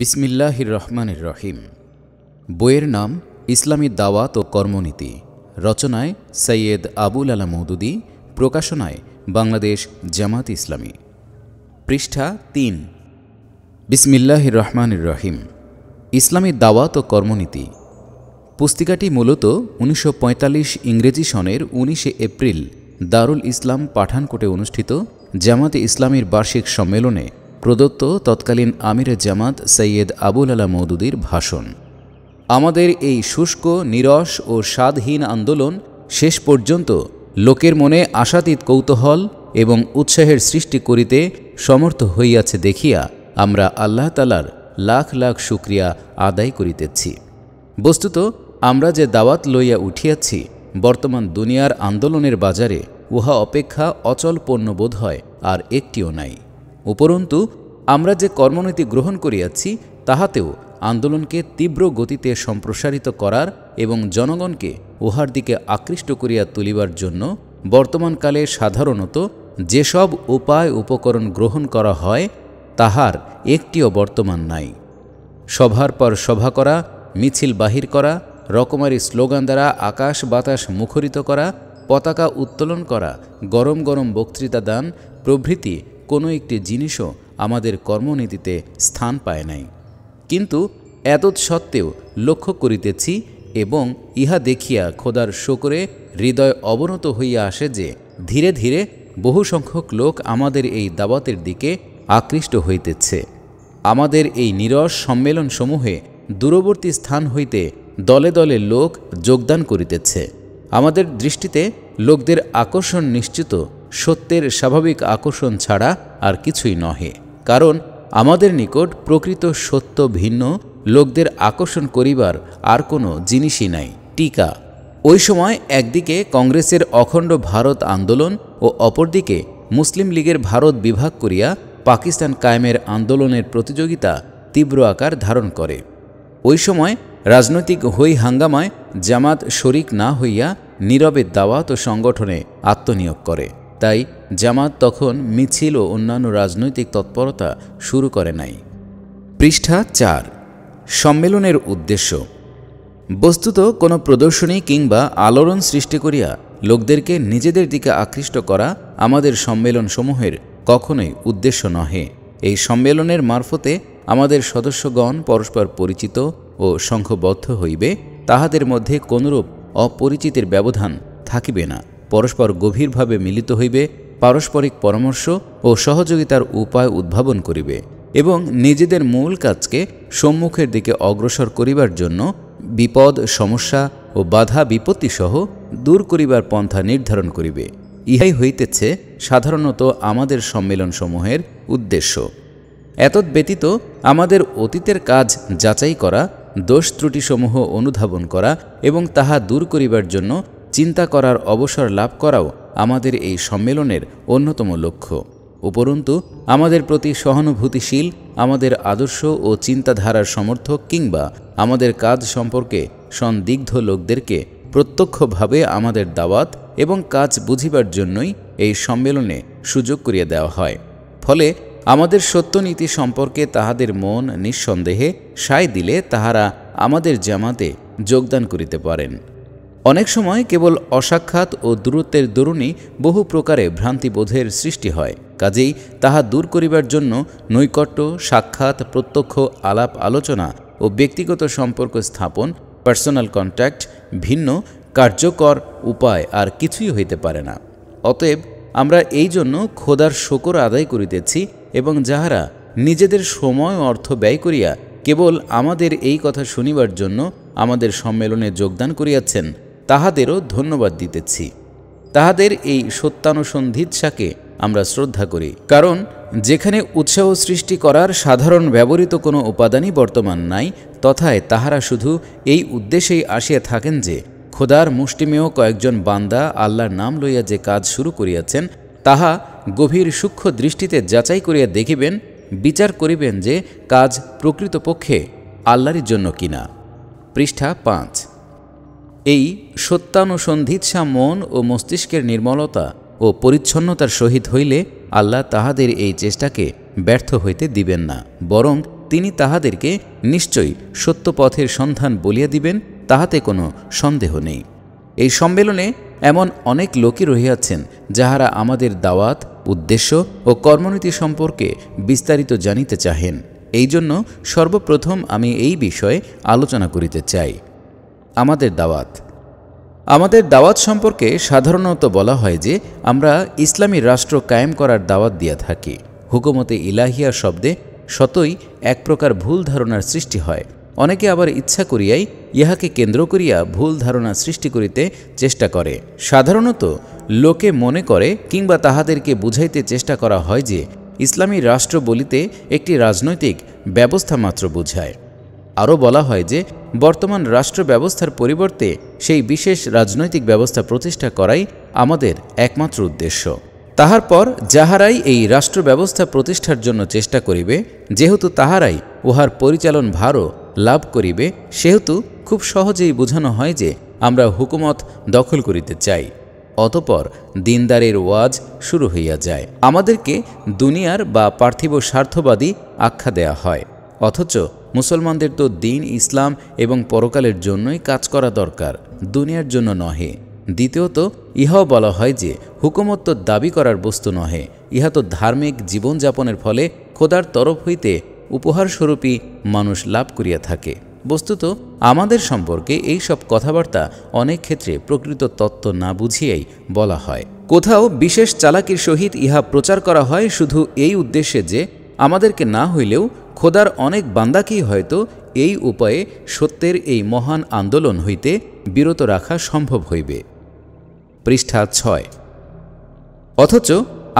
বিসমিল্লাহির রহমানের রহিম বইয়ের নাম ইসলামী দাওয়াত ও কর্মনীতি রচনায় সৈয়দ আবুল আলা মৌদুদি প্রকাশনায় বাংলাদেশ জামাত ইসলামী পৃষ্ঠা তিন বিসমিল্লাহ রহমানির রহিম ইসলামী দাওয়াত ও কর্মনীতি পুস্তিকাটি মূলত উনিশশো পঁয়তাল্লিশ ইংরেজি সনের উনিশে এপ্রিল দারুল ইসলাম পাঠানকোটে অনুষ্ঠিত জামাতে ইসলামীর বার্ষিক সম্মেলনে প্রদত্ত তৎকালীন আমিরে জামাত সৈয়দ আবুল আলা মৌদুদির ভাষণ আমাদের এই শুষ্ক নিরস ও স্বাদহীন আন্দোলন শেষ পর্যন্ত লোকের মনে আশাতীত কৌতূহল এবং উৎসাহের সৃষ্টি করিতে সমর্থ হইয়াছে দেখিয়া আমরা আল্লাহ তালার লাখ লাখ শুক্রিয়া আদায় করিতেছি বস্তুত আমরা যে দাওয়াত লইয়া উঠিয়াছি বর্তমান দুনিয়ার আন্দোলনের বাজারে উহা অপেক্ষা অচল পণ্য বোধ হয় আর একটিও নাই উপরন্তু আমরা যে কর্মনীতি গ্রহণ করিয়াছি তাহাতেও আন্দোলনকে তীব্র গতিতে সম্প্রসারিত করার এবং জনগণকে উহার দিকে আকৃষ্ট করিয়া তুলিবার জন্য বর্তমানকালে সাধারণত যেসব উপায় উপকরণ গ্রহণ করা হয় তাহার একটিও বর্তমান নাই সভার পর সভা করা মিছিল বাহির করা রকমারি স্লোগান দ্বারা আকাশ বাতাস মুখরিত করা পতাকা উত্তোলন করা গরম গরম বক্তৃতা দান প্রভৃতি কোনো একটি জিনিসও আমাদের কর্মনীতিতে স্থান পায় নাই কিন্তু এতৎ সত্ত্বেও লক্ষ্য করিতেছি এবং ইহা দেখিয়া খোদার শোকরে হৃদয় অবনত হইয়া আসে যে ধীরে ধীরে বহু সংখ্যক লোক আমাদের এই দাবাতের দিকে আকৃষ্ট হইতেছে আমাদের এই নিরস সম্মেলনসমূহে দূরবর্তী স্থান হইতে দলে দলে লোক যোগদান করিতেছে আমাদের দৃষ্টিতে লোকদের আকর্ষণ নিশ্চিত সত্যের স্বাভাবিক আকর্ষণ ছাড়া আর কিছুই নহে কারণ আমাদের নিকট প্রকৃত সত্য ভিন্ন লোকদের আকর্ষণ করিবার আর কোনো জিনিসই নাই টিকা ওই সময় একদিকে কংগ্রেসের অখণ্ড ভারত আন্দোলন ও অপরদিকে মুসলিম লীগের ভারত বিভাগ করিয়া পাকিস্তান কায়েমের আন্দোলনের প্রতিযোগিতা তীব্র আকার ধারণ করে ওই সময় রাজনৈতিক হই হাঙ্গামায় জামাত শরিক না হইয়া নীরবের দাওয়াত ও সংগঠনে আত্মনিয়োগ করে তাই জামাত তখন মিছিল ও অন্যান্য রাজনৈতিক তৎপরতা শুরু করে নাই পৃষ্ঠা চার সম্মেলনের উদ্দেশ্য বস্তুত কোনো প্রদর্শনী কিংবা আলোড়ন সৃষ্টি করিয়া লোকদেরকে নিজেদের দিকে আকৃষ্ট করা আমাদের সম্মেলনসমূহের কখনোই উদ্দেশ্য নহে এই সম্মেলনের মারফতে আমাদের সদস্যগণ পরস্পর পরিচিত ও সংঘবদ্ধ হইবে তাহাদের মধ্যে কোনরূপ অপরিচিতের ব্যবধান থাকিবে না পরস্পর গভীরভাবে মিলিত হইবে পারস্পরিক পরামর্শ ও সহযোগিতার উপায় উদ্ভাবন করিবে এবং নিজেদের মূল কাজকে সম্মুখের দিকে অগ্রসর করিবার জন্য বিপদ সমস্যা ও বাধা বিপত্তিসহ দূর করিবার পন্থা নির্ধারণ করিবে ইহাই হইতেছে সাধারণত আমাদের সম্মেলনসমূহের উদ্দেশ্য এতদ ব্যতীত আমাদের অতীতের কাজ যাচাই করা দোষ ত্রুটিসমূহ অনুধাবন করা এবং তাহা দূর করিবার জন্য চিন্তা করার অবসর লাভ করাও আমাদের এই সম্মেলনের অন্যতম লক্ষ্য উপরন্তু আমাদের প্রতি সহানুভূতিশীল আমাদের আদর্শ ও চিন্তাধারার সমর্থক কিংবা আমাদের কাজ সম্পর্কে সন্দিগ্ধ লোকদেরকে প্রত্যক্ষভাবে আমাদের দাওয়াত এবং কাজ বুঝিবার জন্যই এই সম্মেলনে সুযোগ করিয়া দেওয়া হয় ফলে আমাদের সত্যনীতি সম্পর্কে তাহাদের মন নিঃসন্দেহে সায় দিলে তাহারা আমাদের জামাতে যোগদান করিতে পারেন অনেক সময় কেবল অসাক্ষাৎ ও দূরত্বের দরুণই বহু প্রকারে ভ্রান্তিবোধের সৃষ্টি হয় কাজেই তাহা দূর করিবার জন্য নৈকট্য সাক্ষাৎ প্রত্যক্ষ আলাপ আলোচনা ও ব্যক্তিগত সম্পর্ক স্থাপন পার্সোনাল কন্ট্যাক্ট ভিন্ন কার্যকর উপায় আর কিছুই হইতে পারে না অতএব আমরা এই জন্য খোদার শকর আদায় করিতেছি এবং যাহারা নিজেদের সময় অর্থ ব্যয় করিয়া কেবল আমাদের এই কথা শুনিবার জন্য আমাদের সম্মেলনে যোগদান করিয়াছেন তাহাদেরও ধন্যবাদ দিতেছি তাহাদের এই সত্যানুসন্ধিৎসাকে আমরা শ্রদ্ধা করি কারণ যেখানে উৎসাহ সৃষ্টি করার সাধারণ ব্যবহৃত কোনো উপাদানই বর্তমান নাই তথায় তাহারা শুধু এই উদ্দেশ্যেই আসিয়া থাকেন যে খোদার মুষ্টিমেয় কয়েকজন বান্দা আল্লাহর নাম লইয়া যে কাজ শুরু করিয়াছেন তাহা গভীর সূক্ষ্ম দৃষ্টিতে যাচাই করিয়া দেখিবেন বিচার করিবেন যে কাজ প্রকৃতপক্ষে আল্লাহরের জন্য কিনা পৃষ্ঠা পাঁচ এই সত্যানুসন্ধিৎসা মন ও মস্তিষ্কের নির্মলতা ও পরিচ্ছন্নতার সহিত হইলে আল্লাহ তাহাদের এই চেষ্টাকে ব্যর্থ হইতে দিবেন না বরং তিনি তাহাদেরকে নিশ্চয়ই সত্যপথের সন্ধান বলিয়া দিবেন তাহাতে কোনো সন্দেহ নেই এই সম্মেলনে এমন অনেক লোকই রহিয়াছেন যাহারা আমাদের দাওয়াত উদ্দেশ্য ও কর্মনীতি সম্পর্কে বিস্তারিত জানিতে চাহেন এই জন্য সর্বপ্রথম আমি এই বিষয়ে আলোচনা করিতে চাই আমাদের দাওয়াত আমাদের দাওয়াত সম্পর্কে সাধারণত বলা হয় যে আমরা ইসলামী রাষ্ট্র কায়েম করার দাওয়াত দিয়া থাকি হুকুমতে ইলাহিয়া শব্দে সতই এক প্রকার ভুল ধারণার সৃষ্টি হয় অনেকে আবার ইচ্ছা করিয়াই ইহাকে কেন্দ্র করিয়া ভুল ধারণা সৃষ্টি করিতে চেষ্টা করে সাধারণত লোকে মনে করে কিংবা তাহাদেরকে বুঝাইতে চেষ্টা করা হয় যে ইসলামী রাষ্ট্র বলিতে একটি রাজনৈতিক ব্যবস্থা মাত্র বুঝায় আরও বলা হয় যে বর্তমান রাষ্ট্র ব্যবস্থার পরিবর্তে সেই বিশেষ রাজনৈতিক ব্যবস্থা প্রতিষ্ঠা করাই আমাদের একমাত্র উদ্দেশ্য তাহার পর যাহারাই এই রাষ্ট্র ব্যবস্থা প্রতিষ্ঠার জন্য চেষ্টা করিবে যেহেতু তাহারাই উহার পরিচালন ভারও লাভ করিবে সেহেতু খুব সহজেই বোঝানো হয় যে আমরা হুকুমত দখল করিতে চাই অতপর দিনদারের ওয়াজ শুরু হইয়া যায় আমাদেরকে দুনিয়ার বা পার্থিব স্বার্থবাদী আখ্যা দেয়া হয় অথচ মুসলমানদের তো দিন ইসলাম এবং পরকালের জন্যই কাজ করা দরকার দুনিয়ার জন্য নহে দ্বিতীয়ত ইহাও বলা হয় যে হুকুমত্ব দাবি করার বস্তু নহে ইহা তো ধার্মিক জীবনযাপনের ফলে খোদার তরফ হইতে উপহারস্বরূপই মানুষ লাভ করিয়া থাকে বস্তুত আমাদের সম্পর্কে এই সব কথাবার্তা অনেক ক্ষেত্রে প্রকৃত তত্ত্ব না বুঝিয়েই বলা হয় কোথাও বিশেষ চালাকির সহিত ইহা প্রচার করা হয় শুধু এই উদ্দেশ্যে যে আমাদেরকে না হইলেও খোদার অনেক বান্দাকেই হয়তো এই উপায়ে সত্যের এই মহান আন্দোলন হইতে বিরত রাখা সম্ভব হইবে পৃষ্ঠা ছয় অথচ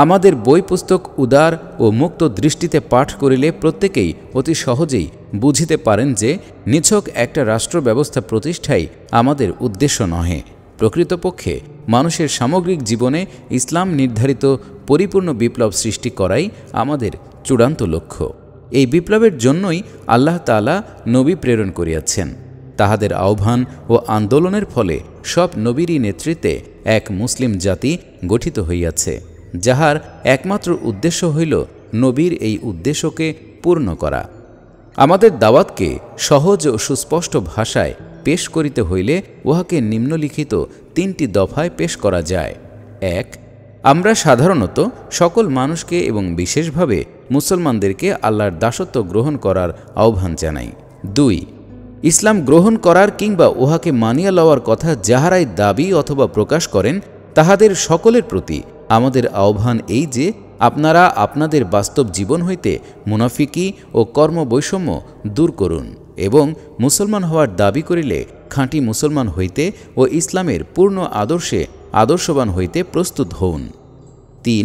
আমাদের বই পুস্তক উদার ও মুক্ত দৃষ্টিতে পাঠ করিলে প্রত্যেকেই অতি সহজেই বুঝিতে পারেন যে নিছক একটা রাষ্ট্র ব্যবস্থা প্রতিষ্ঠাই আমাদের উদ্দেশ্য নহে প্রকৃতপক্ষে মানুষের সামগ্রিক জীবনে ইসলাম নির্ধারিত পরিপূর্ণ বিপ্লব সৃষ্টি করাই আমাদের চূড়ান্ত লক্ষ্য এই বিপ্লবের জন্যই আল্লাহ তালা নবী প্রেরণ করিয়াছেন তাহাদের আহ্বান ও আন্দোলনের ফলে সব নবীরই নেতৃত্বে এক মুসলিম জাতি গঠিত হইয়াছে যাহার একমাত্র উদ্দেশ্য হইল নবীর এই উদ্দেশ্যকে পূর্ণ করা আমাদের দাওয়াতকে সহজ ও সুস্পষ্ট ভাষায় পেশ করিতে হইলে উহাকে নিম্নলিখিত তিনটি দফায় পেশ করা যায় এক আমরা সাধারণত সকল মানুষকে এবং বিশেষভাবে মুসলমানদেরকে আল্লাহর দাসত্ব গ্রহণ করার আহ্বান জানাই দুই ইসলাম গ্রহণ করার কিংবা উহাকে মানিয়া লওয়ার কথা যাহারাই দাবি অথবা প্রকাশ করেন তাহাদের সকলের প্রতি আমাদের আহ্বান এই যে আপনারা আপনাদের বাস্তব জীবন হইতে মুনাফিকি ও কর্মবৈষম্য দূর করুন এবং মুসলমান হওয়ার দাবি করিলে খাঁটি মুসলমান হইতে ও ইসলামের পূর্ণ আদর্শে আদর্শবান হইতে প্রস্তুত হউন তিন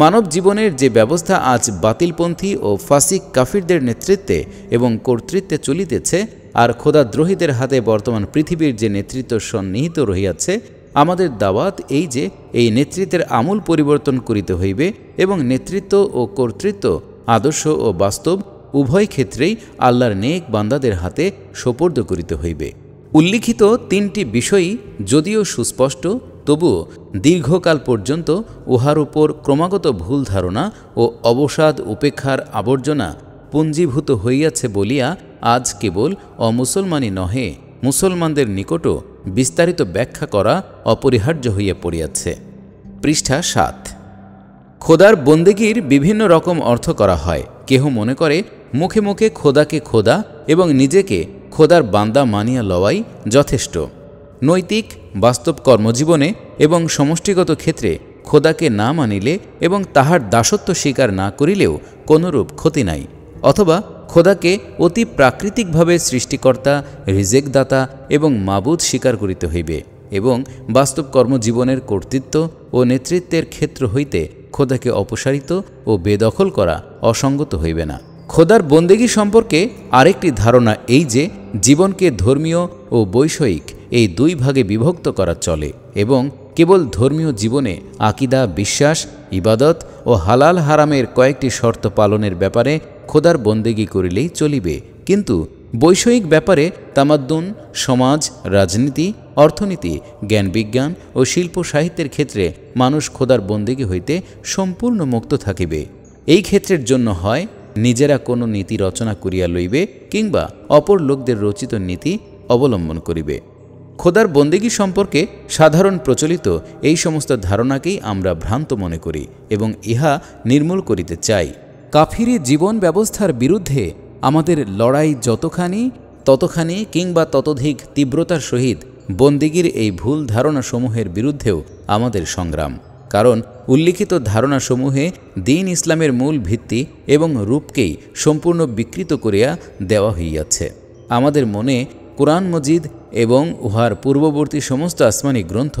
মানব জীবনের যে ব্যবস্থা আজ বাতিলপন্থী ও ফাসিক কাফিরদের নেতৃত্বে এবং কর্তৃত্বে চলিতেছে আর খোদাদ্রোহীদের হাতে বর্তমান পৃথিবীর যে নেতৃত্ব সন্নিহিত রহিয়াছে আমাদের দাওয়াত এই যে এই নেতৃত্বের আমূল পরিবর্তন করিতে হইবে এবং নেতৃত্ব ও কর্তৃত্ব আদর্শ ও বাস্তব উভয় ক্ষেত্রেই আল্লাহর নেক বান্দাদের হাতে সোপর্দ করিতে হইবে উল্লিখিত তিনটি বিষয়ই যদিও সুস্পষ্ট তবুও দীর্ঘকাল পর্যন্ত উহার উপর ক্রমাগত ভুল ধারণা ও অবসাদ উপেক্ষার আবর্জনা পুঞ্জীভূত হইয়াছে বলিয়া আজ কেবল অমুসলমানই নহে মুসলমানদের নিকটও বিস্তারিত ব্যাখ্যা করা অপরিহার্য হইয়া পড়িয়াছে পৃষ্ঠা সাত খোদার বন্দেগীর বিভিন্ন রকম অর্থ করা হয় কেহ মনে করে মুখে মুখে খোদাকে খোদা এবং নিজেকে খোদার বান্দা মানিয়া লওয়াই যথেষ্ট নৈতিক বাস্তব কর্মজীবনে এবং সমষ্টিগত ক্ষেত্রে খোদাকে না মানিলে এবং তাহার দাসত্ব স্বীকার না করিলেও কোনরূপ ক্ষতি নাই অথবা খোদাকে অতি প্রাকৃতিকভাবে সৃষ্টিকর্তা রিজেকদাতা এবং মাবুদ স্বীকার করিতে হইবে এবং বাস্তব কর্মজীবনের কর্তৃত্ব ও নেতৃত্বের ক্ষেত্র হইতে খোদাকে অপসারিত ও বেদখল করা অসঙ্গত হইবে না খোদার বন্দেগী সম্পর্কে আরেকটি ধারণা এই যে জীবনকে ধর্মীয় ও বৈষয়িক এই দুই ভাগে বিভক্ত করা চলে এবং কেবল ধর্মীয় জীবনে আকিদা বিশ্বাস ইবাদত ও হালাল হারামের কয়েকটি শর্ত পালনের ব্যাপারে খোদার বন্দেগি করিলেই চলিবে কিন্তু বৈষয়িক ব্যাপারে তামাদ্দুন সমাজ রাজনীতি অর্থনীতি জ্ঞানবিজ্ঞান ও শিল্প সাহিত্যের ক্ষেত্রে মানুষ খোদার বন্দেগি হইতে সম্পূর্ণ মুক্ত থাকিবে এই ক্ষেত্রের জন্য হয় নিজেরা কোনো নীতি রচনা করিয়া লইবে কিংবা অপর লোকদের রচিত নীতি অবলম্বন করিবে খোদার বন্দেগী সম্পর্কে সাধারণ প্রচলিত এই সমস্ত ধারণাকেই আমরা ভ্রান্ত মনে করি এবং ইহা নির্মূল করিতে চাই কাফিরি জীবন ব্যবস্থার বিরুদ্ধে আমাদের লড়াই যতখানি ততখানি কিংবা ততোধিক তীব্রতার সহিত বন্দিগির এই ভুল ধারণাসমূহের বিরুদ্ধেও আমাদের সংগ্রাম কারণ উল্লিখিত ধারণাসমূহে দিন ইসলামের মূল ভিত্তি এবং রূপকেই সম্পূর্ণ বিকৃত করিয়া দেওয়া হইয়াছে আমাদের মনে কোরআন মজিদ এবং উহার পূর্ববর্তী সমস্ত আসমানি গ্রন্থ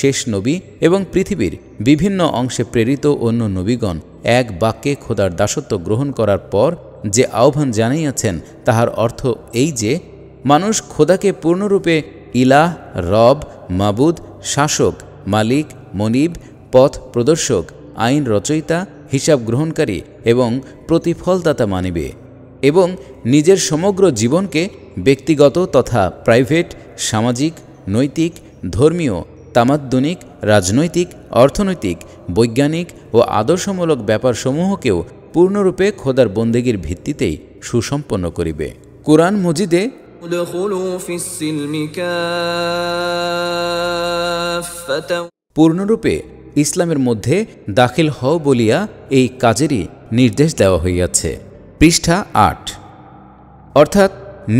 শেষ নবী এবং পৃথিবীর বিভিন্ন অংশে প্রেরিত অন্য নবীগণ এক বাক্যে খোদার দাসত্ব গ্রহণ করার পর যে আহ্বান জানাইয়াছেন তাহার অর্থ এই যে মানুষ খোদাকে পূর্ণরূপে ইলাহ রব মাবুদ শাসক মালিক মনিব পথ প্রদর্শক আইন রচয়িতা হিসাব গ্রহণকারী এবং প্রতিফলদাতা মানিবে এবং নিজের সমগ্র জীবনকে ব্যক্তিগত তথা প্রাইভেট সামাজিক নৈতিক ধর্মীয় তামাদ্দনিক রাজনৈতিক অর্থনৈতিক বৈজ্ঞানিক ও আদর্শমূলক ব্যাপারসমূহকেও পূর্ণরূপে খোদার বন্দেগীর ভিত্তিতেই সুসম্পন্ন করিবে কোরআন মজিদে পূর্ণরূপে ইসলামের মধ্যে দাখিল হও বলিয়া এই কাজেরই নির্দেশ দেওয়া হইয়াছে পৃষ্ঠা আট অর্থাৎ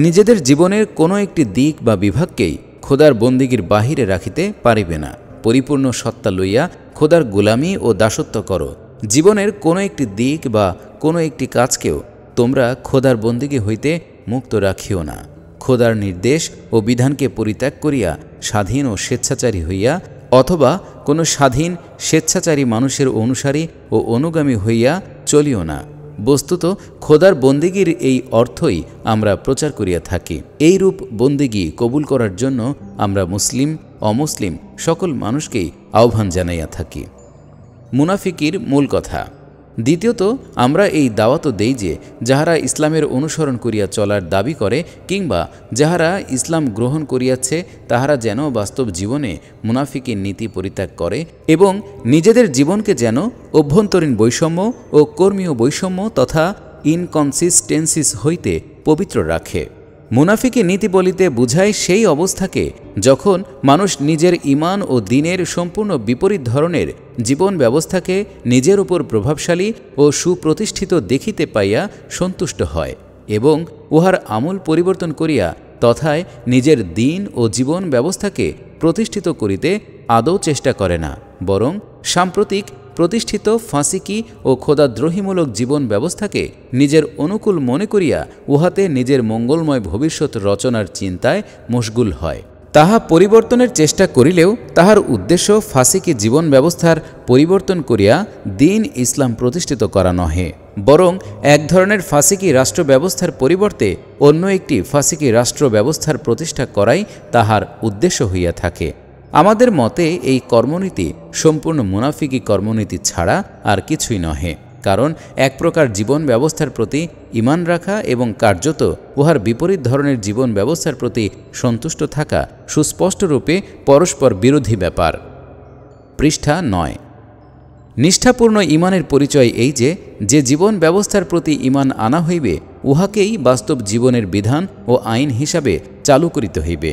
নিজেদের জীবনের কোনো একটি দিক বা বিভাগকেই খোদার বন্দিগির বাহিরে রাখিতে পারিবে না পরিপূর্ণ সত্তা লইয়া খোদার গোলামি ও দাসত্ব করো জীবনের কোনো একটি দিক বা কোনো একটি কাজকেও তোমরা খোদার বন্দিগি হইতে মুক্ত রাখিও না খোদার নির্দেশ ও বিধানকে পরিত্যাগ করিয়া স্বাধীন ও স্বেচ্ছাচারী হইয়া অথবা কোনো স্বাধীন স্বেচ্ছাচারী মানুষের অনুসারী ও অনুগামী হইয়া চলিও না বস্তুত খোদার বন্দিগির এই অর্থই আমরা প্রচার করিয়া থাকি এই রূপ বন্দিগি কবুল করার জন্য আমরা মুসলিম অমুসলিম সকল মানুষকেই আহ্বান জানাইয়া থাকি মুনাফিকির মূল কথা দ্বিতীয়ত আমরা এই দাওয়াত দেই যে যাহারা ইসলামের অনুসরণ করিয়া চলার দাবি করে কিংবা যাহারা ইসলাম গ্রহণ করিয়াছে তাহারা যেন বাস্তব জীবনে মুনাফিকের নীতি পরিত্যাগ করে এবং নিজেদের জীবনকে যেন অভ্যন্তরীণ বৈষম্য ও কর্মীয় বৈষম্য তথা ইনকনসিস্টেন্সিস হইতে পবিত্র রাখে মুনাফিকি নীতি বলিতে বুঝায় সেই অবস্থাকে যখন মানুষ নিজের ইমান ও দিনের সম্পূর্ণ বিপরীত ধরনের জীবন ব্যবস্থাকে নিজের উপর প্রভাবশালী ও সুপ্রতিষ্ঠিত দেখিতে পাইয়া সন্তুষ্ট হয় এবং উহার আমূল পরিবর্তন করিয়া তথায় নিজের দিন ও জীবন ব্যবস্থাকে প্রতিষ্ঠিত করিতে আদৌ চেষ্টা করে না বরং সাম্প্রতিক প্রতিষ্ঠিত ফাঁসিকি ও খোদাদ্রোহীমূলক জীবন ব্যবস্থাকে নিজের অনুকূল মনে করিয়া উহাতে নিজের মঙ্গলময় ভবিষ্যৎ রচনার চিন্তায় মশগুল হয় তাহা পরিবর্তনের চেষ্টা করিলেও তাহার উদ্দেশ্য ফাঁসিকি জীবন ব্যবস্থার পরিবর্তন করিয়া দিন ইসলাম প্রতিষ্ঠিত করা নহে বরং এক ধরনের ফাঁসিকি রাষ্ট্র ব্যবস্থার পরিবর্তে অন্য একটি ফাঁসিকি রাষ্ট্র ব্যবস্থার প্রতিষ্ঠা করাই তাহার উদ্দেশ্য হইয়া থাকে আমাদের মতে এই কর্মনীতি সম্পূর্ণ মুনাফিকি কর্মনীতি ছাড়া আর কিছুই নহে কারণ এক প্রকার জীবন ব্যবস্থার প্রতি ইমান রাখা এবং কার্যত উহার বিপরীত ধরনের জীবন ব্যবস্থার প্রতি সন্তুষ্ট থাকা সুস্পষ্টরূপে পরস্পর বিরোধী ব্যাপার পৃষ্ঠা নয় নিষ্ঠাপূর্ণ ইমানের পরিচয় এই যে যে জীবন ব্যবস্থার প্রতি ইমান আনা হইবে উহাকেই বাস্তব জীবনের বিধান ও আইন হিসাবে চালু করিতে হইবে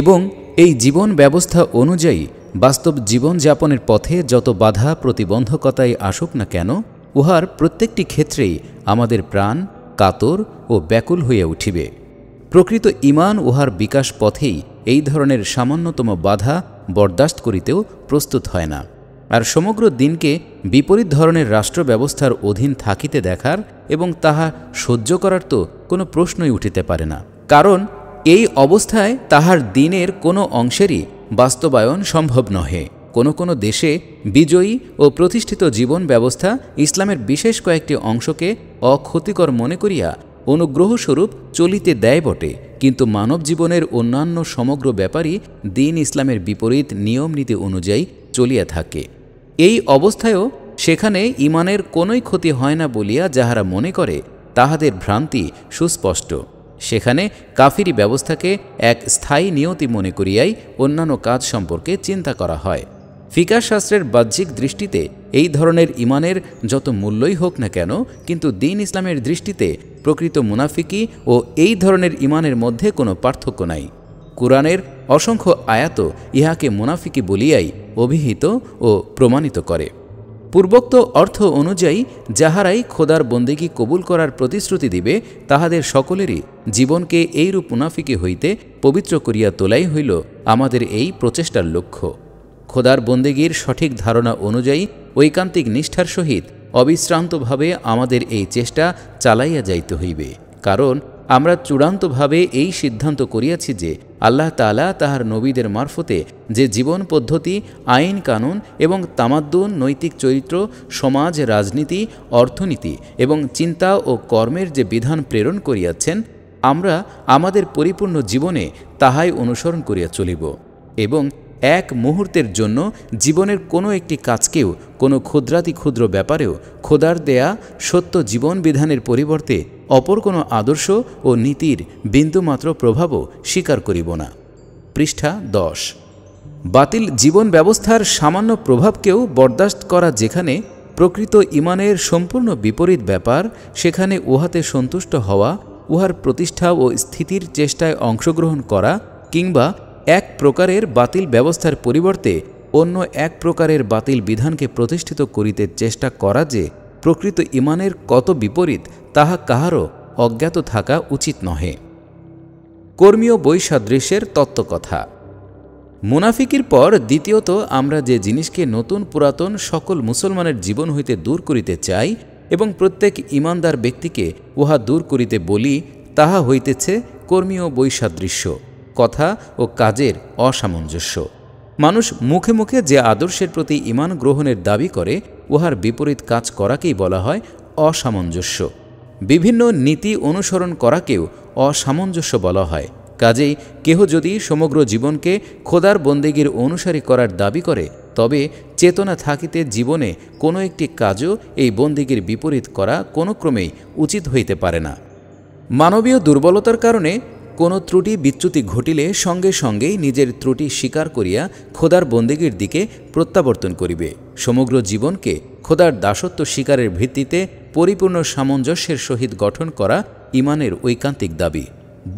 এবং এই জীবন ব্যবস্থা অনুযায়ী বাস্তব জীবনযাপনের পথে যত বাধা প্রতিবন্ধকতাই আসুক না কেন উহার প্রত্যেকটি ক্ষেত্রেই আমাদের প্রাণ কাতর ও ব্যাকুল হয়ে উঠিবে প্রকৃত ইমান উহার বিকাশ পথেই এই ধরনের সামান্যতম বাধা বরদাস্ত করিতেও প্রস্তুত হয় না আর সমগ্র দিনকে বিপরীত ধরনের রাষ্ট্র ব্যবস্থার অধীন থাকিতে দেখার এবং তাহা সহ্য করার তো কোনো প্রশ্নই উঠিতে পারে না কারণ এই অবস্থায় তাহার দিনের কোনো অংশেরই বাস্তবায়ন সম্ভব নহে কোনো কোনো দেশে বিজয়ী ও প্রতিষ্ঠিত জীবন ব্যবস্থা ইসলামের বিশেষ কয়েকটি অংশকে অক্ষতিকর মনে করিয়া অনুগ্রহস্বরূপ চলিতে দেয় বটে কিন্তু মানব জীবনের অন্যান্য সমগ্র ব্যাপারই দিন ইসলামের বিপরীত নিয়ম নীতি অনুযায়ী চলিয়া থাকে এই অবস্থায়ও সেখানে ইমানের কোনোই ক্ষতি হয় না বলিয়া যাহারা মনে করে তাহাদের ভ্রান্তি সুস্পষ্ট সেখানে কাফিরি ব্যবস্থাকে এক স্থায়ী নিয়তি মনে করিয়াই অন্যান্য কাজ সম্পর্কে চিন্তা করা হয় ফিকা শাস্ত্রের বাহ্যিক দৃষ্টিতে এই ধরনের ইমানের যত মূল্যই হোক না কেন কিন্তু দিন ইসলামের দৃষ্টিতে প্রকৃত মুনাফিকি ও এই ধরনের ইমানের মধ্যে কোনো পার্থক্য নাই কোরআনের অসংখ্য আয়াত ইহাকে মুনাফিকি বলিয়াই অভিহিত ও প্রমাণিত করে পূর্বোক্ত অর্থ অনুযায়ী যাহারাই খোদার বন্দেগী কবুল করার প্রতিশ্রুতি দিবে তাহাদের সকলেরই জীবনকে এইরূপ মুনাফিকে হইতে পবিত্র করিয়া তোলাই হইল আমাদের এই প্রচেষ্টার লক্ষ্য খোদার বন্দেগীর সঠিক ধারণা অনুযায়ী ঐকান্তিক নিষ্ঠার সহিত অবিশ্রান্তভাবে আমাদের এই চেষ্টা চালাইয়া যাইতে হইবে কারণ আমরা চূড়ান্তভাবে এই সিদ্ধান্ত করিয়াছি যে আল্লাহ তালা তাহার নবীদের মারফতে যে জীবন পদ্ধতি আইন কানুন এবং তামাদ্দুন নৈতিক চরিত্র সমাজ রাজনীতি অর্থনীতি এবং চিন্তা ও কর্মের যে বিধান প্রেরণ করিয়াছেন আমরা আমাদের পরিপূর্ণ জীবনে তাহাই অনুসরণ করিয়া চলিব এবং এক মুহূর্তের জন্য জীবনের কোনো একটি কাজকেও কোনো ক্ষুদ্রাতি ক্ষুদ্র ব্যাপারেও খোদার দেয়া সত্য জীবন বিধানের পরিবর্তে অপর কোনো আদর্শ ও নীতির বিন্দুমাত্র প্রভাবও স্বীকার করিব না পৃষ্ঠা দশ বাতিল জীবন ব্যবস্থার সামান্য প্রভাবকেও বরদাস্ত করা যেখানে প্রকৃত ইমানের সম্পূর্ণ বিপরীত ব্যাপার সেখানে উহাতে সন্তুষ্ট হওয়া উহার প্রতিষ্ঠা ও স্থিতির চেষ্টায় অংশগ্রহণ করা কিংবা এক প্রকারের বাতিল ব্যবস্থার পরিবর্তে অন্য এক প্রকারের বাতিল বিধানকে প্রতিষ্ঠিত করিতে চেষ্টা করা যে প্রকৃত ইমানের কত বিপরীত তাহা কাহারও অজ্ঞাত থাকা উচিত নহে কর্মীয় বৈসাদৃশ্যের তত্ত্বকথা মুনাফিকির পর দ্বিতীয়ত আমরা যে জিনিসকে নতুন পুরাতন সকল মুসলমানের জীবন হইতে দূর করিতে চাই এবং প্রত্যেক ইমানদার ব্যক্তিকে উহা দূর করিতে বলি তাহা হইতেছে কর্মীয় বৈসাদৃশ্য কথা ও কাজের অসামঞ্জস্য মানুষ মুখে মুখে যে আদর্শের প্রতি ইমান গ্রহণের দাবি করে উহার বিপরীত কাজ করাকেই বলা হয় অসামঞ্জস্য বিভিন্ন নীতি অনুসরণ করাকেও অসামঞ্জস্য বলা হয় কাজেই কেহ যদি সমগ্র জীবনকে খোদার বন্দেগীর অনুসারী করার দাবি করে তবে চেতনা থাকিতে জীবনে কোনো একটি কাজও এই বন্দীগীর বিপরীত করা কোনো ক্রমেই উচিত হইতে পারে না মানবীয় দুর্বলতার কারণে কোনো ত্রুটি বিচ্যুতি ঘটিলে সঙ্গে সঙ্গেই নিজের ত্রুটি স্বীকার করিয়া খোদার বন্দেগীর দিকে প্রত্যাবর্তন করিবে সমগ্র জীবনকে খোদার দাসত্ব শিকারের ভিত্তিতে পরিপূর্ণ সামঞ্জস্যের সহিত গঠন করা ইমানের ঐকান্তিক দাবি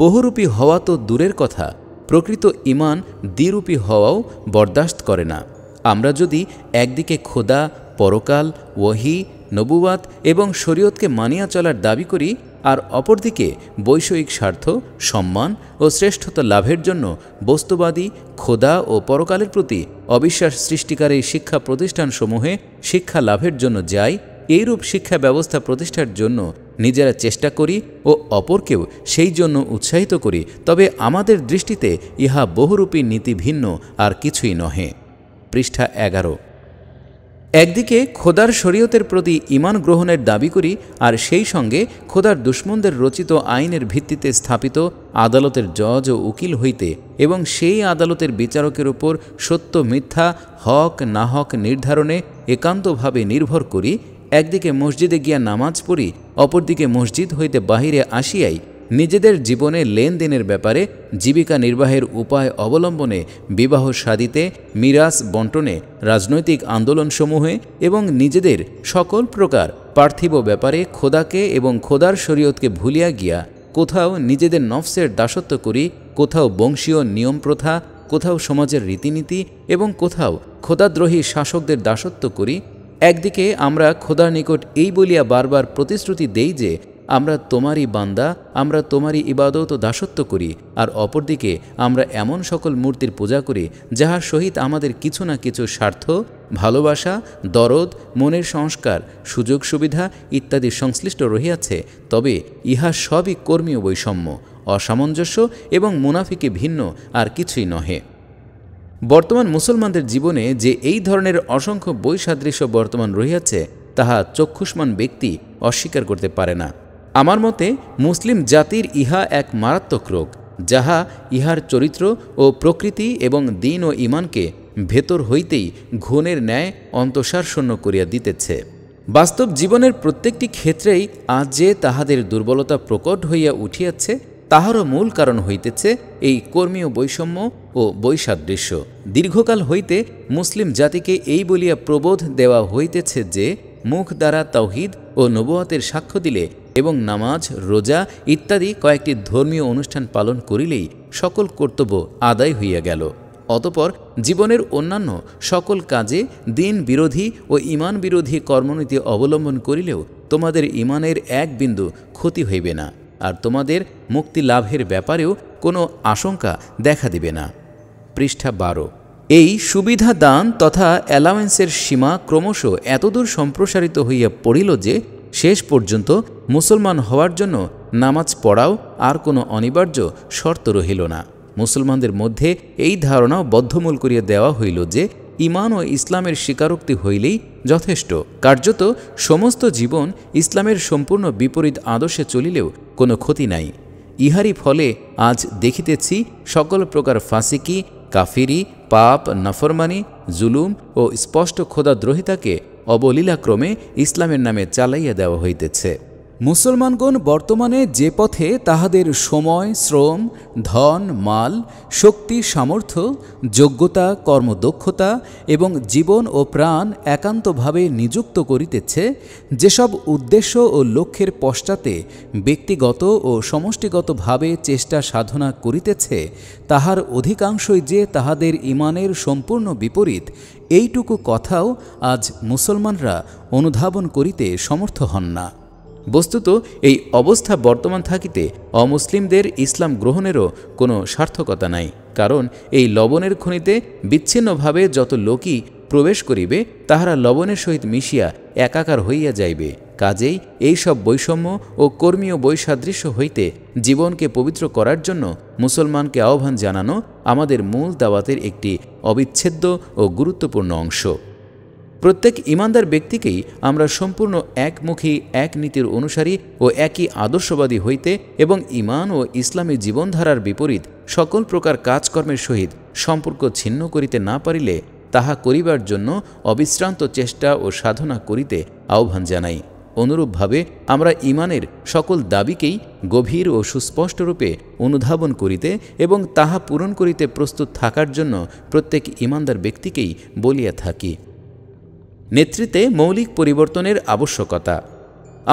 বহুরূপী হওয়া তো দূরের কথা প্রকৃত ইমান দ্বিরূপী হওয়াও বরদাস্ত করে না আমরা যদি একদিকে খোদা পরকাল ওয়াহি নবুয়াত এবং শরীয়তকে মানিয়া চলার দাবি করি আর অপরদিকে বৈষয়িক স্বার্থ সম্মান ও শ্রেষ্ঠতা লাভের জন্য বস্তুবাদী খোদা ও পরকালের প্রতি অবিশ্বাস সৃষ্টিকারী শিক্ষা প্রতিষ্ঠানসমূহে শিক্ষা লাভের জন্য যায় এইরূপ শিক্ষা ব্যবস্থা প্রতিষ্ঠার জন্য নিজেরা চেষ্টা করি ও অপরকেও সেই জন্য উৎসাহিত করি তবে আমাদের দৃষ্টিতে ইহা বহুরূপী নীতি ভিন্ন আর কিছুই নহে পৃষ্ঠা এগারো একদিকে খোদার শরীয়তের প্রতি ইমান গ্রহণের দাবি করি আর সেই সঙ্গে খোদার দুশ্মনদের রচিত আইনের ভিত্তিতে স্থাপিত আদালতের জজ ও উকিল হইতে এবং সেই আদালতের বিচারকের উপর সত্য মিথ্যা হক না হক নির্ধারণে একান্তভাবে নির্ভর করি একদিকে মসজিদে গিয়া নামাজ পড়ি অপরদিকে মসজিদ হইতে বাহিরে আসিয়াই নিজেদের জীবনে লেনদেনের ব্যাপারে জীবিকা নির্বাহের উপায় অবলম্বনে বিবাহ সাদিতে মিরাস বন্টনে রাজনৈতিক আন্দোলনসমূহে এবং নিজেদের সকল প্রকার পার্থিব ব্যাপারে খোদাকে এবং খোদার শরীয়তকে ভুলিয়া গিয়া কোথাও নিজেদের নফসের দাসত্ব করি কোথাও বংশীয় নিয়ম প্রথা কোথাও সমাজের রীতিনীতি এবং কোথাও খোদাদ্রোহী শাসকদের দাসত্ব করি একদিকে আমরা খোদার নিকট এই বলিয়া বারবার প্রতিশ্রুতি দেই যে আমরা তোমারই বান্দা আমরা তোমারই ইবাদত ও দাসত্ব করি আর অপরদিকে আমরা এমন সকল মূর্তির পূজা করি যাহার সহিত আমাদের কিছু না কিছু স্বার্থ ভালোবাসা দরদ মনের সংস্কার সুযোগ সুবিধা ইত্যাদি সংশ্লিষ্ট রহিয়াছে তবে ইহা সবই কর্মীয় বৈষম্য অসামঞ্জস্য এবং মুনাফিকে ভিন্ন আর কিছুই নহে বর্তমান মুসলমানদের জীবনে যে এই ধরনের অসংখ্য বৈসাদৃশ্য বর্তমান রহিয়াছে তাহা চক্ষুষ্মান ব্যক্তি অস্বীকার করতে পারে না আমার মতে মুসলিম জাতির ইহা এক মারাত্মক রোগ যাহা ইহার চরিত্র ও প্রকৃতি এবং দিন ও ইমানকে ভেতর হইতেই ঘনের ন্যায় অন্তঃসার শূন্য করিয়া দিতেছে বাস্তব জীবনের প্রত্যেকটি ক্ষেত্রেই আজ যে তাহাদের দুর্বলতা প্রকট হইয়া উঠিয়াছে তাহারও মূল কারণ হইতেছে এই কর্মীয় বৈষম্য ও বৈসাদৃশ্য দীর্ঘকাল হইতে মুসলিম জাতিকে এই বলিয়া প্রবোধ দেওয়া হইতেছে যে মুখ দ্বারা তাওহিদ ও নবুয়াতের সাক্ষ্য দিলে এবং নামাজ রোজা ইত্যাদি কয়েকটি ধর্মীয় অনুষ্ঠান পালন করিলেই সকল কর্তব্য আদায় হইয়া গেল অতপর জীবনের অন্যান্য সকল কাজে দিন বিরোধী ও ইমান বিরোধী কর্মনীতি অবলম্বন করিলেও তোমাদের ইমানের এক বিন্দু ক্ষতি হইবে না আর তোমাদের মুক্তি লাভের ব্যাপারেও কোনো আশঙ্কা দেখা দিবে না পৃষ্ঠা বারো এই সুবিধা দান তথা অ্যালাওয়েন্সের সীমা ক্রমশ এতদূর সম্প্রসারিত হইয়া পড়িল যে শেষ পর্যন্ত মুসলমান হওয়ার জন্য নামাজ পড়াও আর কোনো অনিবার্য শর্ত রহিল না মুসলমানদের মধ্যে এই ধারণাও বদ্ধমূল করিয়া দেওয়া হইল যে ইমান ও ইসলামের স্বীকারোক্তি হইলেই যথেষ্ট কার্যত সমস্ত জীবন ইসলামের সম্পূর্ণ বিপরীত আদর্শে চলিলেও কোনো ক্ষতি নাই ইহারই ফলে আজ দেখিতেছি সকল প্রকার ফাঁসিকি কাফিরি পাপ নাফরমানি জুলুম ও স্পষ্ট ক্ষোধাদ্রোহিতাকে অবলীলাক্রমে ইসলামের নামে চালাইয়া দেওয়া হইতেছে মুসলমানগণ বর্তমানে যে পথে তাহাদের সময় শ্রম ধন মাল শক্তি সামর্থ্য যোগ্যতা কর্মদক্ষতা এবং জীবন ও প্রাণ একান্তভাবে নিযুক্ত করিতেছে যেসব উদ্দেশ্য ও লক্ষ্যের পশ্চাতে ব্যক্তিগত ও সমষ্টিগতভাবে চেষ্টা সাধনা করিতেছে তাহার অধিকাংশই যে তাহাদের ইমানের সম্পূর্ণ বিপরীত এইটুকু কথাও আজ মুসলমানরা অনুধাবন করিতে সমর্থ হন না বস্তুত এই অবস্থা বর্তমান থাকিতে অমুসলিমদের ইসলাম গ্রহণেরও কোনো সার্থকতা নাই কারণ এই লবণের খনিতে বিচ্ছিন্নভাবে যত লোকই প্রবেশ করিবে তাহারা লবণের সহিত মিশিয়া একাকার হইয়া যাইবে কাজেই এই সব বৈষম্য ও কর্মীয় বৈসাদৃশ্য হইতে জীবনকে পবিত্র করার জন্য মুসলমানকে আহ্বান জানানো আমাদের মূল দাওয়াতের একটি অবিচ্ছেদ্য ও গুরুত্বপূর্ণ অংশ প্রত্যেক ইমানদার ব্যক্তিকেই আমরা সম্পূর্ণ একমুখী এক নীতির অনুসারী ও একই আদর্শবাদী হইতে এবং ইমান ও ইসলামী জীবনধারার বিপরীত সকল প্রকার কাজকর্মের সহিত সম্পর্ক ছিন্ন করিতে না পারিলে তাহা করিবার জন্য অবিশ্রান্ত চেষ্টা ও সাধনা করিতে আহ্বান জানাই অনুরূপভাবে আমরা ইমানের সকল দাবিকেই গভীর ও সুস্পষ্টরূপে অনুধাবন করিতে এবং তাহা পূরণ করিতে প্রস্তুত থাকার জন্য প্রত্যেক ইমানদার ব্যক্তিকেই বলিয়া থাকি নেতৃত্বে মৌলিক পরিবর্তনের আবশ্যকতা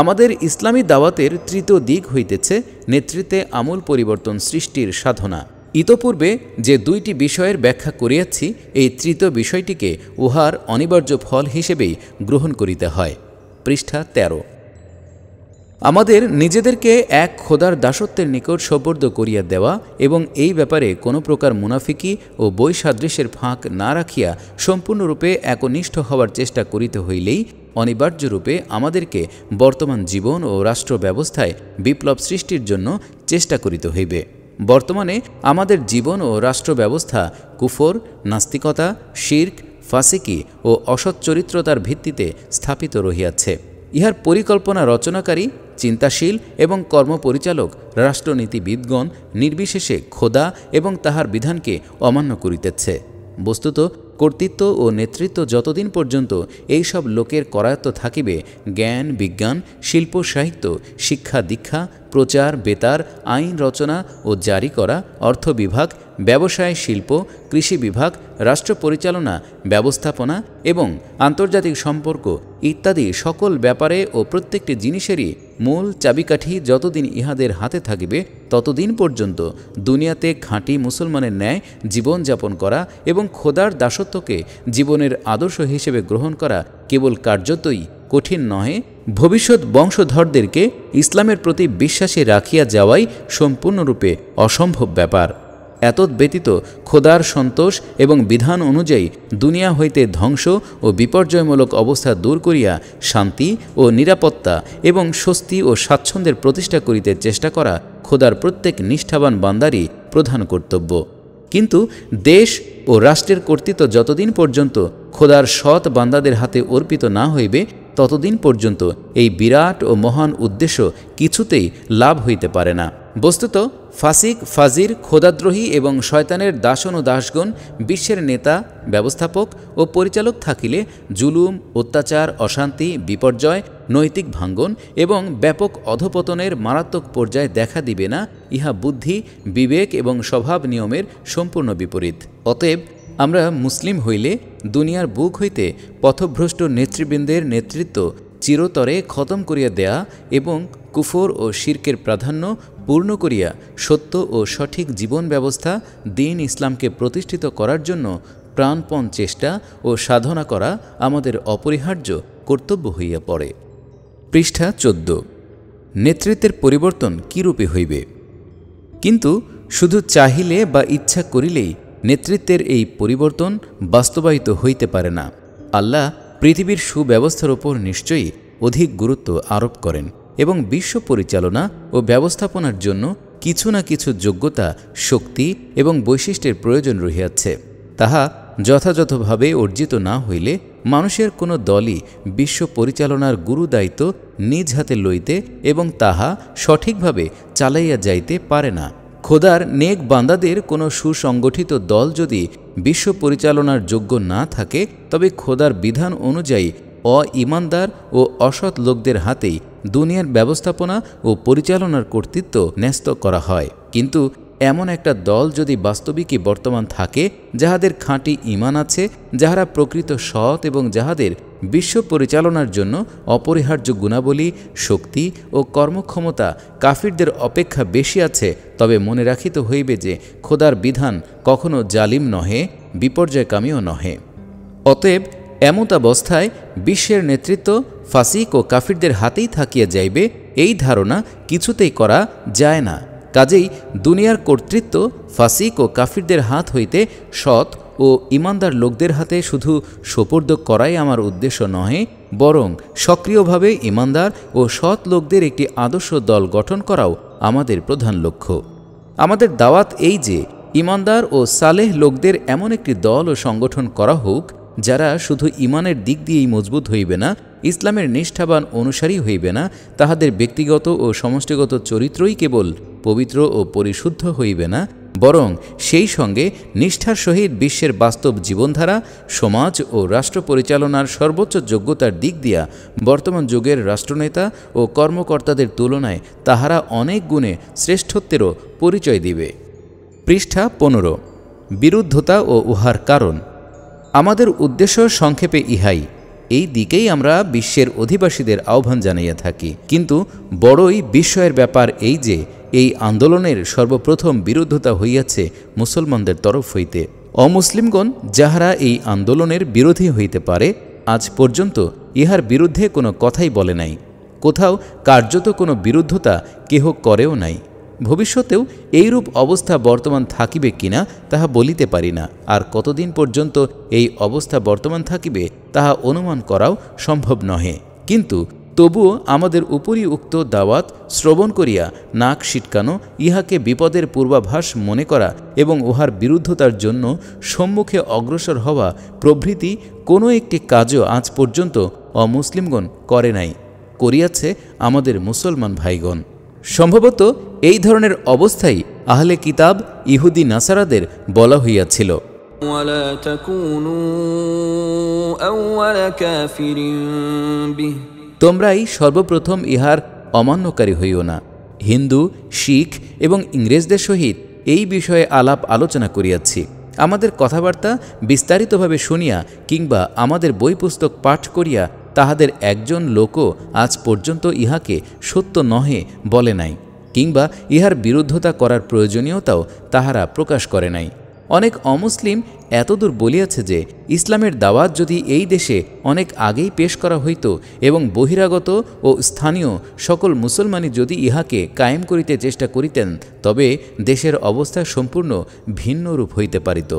আমাদের ইসলামী দাওয়াতের তৃতীয় দিক হইতেছে নেতৃত্বে আমূল পরিবর্তন সৃষ্টির সাধনা ইতপূর্বে যে দুইটি বিষয়ের ব্যাখ্যা করিয়াছি এই তৃতীয় বিষয়টিকে উহার অনিবার্য ফল হিসেবেই গ্রহণ করিতে হয় পৃষ্ঠা তেরো আমাদের নিজেদেরকে এক খোদার দাসত্বের নিকট সবর্দ করিয়া দেওয়া এবং এই ব্যাপারে কোনো প্রকার মুনাফিকি ও বৈসাদৃশ্যের ফাঁক না রাখিয়া সম্পূর্ণরূপে একনিষ্ঠ হওয়ার চেষ্টা করিতে হইলেই অনিবার্যরূপে আমাদেরকে বর্তমান জীবন ও রাষ্ট্র ব্যবস্থায় বিপ্লব সৃষ্টির জন্য চেষ্টা করিতে হইবে বর্তমানে আমাদের জীবন ও রাষ্ট্র ব্যবস্থা কুফর নাস্তিকতা শির্ক ফাসিকি ও অসৎ চরিত্রতার ভিত্তিতে স্থাপিত রহিয়াছে ইহার পরিকল্পনা রচনাকারী চিন্তাশীল এবং কর্মপরিচালক রাষ্ট্রনীতিবিদগণ নির্বিশেষে খোদা এবং তাহার বিধানকে অমান্য করিতেছে বস্তুত কর্তৃত্ব ও নেতৃত্ব যতদিন পর্যন্ত এই সব লোকের করায়ত্ত থাকিবে জ্ঞান বিজ্ঞান শিল্প সাহিত্য শিক্ষা দীক্ষা প্রচার বেতার আইন রচনা ও জারি করা অর্থ বিভাগ ব্যবসায় শিল্প কৃষি বিভাগ রাষ্ট্র পরিচালনা ব্যবস্থাপনা এবং আন্তর্জাতিক সম্পর্ক ইত্যাদি সকল ব্যাপারে ও প্রত্যেকটি জিনিসেরই মূল চাবিকাঠি যতদিন ইহাদের হাতে থাকিবে ততদিন পর্যন্ত দুনিয়াতে খাঁটি মুসলমানের ন্যায় জীবনযাপন করা এবং খোদার দাসত্ব তত্ত্বকে জীবনের আদর্শ হিসেবে গ্রহণ করা কেবল কার্যতই কঠিন নহে ভবিষ্যৎ বংশধরদেরকে ইসলামের প্রতি বিশ্বাসে রাখিয়া যাওয়াই সম্পূর্ণরূপে অসম্ভব ব্যাপার এতদ ব্যতীত খোদার সন্তোষ এবং বিধান অনুযায়ী দুনিয়া হইতে ধ্বংস ও বিপর্যয়মূলক অবস্থা দূর করিয়া শান্তি ও নিরাপত্তা এবং স্বস্তি ও স্বাচ্ছন্দ্যের প্রতিষ্ঠা করিতে চেষ্টা করা খোদার প্রত্যেক নিষ্ঠাবান বান্দারই প্রধান কর্তব্য কিন্তু দেশ ও রাষ্ট্রের কর্তৃত্ব যতদিন পর্যন্ত খোদার সৎ বান্দাদের হাতে অর্পিত না হইবে ততদিন পর্যন্ত এই বিরাট ও মহান উদ্দেশ্য কিছুতেই লাভ হইতে পারে না বস্তুত ফাসিক ফাজির খোদাদ্রোহী এবং শয়তানের দাসন ও দাসগণ বিশ্বের নেতা ব্যবস্থাপক ও পরিচালক থাকিলে জুলুম অত্যাচার অশান্তি বিপর্যয় নৈতিক ভাঙ্গন এবং ব্যাপক অধপতনের মারাত্মক পর্যায়ে দেখা দিবে না ইহা বুদ্ধি বিবেক এবং স্বভাব নিয়মের সম্পূর্ণ বিপরীত অতএব আমরা মুসলিম হইলে দুনিয়ার বুক হইতে পথভ্রষ্ট নেতৃবৃন্দের নেতৃত্ব চিরতরে খতম করিয়া দেয়া এবং কুফর ও শির্কের প্রাধান্য পূর্ণ করিয়া সত্য ও সঠিক জীবন ব্যবস্থা দিন ইসলামকে প্রতিষ্ঠিত করার জন্য প্রাণপণ চেষ্টা ও সাধনা করা আমাদের অপরিহার্য কর্তব্য হইয়া পড়ে পৃষ্ঠা চোদ্দ নেতৃত্বের পরিবর্তন কীরূপে হইবে কিন্তু শুধু চাহিলে বা ইচ্ছা করিলেই নেতৃত্বের এই পরিবর্তন বাস্তবায়িত হইতে পারে না আল্লাহ পৃথিবীর সুব্যবস্থার ওপর নিশ্চয়ই অধিক গুরুত্ব আরোপ করেন এবং বিশ্ব পরিচালনা ও ব্যবস্থাপনার জন্য কিছু না কিছু যোগ্যতা শক্তি এবং বৈশিষ্ট্যের প্রয়োজন রহিয়াছে তাহা যথাযথভাবে অর্জিত না হইলে মানুষের কোনো দলই বিশ্ব পরিচালনার গুরু দায়িত্ব নিজ হাতে লইতে এবং তাহা সঠিকভাবে চালাইয়া যাইতে পারে না খোদার নেক বান্দাদের কোনো সুসংগঠিত দল যদি বিশ্ব পরিচালনার যোগ্য না থাকে তবে খোদার বিধান অনুযায়ী অ ইমানদার ও অসৎ লোকদের হাতেই দুনিয়ার ব্যবস্থাপনা ও পরিচালনার কর্তৃত্ব ন্যস্ত করা হয় কিন্তু এমন একটা দল যদি বাস্তবিকই বর্তমান থাকে যাহাদের খাঁটি ইমান আছে যাহারা প্রকৃত সৎ এবং যাহাদের বিশ্ব পরিচালনার জন্য অপরিহার্য গুণাবলী শক্তি ও কর্মক্ষমতা কাফিরদের অপেক্ষা বেশি আছে তবে মনে রাখিতে হইবে যে খোদার বিধান কখনো জালিম নহে বিপর্যয়কামীও নহে অতএব এমত অবস্থায় বিশ্বের নেতৃত্ব ফাসিক ও কাফিরদের হাতেই থাকিয়া যাইবে এই ধারণা কিছুতেই করা যায় না কাজেই দুনিয়ার কর্তৃত্ব ফাসিক ও কাফিরদের হাত হইতে সৎ ও ইমানদার লোকদের হাতে শুধু সোপর্দ করাই আমার উদ্দেশ্য নহে বরং সক্রিয়ভাবে ইমানদার ও সৎ লোকদের একটি আদর্শ দল গঠন করাও আমাদের প্রধান লক্ষ্য আমাদের দাওয়াত এই যে ইমানদার ও সালেহ লোকদের এমন একটি দল ও সংগঠন করা হোক যারা শুধু ইমানের দিক দিয়েই মজবুত হইবে না ইসলামের নিষ্ঠাবান অনুসারী হইবে না তাহাদের ব্যক্তিগত ও সমষ্টিগত চরিত্রই কেবল পবিত্র ও পরিশুদ্ধ হইবে না বরং সেই সঙ্গে নিষ্ঠার সহিত বিশ্বের বাস্তব জীবনধারা সমাজ ও রাষ্ট্র পরিচালনার সর্বোচ্চ যোগ্যতার দিক দিয়া বর্তমান যুগের রাষ্ট্রনেতা ও কর্মকর্তাদের তুলনায় তাহারা অনেক গুণে শ্রেষ্ঠত্বেরও পরিচয় দিবে পৃষ্ঠা পনেরো বিরুদ্ধতা ও উহার কারণ আমাদের উদ্দেশ্য সংক্ষেপে ইহাই এই দিকেই আমরা বিশ্বের অধিবাসীদের আহ্বান জানাইয়া থাকি কিন্তু বড়ই বিস্ময়ের ব্যাপার এই যে এই আন্দোলনের সর্বপ্রথম বিরোধিতা হইয়াছে মুসলমানদের তরফ হইতে অমুসলিমগণ যাহারা এই আন্দোলনের বিরোধী হইতে পারে আজ পর্যন্ত ইহার বিরুদ্ধে কোনো কথাই বলে নাই কোথাও কার্যত কোনো বিরুদ্ধতা কেহ করেও নাই ভবিষ্যতেও এইরূপ অবস্থা বর্তমান থাকিবে কিনা তাহা বলিতে পারি না আর কতদিন পর্যন্ত এই অবস্থা বর্তমান থাকিবে তাহা অনুমান করাও সম্ভব নহে কিন্তু তবুও আমাদের উপরই উক্ত দাওয়াত শ্রবণ করিয়া নাক সিটকানো ইহাকে বিপদের পূর্বাভাস মনে করা এবং উহার বিরুদ্ধতার জন্য সম্মুখে অগ্রসর হওয়া প্রভৃতি কোনো একটি কাজও আজ পর্যন্ত অমুসলিমগণ করে নাই করিয়াছে আমাদের মুসলমান ভাইগণ সম্ভবত এই ধরনের অবস্থাই আহলে কিতাব ইহুদি নাসারাদের বলা হইয়াছিল ولا تكونوا أول كافر তোমরাই সর্বপ্রথম ইহার অমান্যকারী হইও না হিন্দু শিখ এবং ইংরেজদের সহিত এই বিষয়ে আলাপ আলোচনা করিয়াছি আমাদের কথাবার্তা বিস্তারিতভাবে শুনিয়া কিংবা আমাদের বই পুস্তক পাঠ করিয়া তাহাদের একজন লোকও আজ পর্যন্ত ইহাকে সত্য নহে বলে নাই কিংবা ইহার বিরুদ্ধতা করার প্রয়োজনীয়তাও তাহারা প্রকাশ করে নাই অনেক অমুসলিম এতদূর বলিয়াছে যে ইসলামের দাওয়াত যদি এই দেশে অনেক আগেই পেশ করা হইত এবং বহিরাগত ও স্থানীয় সকল মুসলমানই যদি ইহাকে কায়েম করিতে চেষ্টা করিতেন তবে দেশের অবস্থা সম্পূর্ণ ভিন্নরূপ হইতে পারিত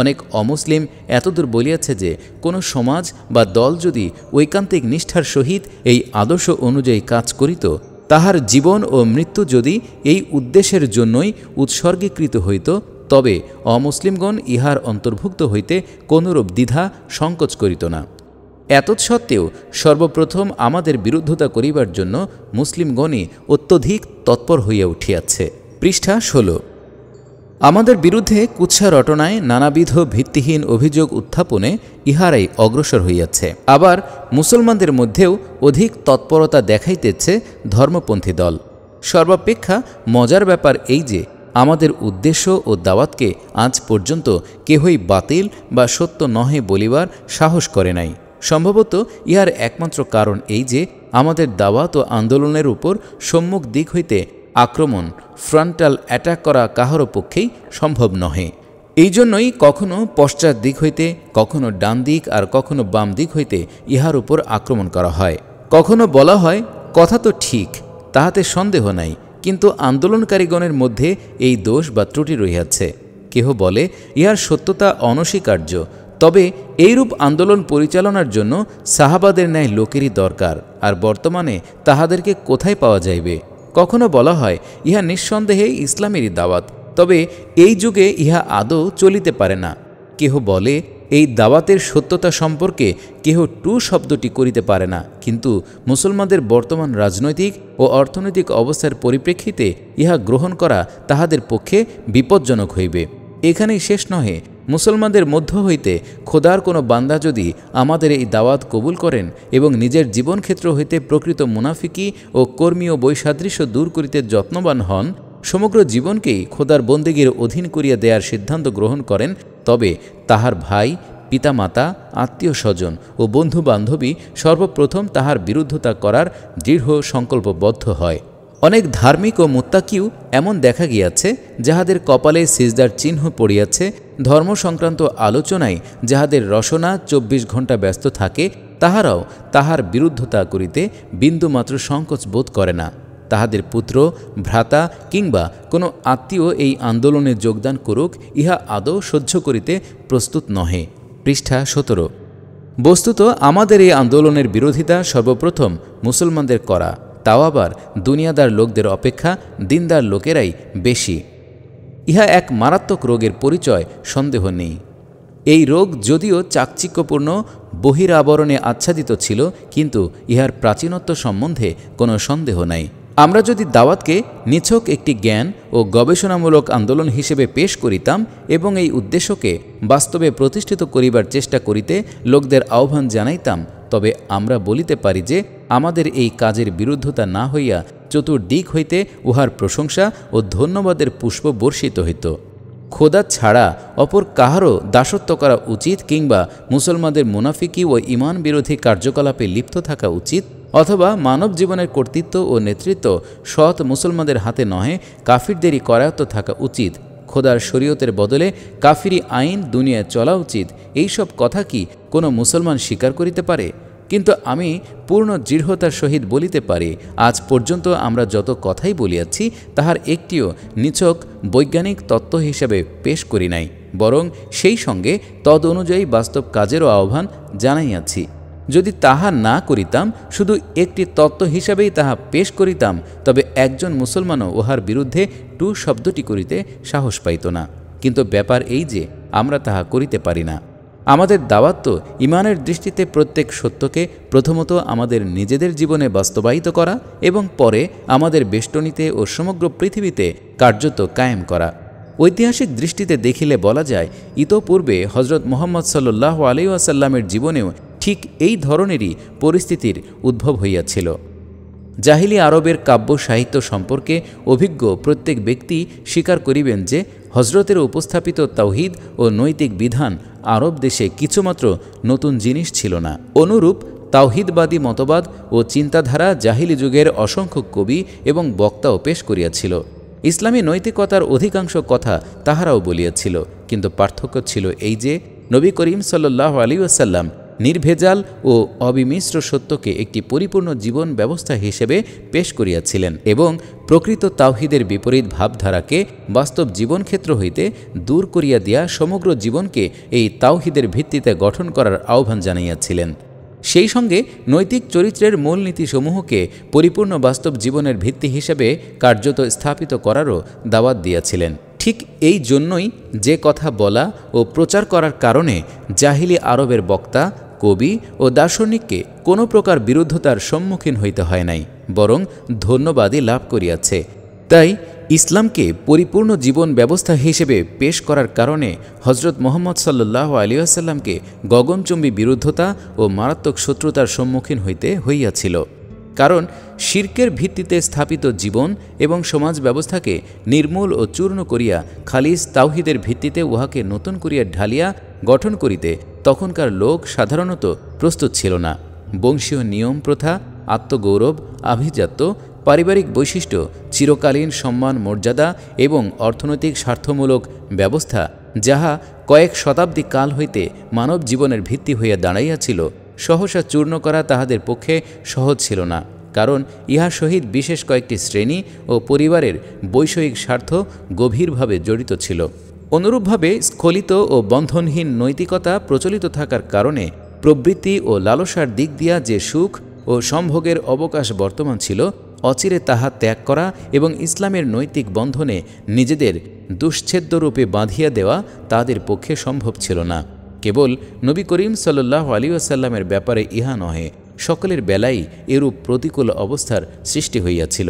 অনেক অমুসলিম এতদূর বলিয়াছে যে কোনো সমাজ বা দল যদি ঐকান্তিক নিষ্ঠার সহিত এই আদর্শ অনুযায়ী কাজ করিত তাহার জীবন ও মৃত্যু যদি এই উদ্দেশ্যের জন্যই উৎসর্গীকৃত হইত তবে অমুসলিমগণ ইহার অন্তর্ভুক্ত হইতে কোনরূপ দ্বিধা সংকোচ করিত না এতৎসত্ত্বেও সর্বপ্রথম আমাদের বিরুদ্ধতা করিবার জন্য মুসলিমগণই অত্যধিক তৎপর হইয়া উঠিয়াছে পৃষ্ঠা ষোলো আমাদের বিরুদ্ধে কুৎসা রটনায় নানাবিধ ভিত্তিহীন অভিযোগ উত্থাপনে ইহারাই অগ্রসর হইয়াছে আবার মুসলমানদের মধ্যেও অধিক তৎপরতা দেখাইতেছে ধর্মপন্থী দল সর্বাপেক্ষা মজার ব্যাপার এই যে আমাদের উদ্দেশ্য ও দাওয়াতকে আজ পর্যন্ত কেহই বাতিল বা সত্য নহে বলিবার সাহস করে নাই সম্ভবত ইহার একমাত্র কারণ এই যে আমাদের দাওয়াত ও আন্দোলনের উপর সম্মুখ দিক হইতে আক্রমণ ফ্রন্টাল অ্যাটাক করা কাহারও পক্ষেই সম্ভব নহে এই জন্যই কখনও পশ্চাৎ দিক হইতে কখনো ডান দিক আর কখনও বাম দিক হইতে ইহার উপর আক্রমণ করা হয় কখনো বলা হয় কথা তো ঠিক তাহাতে সন্দেহ নাই কিন্তু আন্দোলনকারীগণের মধ্যে এই দোষ বা ত্রুটি রহিয়াছে কেহ বলে ইহার সত্যতা অনস্বীকার্য তবে এইরূপ আন্দোলন পরিচালনার জন্য সাহাবাদের ন্যায় লোকেরই দরকার আর বর্তমানে তাহাদেরকে কোথায় পাওয়া যাইবে কখনো বলা হয় ইহা নিঃসন্দেহে ইসলামেরই দাওয়াত তবে এই যুগে ইহা আদৌ চলিতে পারে না কেহ বলে এই দাওয়াতের সত্যতা সম্পর্কে কেহ টু শব্দটি করিতে পারে না কিন্তু মুসলমানদের বর্তমান রাজনৈতিক ও অর্থনৈতিক অবস্থার পরিপ্রেক্ষিতে ইহা গ্রহণ করা তাহাদের পক্ষে বিপজ্জনক হইবে এখানেই শেষ নহে মুসলমানদের মধ্য হইতে খোদার কোনো বান্দা যদি আমাদের এই দাওয়াত কবুল করেন এবং নিজের জীবনক্ষেত্র হইতে প্রকৃত মুনাফিকি ও কর্মীয় বৈসাদৃশ্য দূর করিতে যত্নবান হন সমগ্র জীবনকেই খোদার বন্দেগীর অধীন করিয়া দেয়ার সিদ্ধান্ত গ্রহণ করেন তবে তাহার ভাই পিতামাতা আত্মীয় স্বজন ও বন্ধু বান্ধবী সর্বপ্রথম তাহার বিরুদ্ধতা করার দৃঢ় সংকল্পবদ্ধ হয় অনেক ধার্মিক ও মোত্তাকিও এমন দেখা গিয়াছে যাহাদের কপালে সিজদার চিহ্ন পড়িয়াছে ধর্ম সংক্রান্ত আলোচনায় যাহাদের রসনা চব্বিশ ঘন্টা ব্যস্ত থাকে তাহারাও তাহার বিরুদ্ধতা করিতে বিন্দুমাত্র সংকোচ বোধ করে না তাহাদের পুত্র ভ্রাতা কিংবা কোনো আত্মীয় এই আন্দোলনে যোগদান করুক ইহা আদৌ সহ্য করিতে প্রস্তুত নহে পৃষ্ঠা সতেরো বস্তুত আমাদের এই আন্দোলনের বিরোধিতা সর্বপ্রথম মুসলমানদের করা তাও আবার দুনিয়াদার লোকদের অপেক্ষা দিনদার লোকেরাই বেশি ইহা এক মারাত্মক রোগের পরিচয় সন্দেহ নেই এই রোগ যদিও চাকচিক্যপূর্ণ বহিরাবরণে আচ্ছাদিত ছিল কিন্তু ইহার প্রাচীনত্ব সম্বন্ধে কোনো সন্দেহ নাই আমরা যদি দাওয়াতকে নিছক একটি জ্ঞান ও গবেষণামূলক আন্দোলন হিসেবে পেশ করিতাম এবং এই উদ্দেশ্যকে বাস্তবে প্রতিষ্ঠিত করিবার চেষ্টা করিতে লোকদের আহ্বান জানাইতাম তবে আমরা বলিতে পারি যে আমাদের এই কাজের বিরুদ্ধতা না হইয়া চতুর্দিক হইতে উহার প্রশংসা ও ধন্যবাদের পুষ্প বর্ষিত হইত খোদা ছাড়া অপর কাহারও দাসত্ব করা উচিত কিংবা মুসলমানদের মুনাফিকি ও ইমান বিরোধী কার্যকলাপে লিপ্ত থাকা উচিত অথবা মানব জীবনের কর্তৃত্ব ও নেতৃত্ব সৎ মুসলমানদের হাতে নহে কাফিরদেরই করায়ত্ত থাকা উচিত খোদার শরীয়তের বদলে কাফিরি আইন দুনিয়ায় চলা উচিত এইসব কথা কি কোনো মুসলমান স্বীকার করিতে পারে কিন্তু আমি পূর্ণ দৃঢ়তার সহিত বলিতে পারি আজ পর্যন্ত আমরা যত কথাই বলিয়াছি তাহার একটিও নিছক বৈজ্ঞানিক তত্ত্ব হিসাবে পেশ করি নাই বরং সেই সঙ্গে তদ অনুযায়ী বাস্তব কাজেরও আহ্বান জানাইয়াছি যদি তাহা না করিতাম শুধু একটি তত্ত্ব হিসাবেই তাহা পেশ করিতাম তবে একজন মুসলমানও উহার বিরুদ্ধে টু শব্দটি করিতে সাহস পাইত না কিন্তু ব্যাপার এই যে আমরা তাহা করিতে পারি না আমাদের দাওয়াত তো ইমানের দৃষ্টিতে প্রত্যেক সত্যকে প্রথমত আমাদের নিজেদের জীবনে বাস্তবায়িত করা এবং পরে আমাদের বেষ্টনীতে ও সমগ্র পৃথিবীতে কার্যত কায়েম করা ঐতিহাসিক দৃষ্টিতে দেখিলে বলা যায় ইতোপূর্বে হজরত মোহাম্মদ সাল্লাহ আলাই ওয়াসাল্লামের জীবনেও ঠিক এই ধরনেরই পরিস্থিতির উদ্ভব হইয়াছিল জাহিলি আরবের কাব্য সাহিত্য সম্পর্কে অভিজ্ঞ প্রত্যেক ব্যক্তি স্বীকার করিবেন যে হজরতের উপস্থাপিত তাওহিদ ও নৈতিক বিধান আরব দেশে কিছুমাত্র নতুন জিনিস ছিল না অনুরূপ তাওহিদবাদী মতবাদ ও চিন্তাধারা জাহিলি যুগের অসংখ্য কবি এবং বক্তাও পেশ করিয়াছিল ইসলামী নৈতিকতার অধিকাংশ কথা তাহারাও বলিয়াছিল কিন্তু পার্থক্য ছিল এই যে নবী করিম সাল্লাহ আলী ওসাল্লাম নির্ভেজাল ও অবিমিশ্র সত্যকে একটি পরিপূর্ণ জীবন ব্যবস্থা হিসেবে পেশ করিয়াছিলেন এবং প্রকৃত তাওহিদের বিপরীত ভাবধারাকে বাস্তব জীবনক্ষেত্র হইতে দূর করিয়া দিয়া সমগ্র জীবনকে এই তাওহিদের ভিত্তিতে গঠন করার আহ্বান জানাইয়াছিলেন সেই সঙ্গে নৈতিক চরিত্রের মূলনীতিসমূহকে পরিপূর্ণ বাস্তব জীবনের ভিত্তি হিসেবে কার্যত স্থাপিত করারও দাওয়াত দিয়াছিলেন ঠিক এই জন্যই যে কথা বলা ও প্রচার করার কারণে জাহিলি আরবের বক্তা কবি ও দার্শনিককে কোনো প্রকার বিরুদ্ধতার সম্মুখীন হইতে হয় নাই বরং ধন্যবাদই লাভ করিয়াছে তাই ইসলামকে পরিপূর্ণ জীবন ব্যবস্থা হিসেবে পেশ করার কারণে হজরত মোহাম্মদ সাল্লাহ আলিয়াসাল্লামকে গগনচুম্বী বিরুদ্ধতা ও মারাত্মক শত্রুতার সম্মুখীন হইতে হইয়াছিল কারণ শির্কের ভিত্তিতে স্থাপিত জীবন এবং সমাজ ব্যবস্থাকে নির্মূল ও চূর্ণ করিয়া খালিজ তাওহিদের ভিত্তিতে উহাকে নতুন করিয়া ঢালিয়া গঠন করিতে তখনকার লোক সাধারণত প্রস্তুত ছিল না বংশীয় নিয়ম প্রথা আত্মগৌরব আভিজাত্য পারিবারিক বৈশিষ্ট্য চিরকালীন সম্মান মর্যাদা এবং অর্থনৈতিক স্বার্থমূলক ব্যবস্থা যাহা কয়েক শতাব্দী কাল হইতে মানব জীবনের ভিত্তি হইয়া দাঁড়াইয়াছিল সহসা চূর্ণ করা তাহাদের পক্ষে সহজ ছিল না কারণ ইহা সহিত বিশেষ কয়েকটি শ্রেণী ও পরিবারের বৈষয়িক স্বার্থ গভীরভাবে জড়িত ছিল অনুরূপভাবে স্খলিত ও বন্ধনহীন নৈতিকতা প্রচলিত থাকার কারণে প্রবৃত্তি ও লালসার দিক দিয়া যে সুখ ও সম্ভোগের অবকাশ বর্তমান ছিল অচিরে তাহা ত্যাগ করা এবং ইসলামের নৈতিক বন্ধনে নিজেদের দুশ্ছেদ্যরূপে বাঁধিয়া দেওয়া তাদের পক্ষে সম্ভব ছিল না কেবল নবী করিম সাল্লাহ আলী আসাল্লামের ব্যাপারে ইহা নহে সকলের বেলাই এরূপ প্রতিকূল অবস্থার সৃষ্টি হইয়াছিল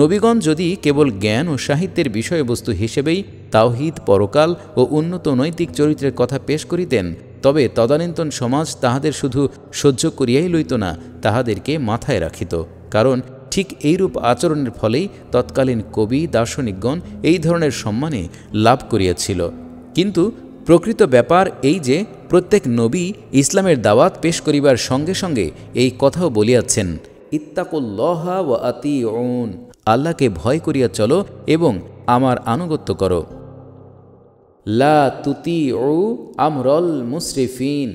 নবীগণ যদি কেবল জ্ঞান ও সাহিত্যের বিষয়বস্তু হিসেবেই তাওহিদ পরকাল ও উন্নত নৈতিক চরিত্রের কথা পেশ করিতেন তবে তদানীন্তন সমাজ তাহাদের শুধু সহ্য করিয়াই লইত না তাহাদেরকে মাথায় রাখিত কারণ ঠিক এইরূপ আচরণের ফলেই তৎকালীন কবি দার্শনিকগণ এই ধরনের সম্মানে লাভ করিয়াছিল কিন্তু প্রকৃত ব্যাপার এই যে প্রত্যেক নবী ইসলামের দাওয়াত পেশ করিবার সঙ্গে সঙ্গে এই কথাও বলিয়াছেন ইত্তাকুল্লহা ও আতি আল্লাহকে ভয় করিয়া চলো এবং আমার আনুগত্য করো লা তুতি ও আমরল মুসরিফিন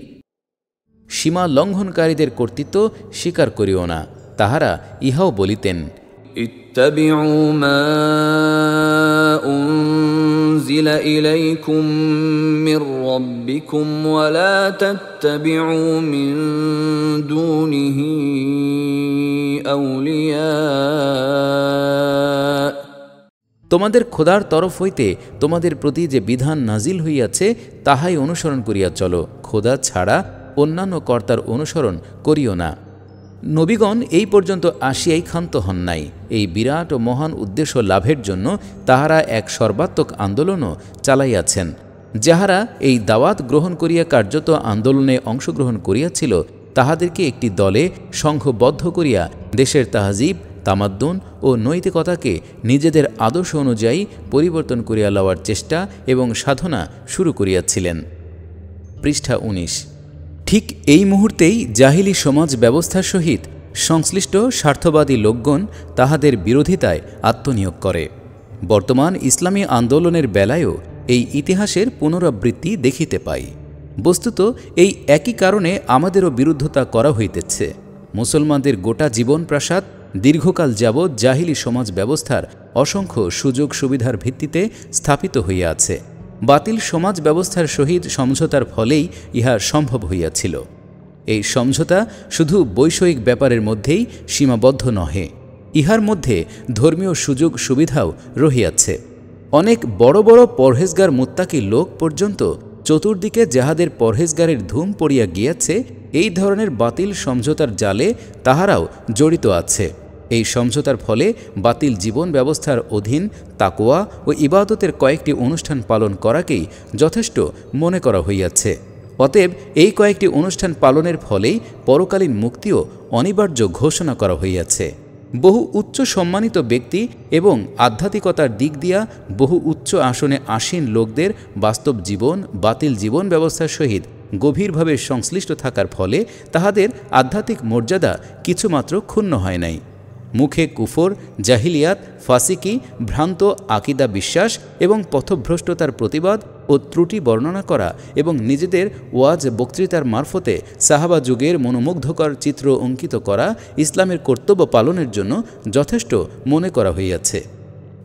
সীমা লঙ্ঘনকারীদের কর্তৃত্ব স্বীকার করিও না তাহারা ইহাও বলিতেন ইত্তাবিউ أنزل إليكم من ربكم ولا تتبعوا من دونه أولياء তোমাদের খোদার তরফ হইতে তোমাদের প্রতি যে বিধান নাজিল হইয়াছে তাহাই অনুসরণ করিয়া চলো খোদা ছাড়া অন্যান্য কর্তার অনুসরণ করিও না নবীগণ এই পর্যন্ত আসিয়াই ক্ষান্ত হন নাই এই বিরাট ও মহান উদ্দেশ্য লাভের জন্য তাহারা এক সর্বাত্মক আন্দোলনও চালাইয়াছেন যাহারা এই দাওয়াত গ্রহণ করিয়া কার্যত আন্দোলনে অংশগ্রহণ করিয়াছিল তাহাদেরকে একটি দলে সংঘবদ্ধ করিয়া দেশের তাহাজিব তামাদ্দুন ও নৈতিকতাকে নিজেদের আদর্শ অনুযায়ী পরিবর্তন করিয়া লওয়ার চেষ্টা এবং সাধনা শুরু করিয়াছিলেন পৃষ্ঠা উনিশ ঠিক এই মুহূর্তেই জাহিলি সমাজ ব্যবস্থার সহিত সংশ্লিষ্ট স্বার্থবাদী লোকগণ তাহাদের বিরোধিতায় আত্মনিয়োগ করে বর্তমান ইসলামী আন্দোলনের বেলায়ও এই ইতিহাসের পুনরাবৃত্তি দেখিতে পাই বস্তুত এই একই কারণে আমাদেরও বিরুদ্ধতা করা হইতেছে মুসলমানদের গোটা জীবন প্রাসাদ দীর্ঘকাল যাবৎ জাহিলি সমাজ ব্যবস্থার অসংখ্য সুযোগ সুবিধার ভিত্তিতে স্থাপিত হইয়া আছে বাতিল সমাজ ব্যবস্থার সহিত সমঝোতার ফলেই ইহা সম্ভব হইয়াছিল এই সমঝোতা শুধু বৈষয়িক ব্যাপারের মধ্যেই সীমাবদ্ধ নহে ইহার মধ্যে ধর্মীয় সুযোগ সুবিধাও রহিয়াছে অনেক বড় বড় পরহেজগার মোত্তাকি লোক পর্যন্ত চতুর্দিকে যাহাদের পরহেজগারের ধুম পড়িয়া গিয়াছে এই ধরনের বাতিল সমঝোতার জালে তাহারাও জড়িত আছে এই সমঝোতার ফলে বাতিল জীবন ব্যবস্থার অধীন তাকোয়া ও ইবাদতের কয়েকটি অনুষ্ঠান পালন করাকেই যথেষ্ট মনে করা হইয়াছে অতএব এই কয়েকটি অনুষ্ঠান পালনের ফলেই পরকালীন মুক্তিও অনিবার্য ঘোষণা করা হইয়াছে বহু উচ্চ সম্মানিত ব্যক্তি এবং আধ্যাত্মিকতার দিক দিয়া বহু উচ্চ আসনে আসীন লোকদের বাস্তব জীবন বাতিল জীবন ব্যবস্থার সহিত গভীরভাবে সংশ্লিষ্ট থাকার ফলে তাহাদের আধ্যাত্মিক মর্যাদা কিছুমাত্র ক্ষুণ্ণ হয় নাই মুখে কুফর জাহিলিয়াত ফাসিকি ভ্রান্ত আকিদা বিশ্বাস এবং পথভ্রষ্টতার প্রতিবাদ ও ত্রুটি বর্ণনা করা এবং নিজেদের ওয়াজ বক্তৃতার মারফতে সাহাবা যুগের মনোমুগ্ধকর চিত্র অঙ্কিত করা ইসলামের কর্তব্য পালনের জন্য যথেষ্ট মনে করা হইয়াছে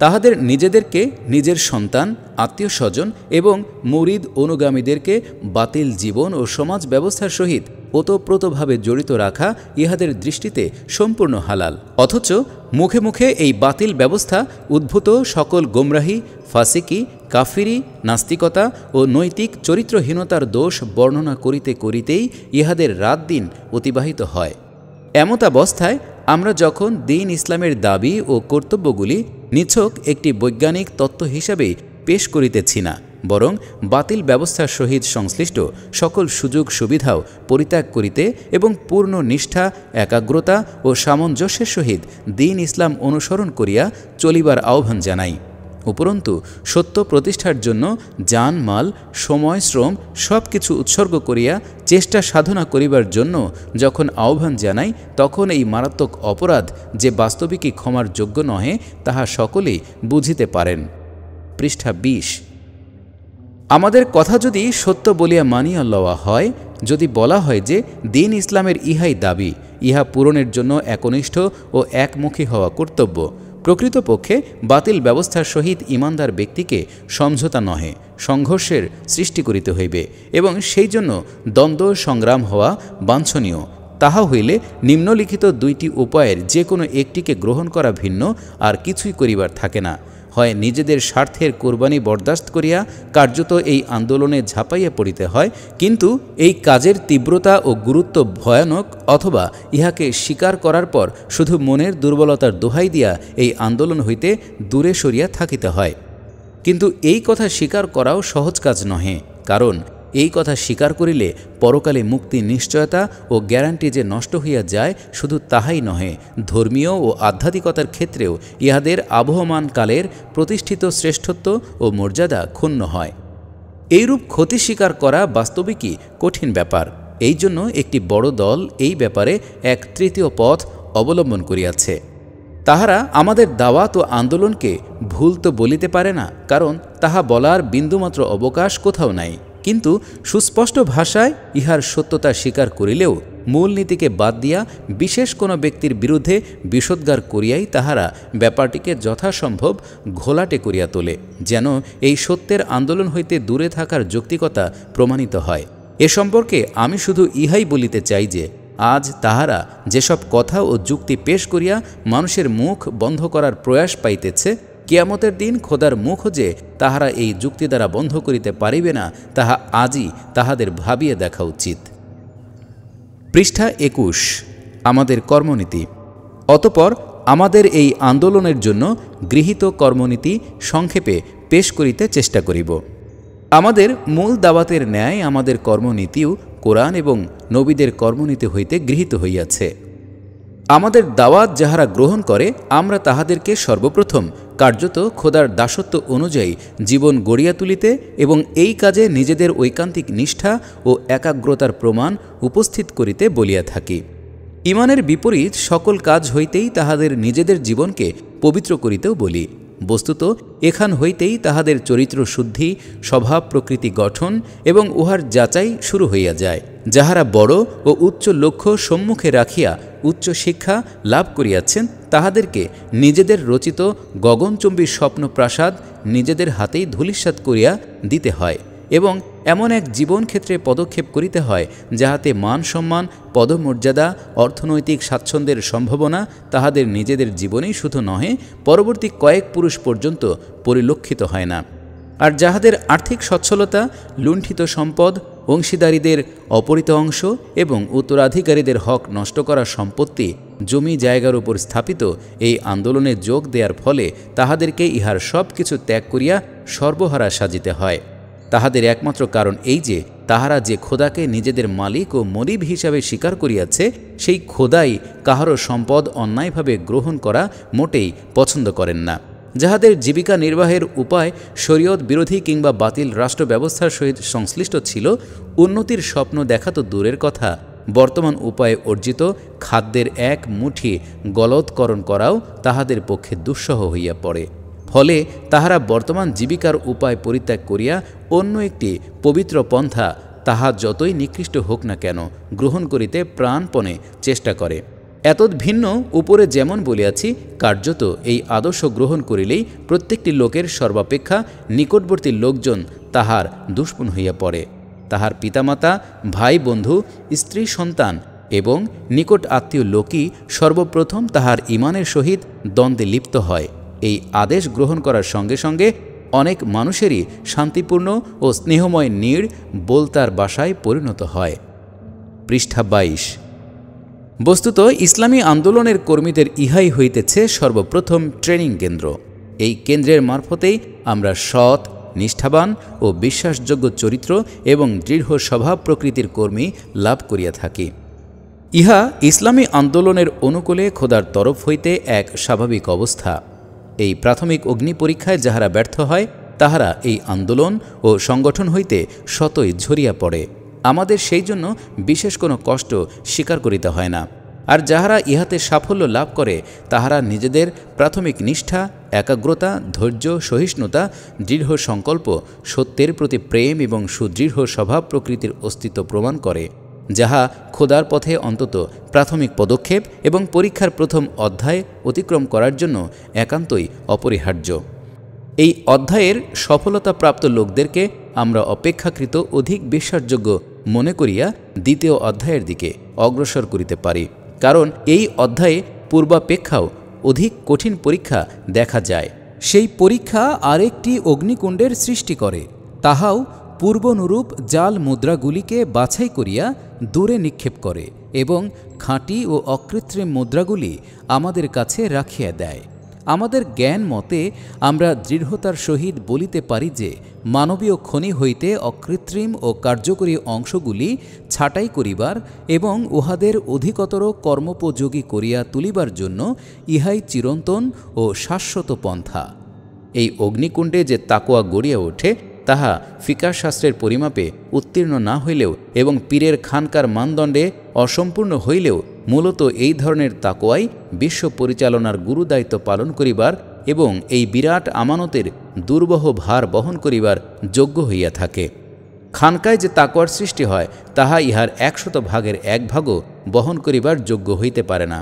তাহাদের নিজেদেরকে নিজের সন্তান আত্মীয় স্বজন এবং মুরিদ অনুগামীদেরকে বাতিল জীবন ও সমাজ ব্যবস্থার সহিত ওতপ্রোতভাবে জড়িত রাখা ইহাদের দৃষ্টিতে সম্পূর্ণ হালাল অথচ মুখে মুখে এই বাতিল ব্যবস্থা উদ্ভূত সকল গোমরাহি ফাসিকি কাফিরি নাস্তিকতা ও নৈতিক চরিত্রহীনতার দোষ বর্ণনা করিতে করিতেই ইহাদের রাত দিন অতিবাহিত হয় এমতাবস্থায় আমরা যখন দিন ইসলামের দাবি ও কর্তব্যগুলি নিছক একটি বৈজ্ঞানিক তত্ত্ব হিসাবে পেশ করিতেছি না বরং বাতিল ব্যবস্থার সহিত সংশ্লিষ্ট সকল সুযোগ সুবিধাও পরিত্যাগ করিতে এবং পূর্ণ নিষ্ঠা একাগ্রতা ও সামঞ্জস্যের সহিত দিন ইসলাম অনুসরণ করিয়া চলিবার আহ্বান জানাই উপরন্তু সত্য প্রতিষ্ঠার জন্য যান মাল সময় শ্রম সব কিছু উৎসর্গ করিয়া চেষ্টা সাধনা করিবার জন্য যখন আহ্বান জানাই তখন এই মারাত্মক অপরাধ যে বাস্তবিকই ক্ষমার যোগ্য নহে তাহা সকলেই বুঝিতে পারেন পৃষ্ঠা বিশ আমাদের কথা যদি সত্য বলিয়া মানিয়া লওয়া হয় যদি বলা হয় যে দিন ইসলামের ইহাই দাবি ইহা পূরণের জন্য একনিষ্ঠ ও একমুখী হওয়া কর্তব্য প্রকৃতপক্ষে বাতিল ব্যবস্থার সহিত ইমানদার ব্যক্তিকে সমঝোতা নহে সংঘর্ষের সৃষ্টি করিতে হইবে এবং সেই জন্য দ্বন্দ্ব সংগ্রাম হওয়া বাঞ্ছনীয় তাহা হইলে নিম্নলিখিত দুইটি উপায়ের যে কোনো একটিকে গ্রহণ করা ভিন্ন আর কিছুই করিবার থাকে না হয় নিজেদের স্বার্থের কোরবানি বরদাস্ত করিয়া কার্যত এই আন্দোলনে ঝাঁপাইয়া পড়িতে হয় কিন্তু এই কাজের তীব্রতা ও গুরুত্ব ভয়ানক অথবা ইহাকে স্বীকার করার পর শুধু মনের দুর্বলতার দোহাই দিয়া এই আন্দোলন হইতে দূরে সরিয়া থাকিতে হয় কিন্তু এই কথা স্বীকার করাও সহজ কাজ নহে কারণ এই কথা স্বীকার করিলে পরকালে মুক্তি নিশ্চয়তা ও গ্যারান্টি যে নষ্ট হইয়া যায় শুধু তাহাই নহে ধর্মীয় ও আধ্যাত্মিকতার ক্ষেত্রেও ইহাদের আবহমান কালের প্রতিষ্ঠিত শ্রেষ্ঠত্ব ও মর্যাদা ক্ষুণ্ণ হয় এইরূপ ক্ষতি স্বীকার করা বাস্তবিকই কঠিন ব্যাপার এই জন্য একটি বড় দল এই ব্যাপারে এক তৃতীয় পথ অবলম্বন করিয়াছে তাহারা আমাদের দাওয়াত ও আন্দোলনকে ভুল তো বলিতে পারে না কারণ তাহা বলার বিন্দুমাত্র অবকাশ কোথাও নাই কিন্তু সুস্পষ্ট ভাষায় ইহার সত্যতা স্বীকার করিলেও মূলনীতিকে বাদ দিয়া বিশেষ কোনো ব্যক্তির বিরুদ্ধে বিষোদ্গার করিয়াই তাহারা ব্যাপারটিকে যথাসম্ভব ঘোলাটে করিয়া তোলে যেন এই সত্যের আন্দোলন হইতে দূরে থাকার যৌক্তিকতা প্রমাণিত হয় এ সম্পর্কে আমি শুধু ইহাই বলিতে চাই যে আজ তাহারা যেসব কথা ও যুক্তি পেশ করিয়া মানুষের মুখ বন্ধ করার প্রয়াস পাইতেছে কিয়ামতের দিন খোদার মুখ যে তাহারা এই যুক্তি দ্বারা বন্ধ করিতে পারিবে না তাহা আজই তাহাদের ভাবিয়ে দেখা উচিত পৃষ্ঠা একুশ আমাদের কর্মনীতি অতপর আমাদের এই আন্দোলনের জন্য গৃহীত কর্মনীতি সংক্ষেপে পেশ করিতে চেষ্টা করিব আমাদের মূল দাওয়াতের ন্যায় আমাদের কর্মনীতিও কোরআন এবং নবীদের কর্মনীতি হইতে গৃহীত হইয়াছে আমাদের দাওয়াত যাহারা গ্রহণ করে আমরা তাহাদেরকে সর্বপ্রথম কার্যত খোদার দাসত্ব অনুযায়ী জীবন গড়িয়া তুলিতে এবং এই কাজে নিজেদের ঐকান্তিক নিষ্ঠা ও একাগ্রতার প্রমাণ উপস্থিত করিতে বলিয়া থাকি ইমানের বিপরীত সকল কাজ হইতেই তাহাদের নিজেদের জীবনকে পবিত্র করিতেও বলি বস্তুত এখান হইতেই তাহাদের চরিত্র শুদ্ধি স্বভাব প্রকৃতি গঠন এবং উহার যাচাই শুরু হইয়া যায় যাহারা বড় ও উচ্চ লক্ষ্য সম্মুখে রাখিয়া উচ্চ শিক্ষা লাভ করিয়াছেন তাহাদেরকে নিজেদের রচিত গগনচম্বী স্বপ্ন প্রাসাদ নিজেদের হাতেই ধূলিসাৎ করিয়া দিতে হয় এবং এমন এক জীবন ক্ষেত্রে পদক্ষেপ করিতে হয় যাহাতে মান সম্মান পদমর্যাদা অর্থনৈতিক স্বাচ্ছন্দ্যের সম্ভাবনা তাহাদের নিজেদের জীবনেই শুধু নহে পরবর্তী কয়েক পুরুষ পর্যন্ত পরিলক্ষিত হয় না আর যাহাদের আর্থিক সচ্ছলতা লুণ্ঠিত সম্পদ অংশীদারীদের অপরিত অংশ এবং উত্তরাধিকারীদের হক নষ্ট করা সম্পত্তি জমি জায়গার উপর স্থাপিত এই আন্দোলনে যোগ দেওয়ার ফলে তাহাদেরকে ইহার সব কিছু ত্যাগ করিয়া সর্বহারা সাজিতে হয় তাহাদের একমাত্র কারণ এই যে তাহারা যে খোদাকে নিজেদের মালিক ও মরিব হিসাবে স্বীকার করিয়াছে সেই খোদাই কাহারও সম্পদ অন্যায়ভাবে গ্রহণ করা মোটেই পছন্দ করেন না যাহাদের জীবিকা নির্বাহের উপায় শরীয়ত বিরোধী কিংবা বাতিল রাষ্ট্র ব্যবস্থার সহিত সংশ্লিষ্ট ছিল উন্নতির স্বপ্ন দেখা তো দূরের কথা বর্তমান উপায়ে অর্জিত খাদ্যের এক মুঠি গলৎকরণ করাও তাহাদের পক্ষে দুঃসহ হইয়া পড়ে ফলে তাহারা বর্তমান জীবিকার উপায় পরিত্যাগ করিয়া অন্য একটি পবিত্র পন্থা তাহা যতই নিকৃষ্ট হোক না কেন গ্রহণ করিতে প্রাণপণে চেষ্টা করে এত ভিন্ন উপরে যেমন বলিয়াছি কার্যত এই আদর্শ গ্রহণ করিলেই প্রত্যেকটি লোকের সর্বাপেক্ষা নিকটবর্তী লোকজন তাহার দুষ্পণ হইয়া পড়ে তাহার পিতামাতা ভাই বন্ধু স্ত্রী সন্তান এবং নিকট আত্মীয় লোকই সর্বপ্রথম তাহার ইমানের সহিত দ্বন্দ্বে লিপ্ত হয় এই আদেশ গ্রহণ করার সঙ্গে সঙ্গে অনেক মানুষেরই শান্তিপূর্ণ ও স্নেহময় নীড় বোলতার বাসায় পরিণত হয় পৃষ্ঠা বাইশ বস্তুত ইসলামী আন্দোলনের কর্মীদের ইহাই হইতেছে সর্বপ্রথম ট্রেনিং কেন্দ্র এই কেন্দ্রের মারফতেই আমরা সৎ নিষ্ঠাবান ও বিশ্বাসযোগ্য চরিত্র এবং দৃঢ় স্বভাব প্রকৃতির কর্মী লাভ করিয়া থাকি ইহা ইসলামী আন্দোলনের অনুকূলে খোদার তরফ হইতে এক স্বাভাবিক অবস্থা এই প্রাথমিক অগ্নি পরীক্ষায় যাহারা ব্যর্থ হয় তাহারা এই আন্দোলন ও সংগঠন হইতে শতই ঝরিয়া পড়ে আমাদের সেই জন্য বিশেষ কোনো কষ্ট স্বীকার করিতে হয় না আর যাহারা ইহাতে সাফল্য লাভ করে তাহারা নিজেদের প্রাথমিক নিষ্ঠা একাগ্রতা ধৈর্য সহিষ্ণুতা দৃঢ় সংকল্প সত্যের প্রতি প্রেম এবং সুদৃঢ় স্বভাব প্রকৃতির অস্তিত্ব প্রমাণ করে যাহা খোদার পথে অন্তত প্রাথমিক পদক্ষেপ এবং পরীক্ষার প্রথম অধ্যায় অতিক্রম করার জন্য একান্তই অপরিহার্য এই অধ্যায়ের সফলতাপ্রাপ্ত লোকদেরকে আমরা অপেক্ষাকৃত অধিক বিশ্বাসযোগ্য মনে করিয়া দ্বিতীয় অধ্যায়ের দিকে অগ্রসর করিতে পারি কারণ এই অধ্যায়ে পূর্বাপেক্ষাও অধিক কঠিন পরীক্ষা দেখা যায় সেই পরীক্ষা আরেকটি অগ্নিকুণ্ডের সৃষ্টি করে তাহাও পূর্বনুরূপ জাল মুদ্রাগুলিকে বাছাই করিয়া দূরে নিক্ষেপ করে এবং খাঁটি ও অকৃত্রিম মুদ্রাগুলি আমাদের কাছে রাখিয়া দেয় আমাদের জ্ঞান মতে আমরা দৃঢ়তার সহিত বলিতে পারি যে মানবীয় খনি হইতে অকৃত্রিম ও কার্যকরী অংশগুলি ছাঁটাই করিবার এবং উহাদের অধিকতর কর্মোপযোগী করিয়া তুলিবার জন্য ইহাই চিরন্তন ও শাশ্বত পন্থা এই অগ্নিকুণ্ডে যে তাকোয়া গড়িয়া ওঠে তাহা ফিকা শাস্ত্রের পরিমাপে উত্তীর্ণ না হইলেও এবং পীরের খানকার মানদণ্ডে অসম্পূর্ণ হইলেও মূলত এই ধরনের তাকোয়াই বিশ্ব পরিচালনার গুরুদায়িত্ব পালন করিবার এবং এই বিরাট আমানতের দুর্বহ ভার বহন করিবার যোগ্য হইয়া থাকে খানকায় যে তাকোয়ার সৃষ্টি হয় তাহা ইহার একশত ভাগের এক ভাগও বহন করিবার যোগ্য হইতে পারে না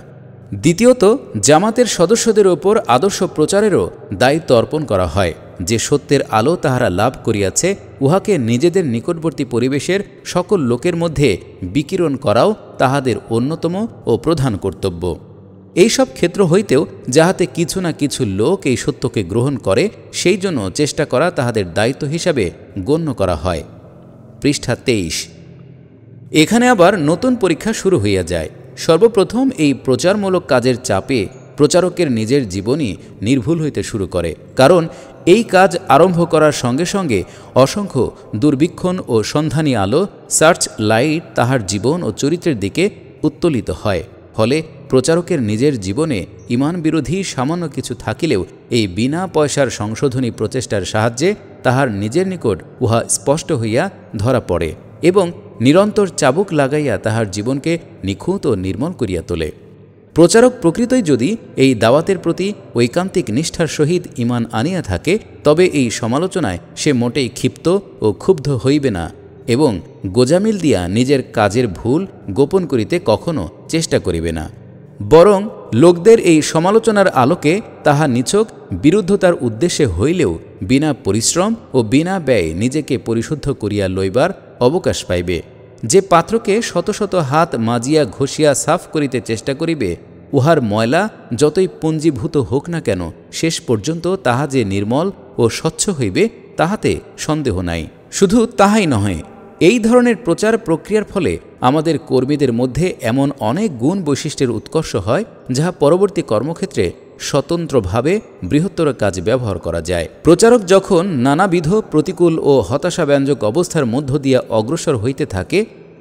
দ্বিতীয়ত জামাতের সদস্যদের ওপর আদর্শ প্রচারেরও দায়িত্ব অর্পণ করা হয় যে সত্যের আলো তাহারা লাভ করিয়াছে উহাকে নিজেদের নিকটবর্তী পরিবেশের সকল লোকের মধ্যে বিকিরণ করাও তাহাদের অন্যতম ও প্রধান কর্তব্য এইসব ক্ষেত্র হইতেও যাহাতে কিছু না কিছু লোক এই সত্যকে গ্রহণ করে সেই জন্য চেষ্টা করা তাহাদের দায়িত্ব হিসাবে গণ্য করা হয় পৃষ্ঠা তেইশ এখানে আবার নতুন পরীক্ষা শুরু হইয়া যায় সর্বপ্রথম এই প্রচারমূলক কাজের চাপে প্রচারকের নিজের জীবনই নির্ভুল হইতে শুরু করে কারণ এই কাজ আরম্ভ করার সঙ্গে সঙ্গে অসংখ্য দুর্বীক্ষণ ও সন্ধানী আলো সার্চ লাইট তাহার জীবন ও চরিত্রের দিকে উত্তোলিত হয় ফলে প্রচারকের নিজের জীবনে ইমান বিরোধী সামান্য কিছু থাকিলেও এই বিনা পয়সার সংশোধনী প্রচেষ্টার সাহায্যে তাহার নিজের নিকট উহা স্পষ্ট হইয়া ধরা পড়ে এবং নিরন্তর চাবুক লাগাইয়া তাহার জীবনকে নিখুঁত ও নির্মল করিয়া তোলে প্রচারক প্রকৃতই যদি এই দাওয়াতের প্রতি ঐকান্তিক নিষ্ঠার সহিত ইমান আনিয়া থাকে তবে এই সমালোচনায় সে মোটেই ক্ষিপ্ত ও ক্ষুব্ধ হইবে না এবং গোজামিল দিয়া নিজের কাজের ভুল গোপন করিতে কখনো চেষ্টা করিবে না বরং লোকদের এই সমালোচনার আলোকে তাহা নিছক বিরুদ্ধতার উদ্দেশ্যে হইলেও বিনা পরিশ্রম ও বিনা ব্যয়ে নিজেকে পরিশুদ্ধ করিয়া লইবার অবকাশ পাইবে যে পাত্রকে শত শত হাত মাজিয়া ঘষিয়া সাফ করিতে চেষ্টা করিবে উহার ময়লা যতই পুঞ্জীভূত হোক না কেন শেষ পর্যন্ত তাহা যে নির্মল ও স্বচ্ছ হইবে তাহাতে সন্দেহ নাই শুধু তাহাই নহে এই ধরনের প্রচার প্রক্রিয়ার ফলে আমাদের কর্মীদের মধ্যে এমন অনেক গুণ বৈশিষ্ট্যের উৎকর্ষ হয় যাহা পরবর্তী কর্মক্ষেত্রে স্বতন্ত্রভাবে বৃহত্তর কাজে ব্যবহার করা যায় প্রচারক যখন নানাবিধ প্রতিকূল ও হতাশাব্যঞ্জক অবস্থার মধ্য দিয়া অগ্রসর হইতে থাকে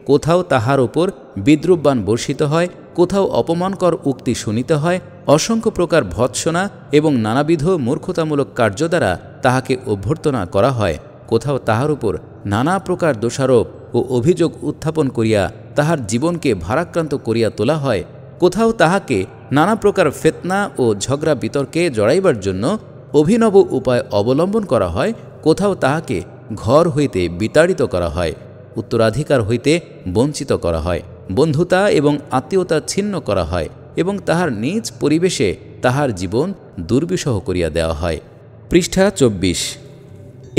কোথাও তাহার ওপর বিদ্রুপবান বর্ষিত হয় কোথাও অপমানকর উক্তি শুনিতে হয় অসংখ্য প্রকার ভৎসনা এবং নানাবিধ মূর্খতামূলক কার্য দ্বারা তাহাকে অভ্যর্থনা করা হয় কোথাও তাহার উপর নানা প্রকার দোষারোপ ও অভিযোগ উত্থাপন করিয়া তাহার জীবনকে ভারাক্রান্ত করিয়া তোলা হয় কোথাও তাহাকে নানা প্রকার ফেতনা ও ঝগড়া বিতর্কে জড়াইবার জন্য অভিনব উপায় অবলম্বন করা হয় কোথাও তাহাকে ঘর হইতে বিতাড়িত করা হয় উত্তরাধিকার হইতে বঞ্চিত করা হয় বন্ধুতা এবং আত্মীয়তা ছিন্ন করা হয় এবং তাহার নিজ পরিবেশে তাহার জীবন দুর্বিষহ করিয়া দেওয়া হয় পৃষ্ঠা চব্বিশ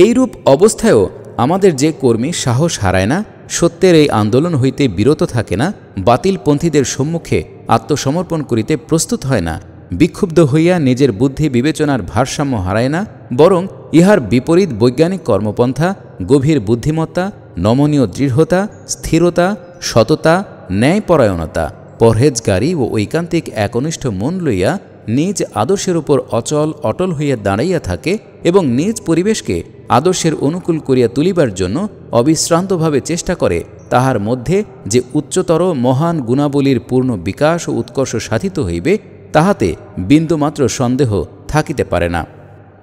এইরূপ অবস্থায়ও আমাদের যে কর্মী সাহস হারায় না সত্যের এই আন্দোলন হইতে বিরত থাকে না বাতিলপন্থীদের সম্মুখে আত্মসমর্পণ করিতে প্রস্তুত হয় না বিক্ষুব্ধ হইয়া নিজের বুদ্ধি বিবেচনার ভারসাম্য হারায় না বরং ইহার বিপরীত বৈজ্ঞানিক কর্মপন্থা গভীর বুদ্ধিমত্তা নমনীয় দৃঢ়তা স্থিরতা সততা ন্যায়পরায়ণতা পরহেজগারী ও ঐকান্তিক একনিষ্ঠ মন লইয়া নিজ আদর্শের উপর অচল অটল হইয়া দাঁড়াইয়া থাকে এবং নিজ পরিবেশকে আদর্শের অনুকূল করিয়া তুলিবার জন্য অবিশ্রান্তভাবে চেষ্টা করে তাহার মধ্যে যে উচ্চতর মহান গুণাবলীর পূর্ণ বিকাশ ও উৎকর্ষ সাধিত হইবে তাহাতে বিন্দুমাত্র সন্দেহ থাকিতে পারে না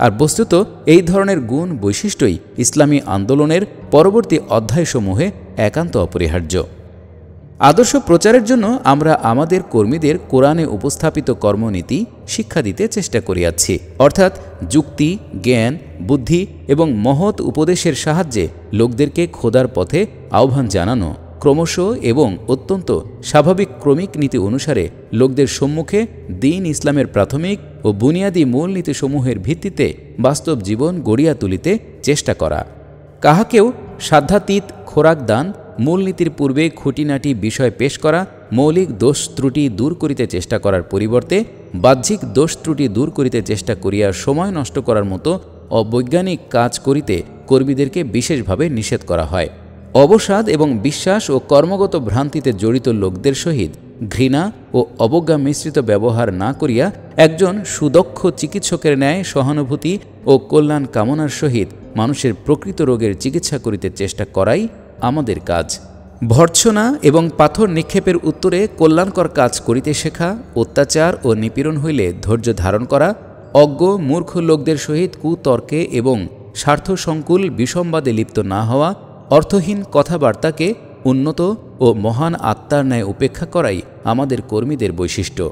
আর বস্তুত এই ধরনের গুণ বৈশিষ্ট্যই ইসলামী আন্দোলনের পরবর্তী অধ্যায়সমূহে একান্ত অপরিহার্য আদর্শ প্রচারের জন্য আমরা আমাদের কর্মীদের কোরআনে উপস্থাপিত কর্মনীতি শিক্ষা দিতে চেষ্টা করিয়াছি অর্থাৎ যুক্তি জ্ঞান বুদ্ধি এবং মহৎ উপদেশের সাহায্যে লোকদেরকে খোদার পথে আহ্বান জানানো ক্রমশ এবং অত্যন্ত স্বাভাবিক ক্রমিক নীতি অনুসারে লোকদের সম্মুখে দিন ইসলামের প্রাথমিক ও বুনিয়াদী মূলনীতিসমূহের ভিত্তিতে বাস্তব জীবন গড়িয়া তুলিতে চেষ্টা করা কাহাকেও সাধ্যাতীত খোরাক দান মূলনীতির পূর্বে খুঁটিনাটি বিষয় পেশ করা মৌলিক দোষ ত্রুটি দূর করিতে চেষ্টা করার পরিবর্তে বাহ্যিক দোষ ত্রুটি দূর করিতে চেষ্টা করিয়া সময় নষ্ট করার মতো অবৈজ্ঞানিক কাজ করিতে কর্মীদেরকে বিশেষভাবে নিষেধ করা হয় অবসাদ এবং বিশ্বাস ও কর্মগত ভ্রান্তিতে জড়িত লোকদের সহিত ঘৃণা ও অবজ্ঞা মিশ্রিত ব্যবহার না করিয়া একজন সুদক্ষ চিকিৎসকের ন্যায় সহানুভূতি ও কল্যাণ কামনার সহিত মানুষের প্রকৃত রোগের চিকিৎসা করিতে চেষ্টা করাই আমাদের কাজ ভর্ৎসনা এবং পাথর নিক্ষেপের উত্তরে কল্যাণকর কাজ করিতে শেখা অত্যাচার ও নিপীড়ন হইলে ধৈর্য ধারণ করা অজ্ঞ মূর্খ লোকদের সহিত কুতর্কে এবং স্বার্থসংকুল বিসম্বাদে লিপ্ত না হওয়া অর্থহীন কথাবার্তাকে উন্নত ও মহান আত্মার ন্যায় উপেক্ষা করাই আমাদের কর্মীদের বৈশিষ্ট্য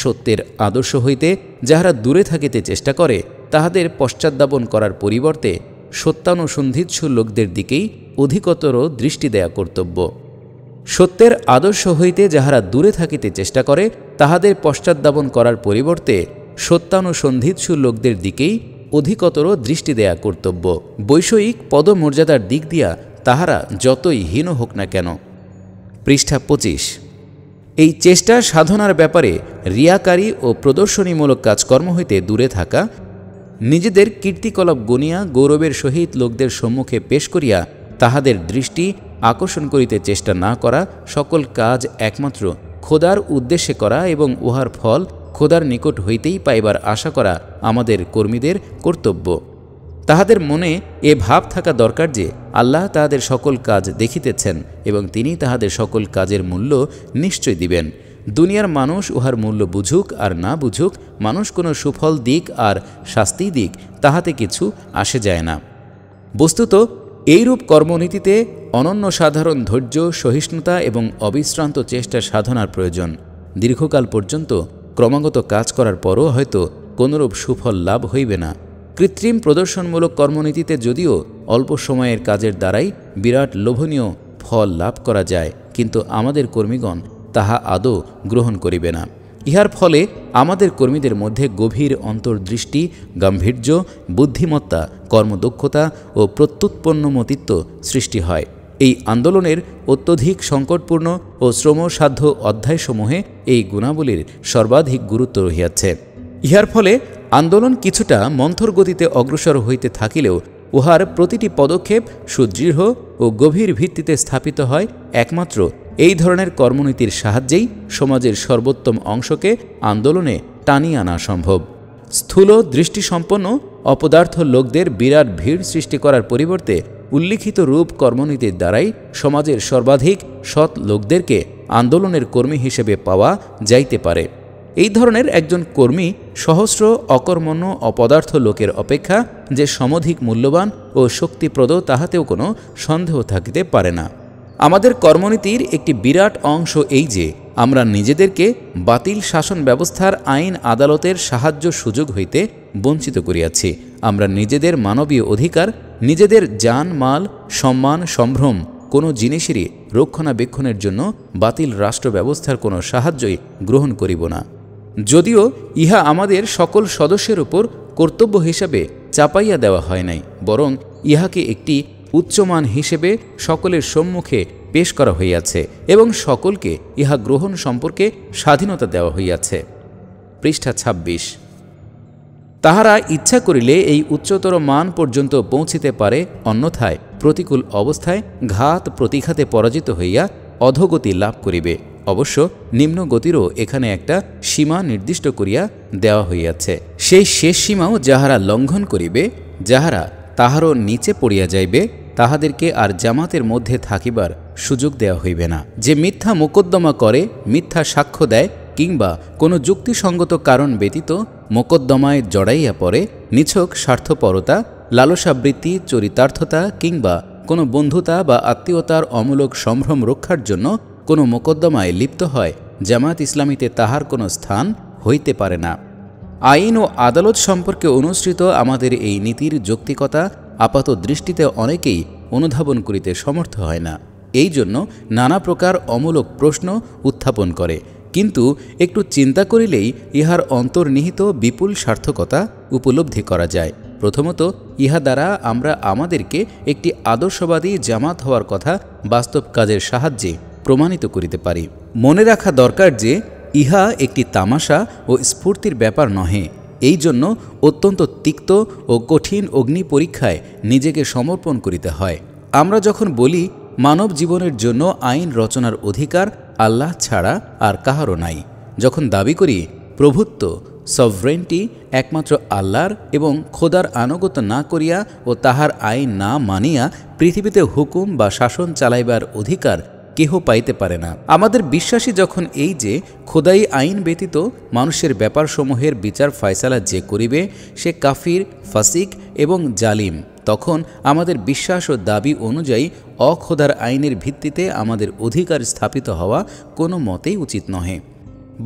সত্যের আদর্শ হইতে যাহারা দূরে থাকিতে চেষ্টা করে তাহাদের পশ্চাদ্ধাবন করার পরিবর্তে সত্যানুসন্ধিৎস লোকদের দিকেই অধিকতর দৃষ্টি দেয়া কর্তব্য সত্যের আদর্শ হইতে যাহারা দূরে থাকিতে চেষ্টা করে তাহাদের পশ্চাদ্ধাবন করার পরিবর্তে সত্যানুসন্ধিৎসু লোকদের দিকেই অধিকতর দৃষ্টি দেয়া কর্তব্য বৈষয়িক পদমর্যাদার দিক দিয়া তাহারা যতই হীন হোক না কেন পৃষ্ঠা পঁচিশ এই চেষ্টা সাধনার ব্যাপারে রিয়াকারী ও প্রদর্শনীমূলক কাজকর্ম হইতে দূরে থাকা নিজেদের কীর্তিকলাপ গনিয়া গৌরবের সহিত লোকদের সম্মুখে পেশ করিয়া তাহাদের দৃষ্টি আকর্ষণ করিতে চেষ্টা না করা সকল কাজ একমাত্র খোদার উদ্দেশ্যে করা এবং উহার ফল খোদার নিকট হইতেই পাইবার আশা করা আমাদের কর্মীদের কর্তব্য তাহাদের মনে এ ভাব থাকা দরকার যে আল্লাহ তাহাদের সকল কাজ দেখিতেছেন এবং তিনি তাহাদের সকল কাজের মূল্য নিশ্চয় দিবেন দুনিয়ার মানুষ উহার মূল্য বুঝুক আর না বুঝুক মানুষ কোনো সুফল দিক আর শাস্তি দিক তাহাতে কিছু আসে যায় না বস্তুত এইরূপ কর্মনীতিতে অনন্য সাধারণ ধৈর্য সহিষ্ণুতা এবং অবিশ্রান্ত চেষ্টা সাধনার প্রয়োজন দীর্ঘকাল পর্যন্ত ক্রমাগত কাজ করার পরও হয়তো কোনরূপ সুফল লাভ হইবে না কৃত্রিম প্রদর্শনমূলক কর্মনীতিতে যদিও অল্প সময়ের কাজের দ্বারাই বিরাট লোভনীয় ফল লাভ করা যায় কিন্তু আমাদের কর্মীগণ তাহা আদৌ গ্রহণ করিবে না ইহার ফলে আমাদের কর্মীদের মধ্যে গভীর অন্তর্দৃষ্টি গাম্ভীর্য বুদ্ধিমত্তা কর্মদক্ষতা ও প্রত্যুৎপন্নমতিত্ব সৃষ্টি হয় এই আন্দোলনের অত্যধিক সংকটপূর্ণ ও শ্রমসাধ্য অধ্যায়সমূহে এই গুণাবলীর সর্বাধিক গুরুত্ব রহিয়াছে ইহার ফলে আন্দোলন কিছুটা মন্থর গতিতে অগ্রসর হইতে থাকিলেও উহার প্রতিটি পদক্ষেপ সুদৃঢ় ও গভীর ভিত্তিতে স্থাপিত হয় একমাত্র এই ধরনের কর্মনীতির সাহায্যেই সমাজের সর্বোত্তম অংশকে আন্দোলনে টানিয়ে আনা সম্ভব স্থূল দৃষ্টিসম্পন্ন অপদার্থ লোকদের বিরাট ভিড় সৃষ্টি করার পরিবর্তে উল্লিখিত রূপ কর্মনীতির দ্বারাই সমাজের সর্বাধিক সৎ লোকদেরকে আন্দোলনের কর্মী হিসেবে পাওয়া যাইতে পারে এই ধরনের একজন কর্মী সহস্র অকর্মণ্য অপদার্থ লোকের অপেক্ষা যে সমধিক মূল্যবান ও শক্তিপ্রদ তাহাতেও কোনো সন্দেহ থাকিতে পারে না আমাদের কর্মনীতির একটি বিরাট অংশ এই যে আমরা নিজেদেরকে বাতিল শাসন ব্যবস্থার আইন আদালতের সাহায্য সুযোগ হইতে বঞ্চিত করিয়াছি আমরা নিজেদের মানবীয় অধিকার নিজেদের যান মাল সম্মান সম্ভ্রম কোনো জিনিসেরই রক্ষণাবেক্ষণের জন্য বাতিল রাষ্ট্র ব্যবস্থার কোনো সাহায্যই গ্রহণ করিব না যদিও ইহা আমাদের সকল সদস্যের উপর কর্তব্য হিসাবে চাপাইয়া দেওয়া হয় নাই বরং ইহাকে একটি উচ্চমান হিসেবে সকলের সম্মুখে পেশ করা হইয়াছে এবং সকলকে ইহা গ্রহণ সম্পর্কে স্বাধীনতা দেওয়া হইয়াছে পৃষ্ঠা ২৬ তাহারা ইচ্ছা করিলে এই উচ্চতর মান পর্যন্ত পৌঁছিতে পারে অন্যথায় প্রতিকূল অবস্থায় ঘাত প্রতিঘাতে পরাজিত হইয়া অধগতি লাভ করিবে অবশ্য নিম্নগতিরও এখানে একটা সীমা নির্দিষ্ট করিয়া দেওয়া হইয়াছে সেই শেষ সীমাও যাহারা লঙ্ঘন করিবে যাহারা তাহারও নিচে পড়িয়া যাইবে তাহাদেরকে আর জামাতের মধ্যে থাকিবার সুযোগ দেয়া হইবে না যে মিথ্যা মোকদ্দমা করে মিথ্যা সাক্ষ্য দেয় কিংবা কোনো যুক্তিসঙ্গত কারণ ব্যতীত মোকদ্দমায় জড়াইয়া পড়ে নিছক স্বার্থপরতা লালসাবৃত্তি চরিতার্থতা কিংবা কোনো বন্ধুতা বা আত্মীয়তার অমূলক সম্ভ্রম রক্ষার জন্য কোনো মোকদ্দমায় লিপ্ত হয় জামাত ইসলামীতে তাহার কোনো স্থান হইতে পারে না আইন ও আদালত সম্পর্কে অনুসৃত আমাদের এই নীতির যৌক্তিকতা আপাত দৃষ্টিতে অনেকেই অনুধাবন করিতে সমর্থ হয় না এই জন্য নানা প্রকার অমূলক প্রশ্ন উত্থাপন করে কিন্তু একটু চিন্তা করিলেই ইহার অন্তর্নিহিত বিপুল সার্থকতা উপলব্ধি করা যায় প্রথমত ইহা দ্বারা আমরা আমাদেরকে একটি আদর্শবাদী জামাত হওয়ার কথা বাস্তব কাজের সাহায্যে প্রমাণিত করিতে পারি মনে রাখা দরকার যে ইহা একটি তামাশা ও স্ফূর্তির ব্যাপার নহে এই জন্য অত্যন্ত তিক্ত ও কঠিন অগ্নি পরীক্ষায় নিজেকে সমর্পণ করিতে হয় আমরা যখন বলি মানব জীবনের জন্য আইন রচনার অধিকার আল্লাহ ছাড়া আর কাহারও নাই যখন দাবি করি প্রভুত্ব সভরেনটি একমাত্র আল্লাহর এবং খোদার আনুগত না করিয়া ও তাহার আইন না মানিয়া পৃথিবীতে হুকুম বা শাসন চালাইবার অধিকার কেহ পাইতে পারে না আমাদের বিশ্বাসী যখন এই যে খোদাই আইন ব্যতীত মানুষের ব্যাপারসমূহের বিচার ফয়সালা যে করিবে সে কাফির ফাসিক এবং জালিম তখন আমাদের বিশ্বাস ও দাবি অনুযায়ী অখোদার আইনের ভিত্তিতে আমাদের অধিকার স্থাপিত হওয়া কোনো মতেই উচিত নহে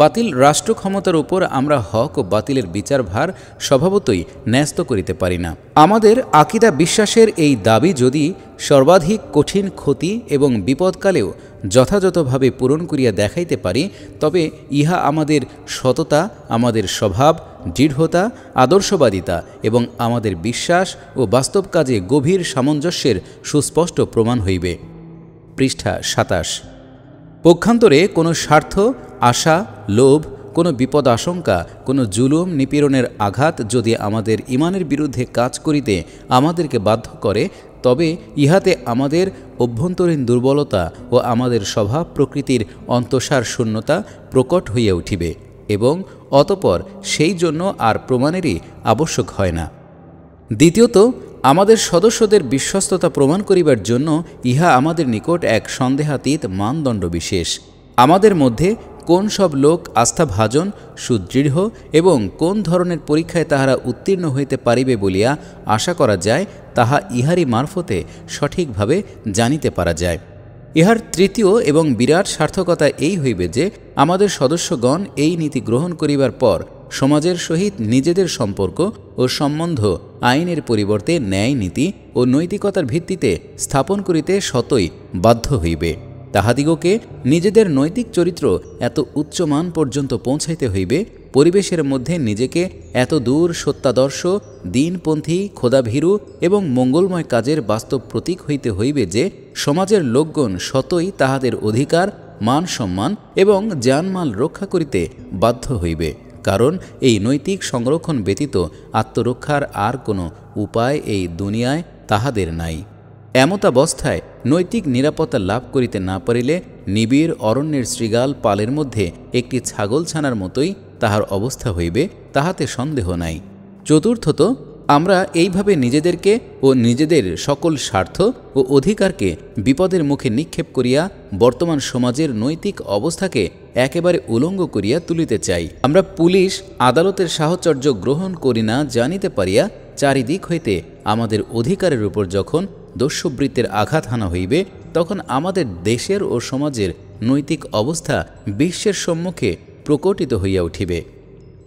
বাতিল রাষ্ট্র ক্ষমতার উপর আমরা হক ও বাতিলের বিচার ভার স্বভাবতই ন্যস্ত করিতে পারি না আমাদের আকিদা বিশ্বাসের এই দাবি যদি সর্বাধিক কঠিন ক্ষতি এবং বিপদকালেও যথাযথভাবে পূরণ করিয়া দেখাইতে পারি তবে ইহা আমাদের সততা আমাদের স্বভাব দৃঢ়তা আদর্শবাদিতা এবং আমাদের বিশ্বাস ও বাস্তব কাজে গভীর সামঞ্জস্যের সুস্পষ্ট প্রমাণ হইবে পৃষ্ঠা সাতাশ পক্ষান্তরে কোনো স্বার্থ আশা লোভ কোনো বিপদ আশঙ্কা কোনো জুলুম নিপীড়নের আঘাত যদি আমাদের ইমানের বিরুদ্ধে কাজ করিতে আমাদেরকে বাধ্য করে তবে ইহাতে আমাদের অভ্যন্তরীণ দুর্বলতা ও আমাদের স্বভাব প্রকৃতির অন্তঃসার শূন্যতা প্রকট হইয়া উঠিবে এবং অতপর সেই জন্য আর প্রমাণেরই আবশ্যক হয় না দ্বিতীয়ত আমাদের সদস্যদের বিশ্বস্ততা প্রমাণ করিবার জন্য ইহা আমাদের নিকট এক সন্দেহাতীত মানদণ্ড বিশেষ আমাদের মধ্যে কোন সব লোক আস্থাভাজন সুদৃঢ় এবং কোন ধরনের পরীক্ষায় তাহারা উত্তীর্ণ হইতে পারিবে বলিয়া আশা করা যায় তাহা ইহারই মারফতে সঠিকভাবে জানিতে পারা যায় ইহার তৃতীয় এবং বিরাট সার্থকতা এই হইবে যে আমাদের সদস্যগণ এই নীতি গ্রহণ করিবার পর সমাজের সহিত নিজেদের সম্পর্ক ও সম্বন্ধ আইনের পরিবর্তে ন্যায় নীতি ও নৈতিকতার ভিত্তিতে স্থাপন করিতে সতই বাধ্য হইবে তাহাদিগকে নিজেদের নৈতিক চরিত্র এত উচ্চমান পর্যন্ত পৌঁছাইতে হইবে পরিবেশের মধ্যে নিজেকে এত দূর সত্যাদর্শ দিনপন্থী ক্ষোধাভীরু এবং মঙ্গলময় কাজের বাস্তব প্রতীক হইতে হইবে যে সমাজের লোকগণ সতই তাহাদের অধিকার মান সম্মান এবং জানমাল রক্ষা করিতে বাধ্য হইবে কারণ এই নৈতিক সংরক্ষণ ব্যতীত আত্মরক্ষার আর কোনো উপায় এই দুনিয়ায় তাহাদের নাই এমতাবস্থায় নৈতিক নিরাপত্তা লাভ করিতে না পারিলে নিবিড় অরণ্যের শৃগাল পালের মধ্যে একটি ছাগল ছানার মতোই তাহার অবস্থা হইবে তাহাতে সন্দেহ নাই চতুর্থত আমরা এইভাবে নিজেদেরকে ও নিজেদের সকল স্বার্থ ও অধিকারকে বিপদের মুখে নিক্ষেপ করিয়া বর্তমান সমাজের নৈতিক অবস্থাকে একেবারে উলঙ্গ করিয়া তুলিতে চাই আমরা পুলিশ আদালতের সাহচর্য গ্রহণ করি না জানিতে পারিয়া চারিদিক হইতে আমাদের অধিকারের উপর যখন দস্যবৃত্তের আঘাত হানা হইবে তখন আমাদের দেশের ও সমাজের নৈতিক অবস্থা বিশ্বের সম্মুখে প্রকটিত হইয়া উঠিবে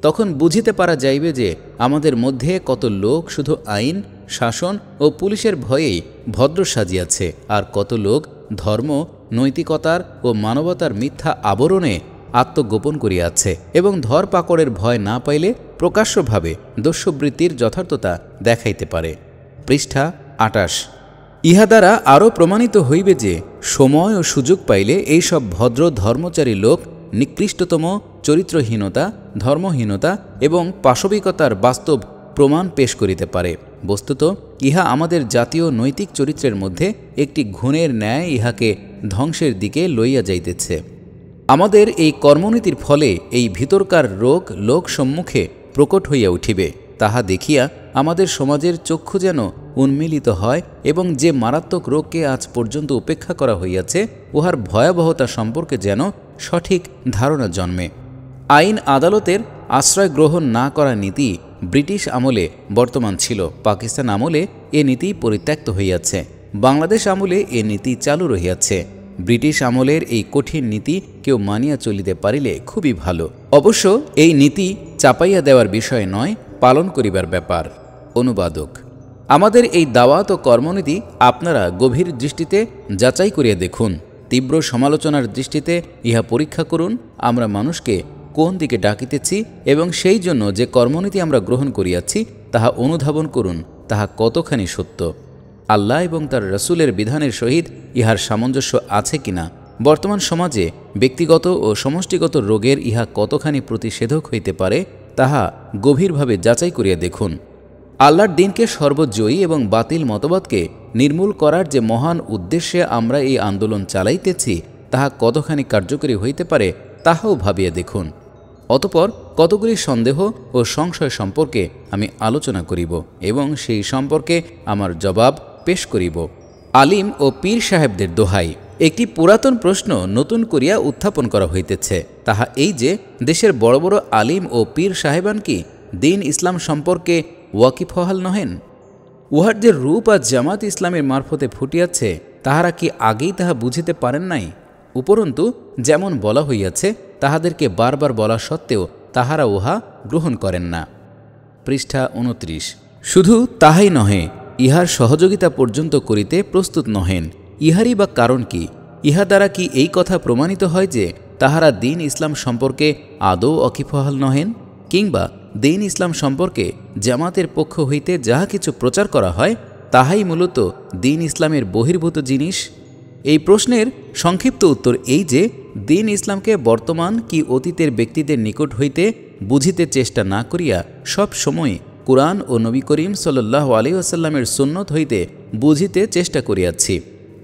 তখন বুঝিতে পারা যাইবে যে আমাদের মধ্যে কত লোক শুধু আইন শাসন ও পুলিশের ভয়েই ভদ্র সাজিয়াছে আর কত লোক ধর্ম নৈতিকতার ও মানবতার মিথ্যা আবরণে আত্মগোপন করিয়াছে এবং ধরপাকড়ের ভয় না পাইলে প্রকাশ্যভাবে দস্যবৃত্তির যথার্থতা দেখাইতে পারে পৃষ্ঠা আটাশ ইহা দ্বারা আরও প্রমাণিত হইবে যে সময় ও সুযোগ পাইলে এইসব ভদ্র ধর্মচারী লোক নিকৃষ্টতম চরিত্রহীনতা ধর্মহীনতা এবং পাশবিকতার বাস্তব প্রমাণ পেশ করিতে পারে বস্তুত ইহা আমাদের জাতীয় নৈতিক চরিত্রের মধ্যে একটি ঘুণের ন্যায় ইহাকে ধ্বংসের দিকে লইয়া যাইতেছে আমাদের এই কর্মনীতির ফলে এই ভিতরকার রোগ লোক সম্মুখে প্রকট হইয়া উঠিবে তাহা দেখিয়া আমাদের সমাজের চক্ষু যেন উন্মিলিত হয় এবং যে মারাত্মক রোগকে আজ পর্যন্ত উপেক্ষা করা হইয়াছে উহার ভয়াবহতা সম্পর্কে যেন সঠিক ধারণা জন্মে আইন আদালতের আশ্রয় গ্রহণ না করা নীতি ব্রিটিশ আমলে বর্তমান ছিল পাকিস্তান আমলে এ নীতি পরিত্যক্ত হইয়াছে বাংলাদেশ আমলে এ নীতি চালু রহিয়াছে ব্রিটিশ আমলের এই কঠিন নীতি কেউ মানিয়া চলিতে পারিলে খুবই ভালো অবশ্য এই নীতি চাপাইয়া দেওয়ার বিষয় নয় পালন করিবার ব্যাপার অনুবাদক আমাদের এই দাওয়াত ও কর্মনীতি আপনারা গভীর দৃষ্টিতে যাচাই করিয়া দেখুন তীব্র সমালোচনার দৃষ্টিতে ইহা পরীক্ষা করুন আমরা মানুষকে কোন দিকে ডাকিতেছি এবং সেই জন্য যে কর্মনীতি আমরা গ্রহণ করিয়াছি তাহা অনুধাবন করুন তাহা কতখানি সত্য আল্লাহ এবং তার রসুলের বিধানের সহিত ইহার সামঞ্জস্য আছে কিনা বর্তমান সমাজে ব্যক্তিগত ও সমষ্টিগত রোগের ইহা কতখানি প্রতিষেধক হইতে পারে তাহা গভীরভাবে যাচাই করিয়া দেখুন আল্লাহর দিনকে সর্বজয়ী এবং বাতিল মতবাদকে নির্মূল করার যে মহান উদ্দেশ্যে আমরা এই আন্দোলন চালাইতেছি তাহা কতখানি কার্যকরী হইতে পারে তাহাও ভাবিয়ে দেখুন অতপর কতগুলি সন্দেহ ও সংশয় সম্পর্কে আমি আলোচনা করিব এবং সেই সম্পর্কে আমার জবাব পেশ করিব আলিম ও পীর সাহেবদের দোহাই একটি পুরাতন প্রশ্ন নতুন করিয়া উত্থাপন করা হইতেছে তাহা এই যে দেশের বড় বড় আলিম ও পীর সাহেবান কি দিন ইসলাম সম্পর্কে ওয়াকিফ হহাল নহেন উহার যে রূপ আর জামাত ইসলামের মারফতে ফুটিয়াছে তাহারা কি আগেই তাহা বুঝিতে পারেন নাই উপরন্তু যেমন বলা হইয়াছে তাহাদেরকে বারবার বলা সত্ত্বেও তাহারা উহা গ্রহণ করেন না পৃষ্ঠা উনত্রিশ শুধু তাহাই নহে ইহার সহযোগিতা পর্যন্ত করিতে প্রস্তুত নহেন ইহারই বা কারণ কি ইহা দ্বারা কি এই কথা প্রমাণিত হয় যে তাহারা দিন ইসলাম সম্পর্কে আদৌ অকিফহাল নহেন কিংবা দীন ইসলাম সম্পর্কে জামাতের পক্ষ হইতে যাহা কিছু প্রচার করা হয় তাহাই মূলত দিন ইসলামের বহির্ভূত জিনিস এই প্রশ্নের সংক্ষিপ্ত উত্তর এই যে দিন ইসলামকে বর্তমান কি অতীতের ব্যক্তিদের নিকট হইতে বুঝিতে চেষ্টা না করিয়া সব সময় কোরআন ও নবী করিম সাল্লাহ আলী আসাল্লামের সুন্নত হইতে বুঝিতে চেষ্টা করিয়াছি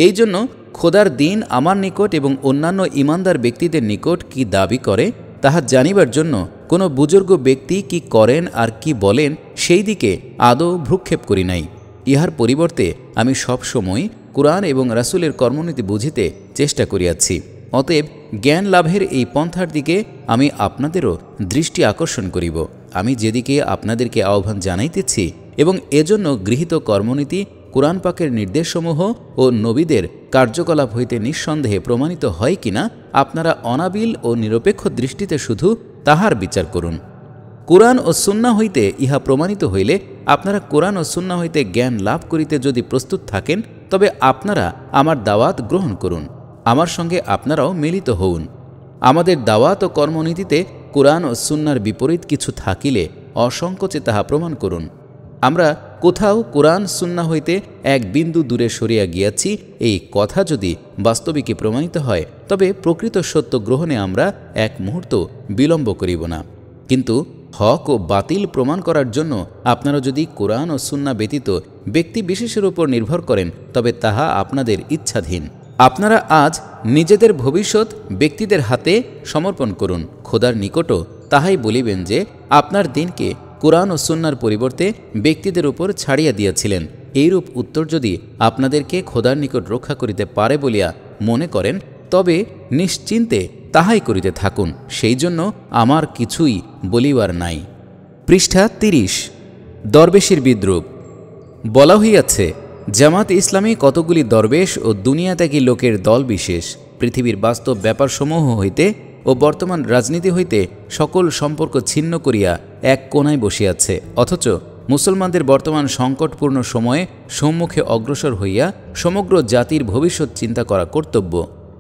এই জন্য খোদার দিন আমার নিকট এবং অন্যান্য ইমানদার ব্যক্তিদের নিকট কি দাবি করে তাহা জানিবার জন্য কোনো বুজুর্গ ব্যক্তি কি করেন আর কি বলেন সেই দিকে আদৌ ভ্রুক্ষেপ করি নাই ইহার পরিবর্তে আমি সবসময় কোরআন এবং রাসুলের কর্মনীতি বুঝিতে চেষ্টা করিয়াছি অতএব জ্ঞান লাভের এই পন্থার দিকে আমি আপনাদেরও দৃষ্টি আকর্ষণ করিব আমি যেদিকে আপনাদেরকে আহ্বান জানাইতেছি এবং এজন্য গৃহীত কর্মনীতি কোরআন পাকের নির্দেশসমূহ ও নবীদের কার্যকলাপ হইতে নিঃসন্দেহে প্রমাণিত হয় কিনা আপনারা অনাবিল ও নিরপেক্ষ দৃষ্টিতে শুধু তাহার বিচার করুন কোরআন ও সুন্না হইতে ইহা প্রমাণিত হইলে আপনারা কোরআন ও সুন্না হইতে জ্ঞান লাভ করিতে যদি প্রস্তুত থাকেন তবে আপনারা আমার দাওয়াত গ্রহণ করুন আমার সঙ্গে আপনারাও মিলিত হউন আমাদের দাওয়াত ও কর্মনীতিতে কোরআন ও সুন্নার বিপরীত কিছু থাকিলে অসংকোচে তাহা প্রমাণ করুন আমরা কোথাও কোরআন সুন্না হইতে এক বিন্দু দূরে সরিয়া গিয়াছি এই কথা যদি বাস্তবিকে প্রমাণিত হয় তবে প্রকৃত সত্য গ্রহণে আমরা এক মুহূর্ত বিলম্ব করিব না কিন্তু হক ও বাতিল প্রমাণ করার জন্য আপনারা যদি কোরআন ও সুন্না ব্যতীত ব্যক্তি বিশেষের উপর নির্ভর করেন তবে তাহা আপনাদের ইচ্ছাধীন আপনারা আজ নিজেদের ভবিষ্যৎ ব্যক্তিদের হাতে সমর্পণ করুন খোদার নিকটও তাহাই বলিবেন যে আপনার দিনকে কোরআন ও সুন্নার পরিবর্তে ব্যক্তিদের উপর ছাড়িয়া দিয়াছিলেন এইরূপ উত্তর যদি আপনাদেরকে খোদার নিকট রক্ষা করিতে পারে বলিয়া মনে করেন তবে নিশ্চিন্তে তাহাই করিতে থাকুন সেই জন্য আমার কিছুই বলিবার নাই পৃষ্ঠা তিরিশ দরবেশের বিদ্রুপ বলা হইয়াছে জামাত ইসলামী কতগুলি দরবেশ ও দুনিয়াত্যাগী লোকের দল বিশেষ পৃথিবীর বাস্তব ব্যাপারসমূহ হইতে ও বর্তমান রাজনীতি হইতে সকল সম্পর্ক ছিন্ন করিয়া এক কোনায় বসিয়াছে অথচ মুসলমানদের বর্তমান সংকটপূর্ণ সময়ে সম্মুখে অগ্রসর হইয়া সমগ্র জাতির ভবিষ্যৎ চিন্তা করা কর্তব্য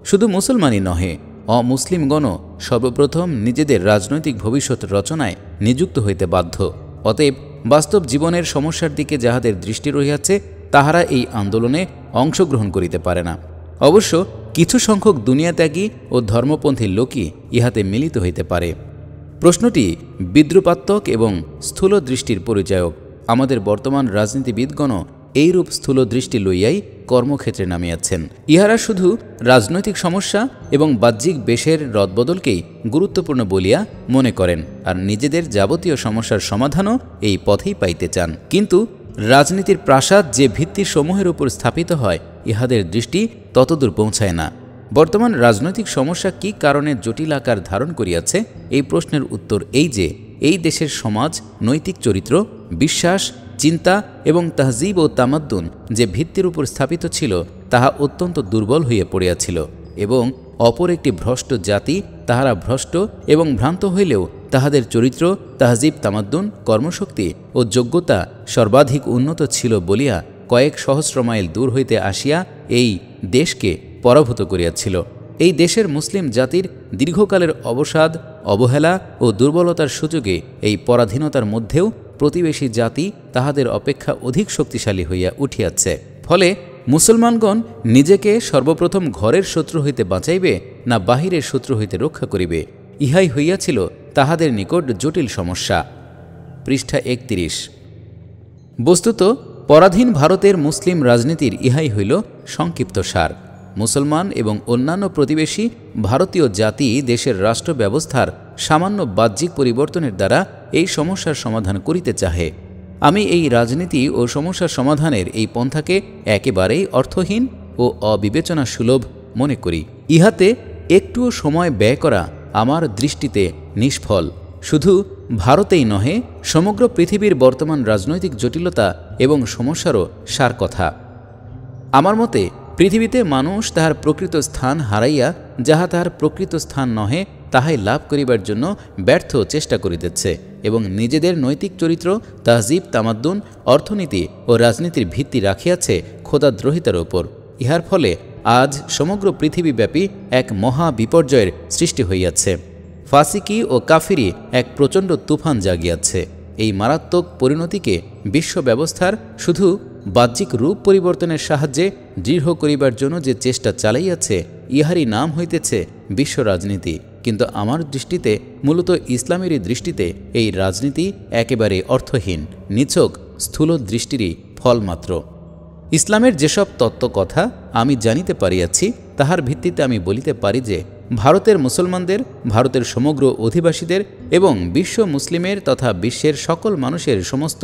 শুধু মুসলমানই নহে অমুসলিমগণ সর্বপ্রথম নিজেদের রাজনৈতিক ভবিষ্যৎ রচনায় নিযুক্ত হইতে বাধ্য অতএব বাস্তব জীবনের সমস্যার দিকে যাহাদের দৃষ্টি রহিয়াছে তাহারা এই আন্দোলনে অংশগ্রহণ করিতে পারে না অবশ্য কিছু সংখ্যক দুনিয়া ত্যাগী ও ধর্মপন্থী লোকই ইহাতে মিলিত হইতে পারে প্রশ্নটি বিদ্রুপাত্মক এবং স্থূল দৃষ্টির পরিচায়ক আমাদের বর্তমান রাজনীতিবিদগণ এইরূপ স্থূল দৃষ্টি লইয়াই কর্মক্ষেত্রে নামিয়াছেন ইহারা শুধু রাজনৈতিক সমস্যা এবং বাহ্যিক বেশের রদবদলকেই গুরুত্বপূর্ণ বলিয়া মনে করেন আর নিজেদের যাবতীয় সমস্যার সমাধানও এই পথেই পাইতে চান কিন্তু রাজনীতির প্রাসাদ যে ভিত্তিসমূহের উপর স্থাপিত হয় ইহাদের দৃষ্টি ততদূর পৌঁছায় না বর্তমান রাজনৈতিক সমস্যা কি কারণে জটিল আকার ধারণ করিয়াছে এই প্রশ্নের উত্তর এই যে এই দেশের সমাজ নৈতিক চরিত্র বিশ্বাস চিন্তা এবং তাহজিব ও তামাদ্দুন যে ভিত্তির উপর স্থাপিত ছিল তাহা অত্যন্ত দুর্বল হইয়া পড়িয়াছিল এবং অপর একটি ভ্রষ্ট জাতি তাহারা ভ্রষ্ট এবং ভ্রান্ত হইলেও তাহাদের চরিত্র তাহজিব তামাদ্দুন কর্মশক্তি ও যোগ্যতা সর্বাধিক উন্নত ছিল বলিয়া কয়েক সহস্র মাইল দূর হইতে আসিয়া এই দেশকে পরাভূত করিয়াছিল এই দেশের মুসলিম জাতির দীর্ঘকালের অবসাদ অবহেলা ও দুর্বলতার সুযোগে এই পরাধীনতার মধ্যেও প্রতিবেশী জাতি তাহাদের অপেক্ষা অধিক শক্তিশালী হইয়া উঠিয়াছে ফলে মুসলমানগণ নিজেকে সর্বপ্রথম ঘরের শত্রু হইতে বাঁচাইবে না বাহিরের শত্রু হইতে রক্ষা করিবে ইহাই হইয়াছিল তাহাদের নিকট জটিল সমস্যা পৃষ্ঠা একত্রিশ বস্তুত পরাধীন ভারতের মুসলিম রাজনীতির ইহাই হইল সংক্ষিপ্ত সার মুসলমান এবং অন্যান্য প্রতিবেশী ভারতীয় জাতি দেশের রাষ্ট্র ব্যবস্থার সামান্য বাহ্যিক পরিবর্তনের দ্বারা এই সমস্যার সমাধান করিতে চাহে আমি এই রাজনীতি ও সমস্যার সমাধানের এই পন্থাকে একেবারেই অর্থহীন ও অবিবেচনা সুলভ মনে করি ইহাতে একটুও সময় ব্যয় করা আমার দৃষ্টিতে নিষ্ফল শুধু ভারতেই নহে সমগ্র পৃথিবীর বর্তমান রাজনৈতিক জটিলতা এবং সমস্যারও সার কথা আমার মতে পৃথিবীতে মানুষ তাহার প্রকৃত স্থান হারাইয়া যাহা তাহার প্রকৃত স্থান নহে তাহাই লাভ করিবার জন্য ব্যর্থ চেষ্টা করিতেছে এবং নিজেদের নৈতিক চরিত্র তাহজিব তামাদ্দুন অর্থনীতি ও রাজনীতির ভিত্তি রাখিয়াছে খোদাদ্রোহিতার ওপর ইহার ফলে আজ সমগ্র পৃথিবীব্যাপী এক মহা বিপর্যয়ের সৃষ্টি হইয়াছে ফাসিকি ও কাফিরি এক প্রচণ্ড তুফান জাগিয়াছে এই মারাত্মক পরিণতিকে বিশ্ব ব্যবস্থার শুধু বাহ্যিক রূপ পরিবর্তনের সাহায্যে দৃঢ় করিবার জন্য যে চেষ্টা চালাইয়াছে ইহারই নাম হইতেছে বিশ্ব রাজনীতি কিন্তু আমার দৃষ্টিতে মূলত ইসলামেরই দৃষ্টিতে এই রাজনীতি একেবারে অর্থহীন নিছক স্থূল দৃষ্টিরই ফলমাত্র ইসলামের যেসব তত্ত্ব কথা আমি জানিতে পারিয়াছি তাহার ভিত্তিতে আমি বলিতে পারি যে ভারতের মুসলমানদের ভারতের সমগ্র অধিবাসীদের এবং বিশ্ব মুসলিমের তথা বিশ্বের সকল মানুষের সমস্ত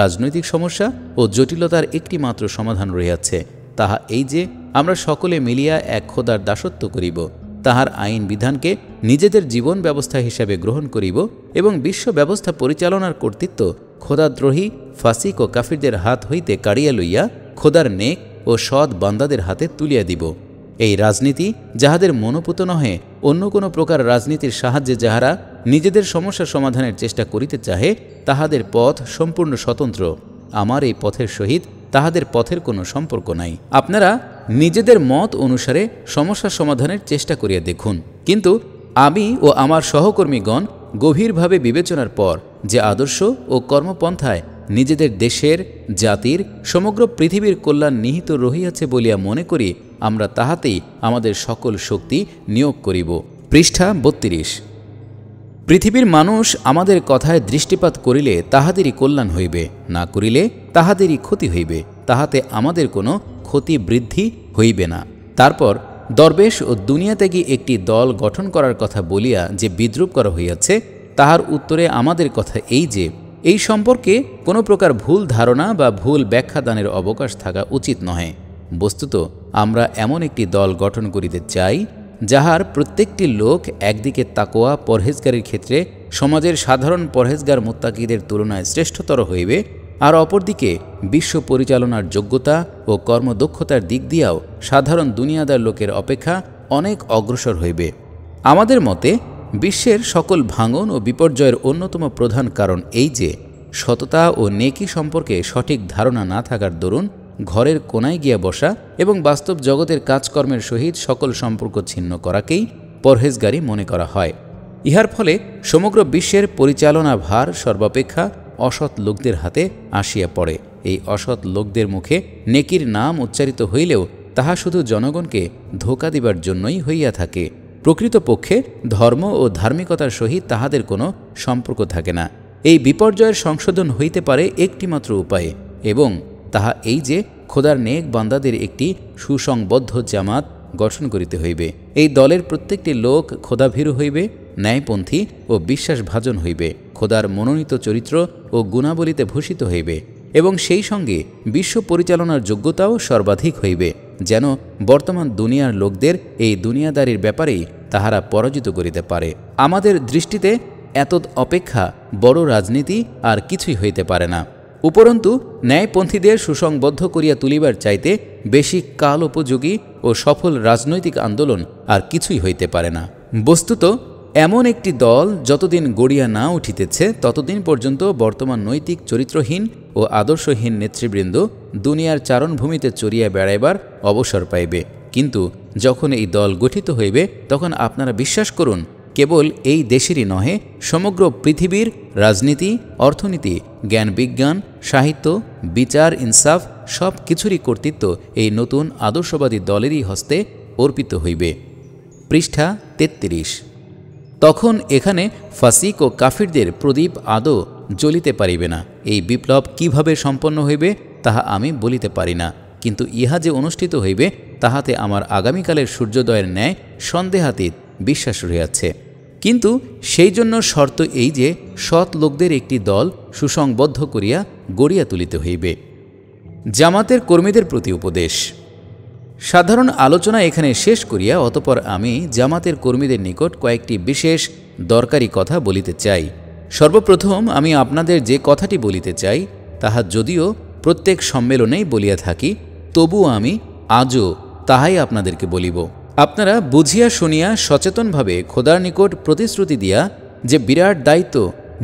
রাজনৈতিক সমস্যা ও জটিলতার একটি মাত্র সমাধান রহিয়াছে তাহা এই যে আমরা সকলে মিলিয়া এক খোদার দাসত্ব করিব তাহার আইন বিধানকে নিজেদের জীবন ব্যবস্থা হিসাবে গ্রহণ করিব এবং বিশ্ব ব্যবস্থা পরিচালনার কর্তৃত্ব খোদাদ্রোহী ফাসিক ও কাফিরদের হাত হইতে কাড়িয়া লইয়া খোদার নেক ও সৎ বান্দাদের হাতে তুলিয়া দিব এই রাজনীতি যাহাদের মনোপুত নহে অন্য কোনো প্রকার রাজনীতির সাহায্যে যাহারা নিজেদের সমস্যা সমাধানের চেষ্টা করিতে চাহে তাহাদের পথ সম্পূর্ণ স্বতন্ত্র আমার এই পথের সহিত তাহাদের পথের কোনো সম্পর্ক নাই আপনারা নিজেদের মত অনুসারে সমস্যা সমাধানের চেষ্টা করিয়া দেখুন কিন্তু আমি ও আমার সহকর্মীগণ গভীরভাবে বিবেচনার পর যে আদর্শ ও কর্মপন্থায় নিজেদের দেশের জাতির সমগ্র পৃথিবীর কল্যাণ নিহিত রহিয়াছে বলিয়া মনে করি আমরা তাহাতেই আমাদের সকল শক্তি নিয়োগ করিব পৃষ্ঠা বত্রিশ পৃথিবীর মানুষ আমাদের কথায় দৃষ্টিপাত করিলে তাহাদেরই কল্যাণ হইবে না করিলে তাহাদেরই ক্ষতি হইবে তাহাতে আমাদের কোনো ক্ষতি বৃদ্ধি হইবে না তারপর দরবেশ ও দুনিয়াত্যাগী একটি দল গঠন করার কথা বলিয়া যে বিদ্রুপ করা হইয়াছে তাহার উত্তরে আমাদের কথা এই যে এই সম্পর্কে কোনো প্রকার ভুল ধারণা বা ভুল ব্যাখ্যাদানের অবকাশ থাকা উচিত নহে বস্তুত আমরা এমন একটি দল গঠন করিতে চাই যাহার প্রত্যেকটি লোক একদিকে তাকোয়া পরহেজগারের ক্ষেত্রে সমাজের সাধারণ পরহেজগার মোত্তাকিদের তুলনায় শ্রেষ্ঠতর হইবে আর অপরদিকে বিশ্ব পরিচালনার যোগ্যতা ও কর্মদক্ষতার দিক দিয়াও সাধারণ দুনিয়াদার লোকের অপেক্ষা অনেক অগ্রসর হইবে আমাদের মতে বিশ্বের সকল ভাঙন ও বিপর্যয়ের অন্যতম প্রধান কারণ এই যে সততা ও নেকি সম্পর্কে সঠিক ধারণা না থাকার দরুন ঘরের কোনায় গিয়া বসা এবং বাস্তব জগতের কাজকর্মের সহিত সকল সম্পর্ক ছিন্ন করাকেই পরহেজগারি মনে করা হয় ইহার ফলে সমগ্র বিশ্বের পরিচালনা ভার সর্বাপেক্ষা অসৎ লোকদের হাতে আসিয়া পড়ে এই অসৎ লোকদের মুখে নেকির নাম উচ্চারিত হইলেও তাহা শুধু জনগণকে ধোকা দিবার জন্যই হইয়া থাকে প্রকৃতপক্ষে ধর্ম ও ধার্মিকতার সহিত তাহাদের কোনো সম্পর্ক থাকে না এই বিপর্যয়ের সংশোধন হইতে পারে একটিমাত্র উপায়ে এবং তাহা এই যে খোদার নেক বান্দাদের একটি সুসংবদ্ধ জামাত গঠন করিতে হইবে এই দলের প্রত্যেকটি লোক খোদাভীরু হইবে ন্যায়পন্থী ও বিশ্বাসভাজন হইবে খোদার মনোনীত চরিত্র ও গুণাবলীতে ভূষিত হইবে এবং সেই সঙ্গে বিশ্ব পরিচালনার যোগ্যতাও সর্বাধিক হইবে যেন বর্তমান দুনিয়ার লোকদের এই দুনিয়াদারির ব্যাপারেই তাহারা পরাজিত করিতে পারে আমাদের দৃষ্টিতে এতদ অপেক্ষা বড় রাজনীতি আর কিছুই হইতে পারে না উপরন্তু ন্যায়পন্থীদের সুসংবদ্ধ করিয়া তুলিবার চাইতে বেশি কাল উপযোগী ও সফল রাজনৈতিক আন্দোলন আর কিছুই হইতে পারে না বস্তুত এমন একটি দল যতদিন গড়িয়া না উঠিতেছে ততদিন পর্যন্ত বর্তমান নৈতিক চরিত্রহীন ও আদর্শহীন নেতৃবৃন্দ দুনিয়ার চারণভূমিতে চড়িয়া বেড়াইবার অবসর পাইবে কিন্তু যখন এই দল গঠিত হইবে তখন আপনারা বিশ্বাস করুন কেবল এই দেশেরই নহে সমগ্র পৃথিবীর রাজনীতি অর্থনীতি জ্ঞান বিজ্ঞান সাহিত্য বিচার ইনসাফ সব কিছুরই কর্তৃত্ব এই নতুন আদর্শবাদী দলেরই হস্তে অর্পিত হইবে পৃষ্ঠা তেত্রিশ তখন এখানে ফাসিক ও কাফিরদের প্রদীপ আদৌ জ্বলিতে পারিবে না এই বিপ্লব কিভাবে সম্পন্ন হইবে তাহা আমি বলিতে পারি না কিন্তু ইহা যে অনুষ্ঠিত হইবে তাহাতে আমার আগামীকালের সূর্যোদয়ের ন্যায় সন্দেহাতীত বিশ্বাস রয়েছে কিন্তু সেই জন্য শর্ত এই যে সৎ লোকদের একটি দল সুসংবদ্ধ করিয়া গড়িয়া তুলিতে হইবে জামাতের কর্মীদের প্রতি উপদেশ সাধারণ আলোচনা এখানে শেষ করিয়া অতপর আমি জামাতের কর্মীদের নিকট কয়েকটি বিশেষ দরকারি কথা বলিতে চাই সর্বপ্রথম আমি আপনাদের যে কথাটি বলিতে চাই তাহা যদিও প্রত্যেক সম্মেলনেই বলিয়া থাকি তবু আমি আজও তাহাই আপনাদেরকে বলিব আপনারা বুঝিয়া শুনিয়া সচেতনভাবে খোদার নিকট প্রতিশ্রুতি দিয়া যে বিরাট দায়িত্ব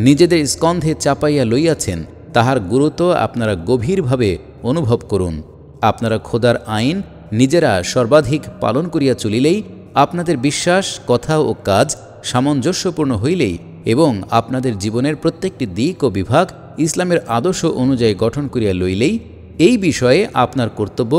নিজেদের স্কন্ধে চাপাইয়া লইয়াছেন তাহার গুরুত্ব আপনারা গভীরভাবে অনুভব করুন আপনারা খোদার আইন নিজেরা সর্বাধিক পালন করিয়া চলিলেই আপনাদের বিশ্বাস কথা ও কাজ সামঞ্জস্যপূর্ণ হইলেই এবং আপনাদের জীবনের প্রত্যেকটি দিক ও বিভাগ ইসলামের আদর্শ অনুযায়ী গঠন করিয়া লইলেই এই বিষয়ে আপনার কর্তব্য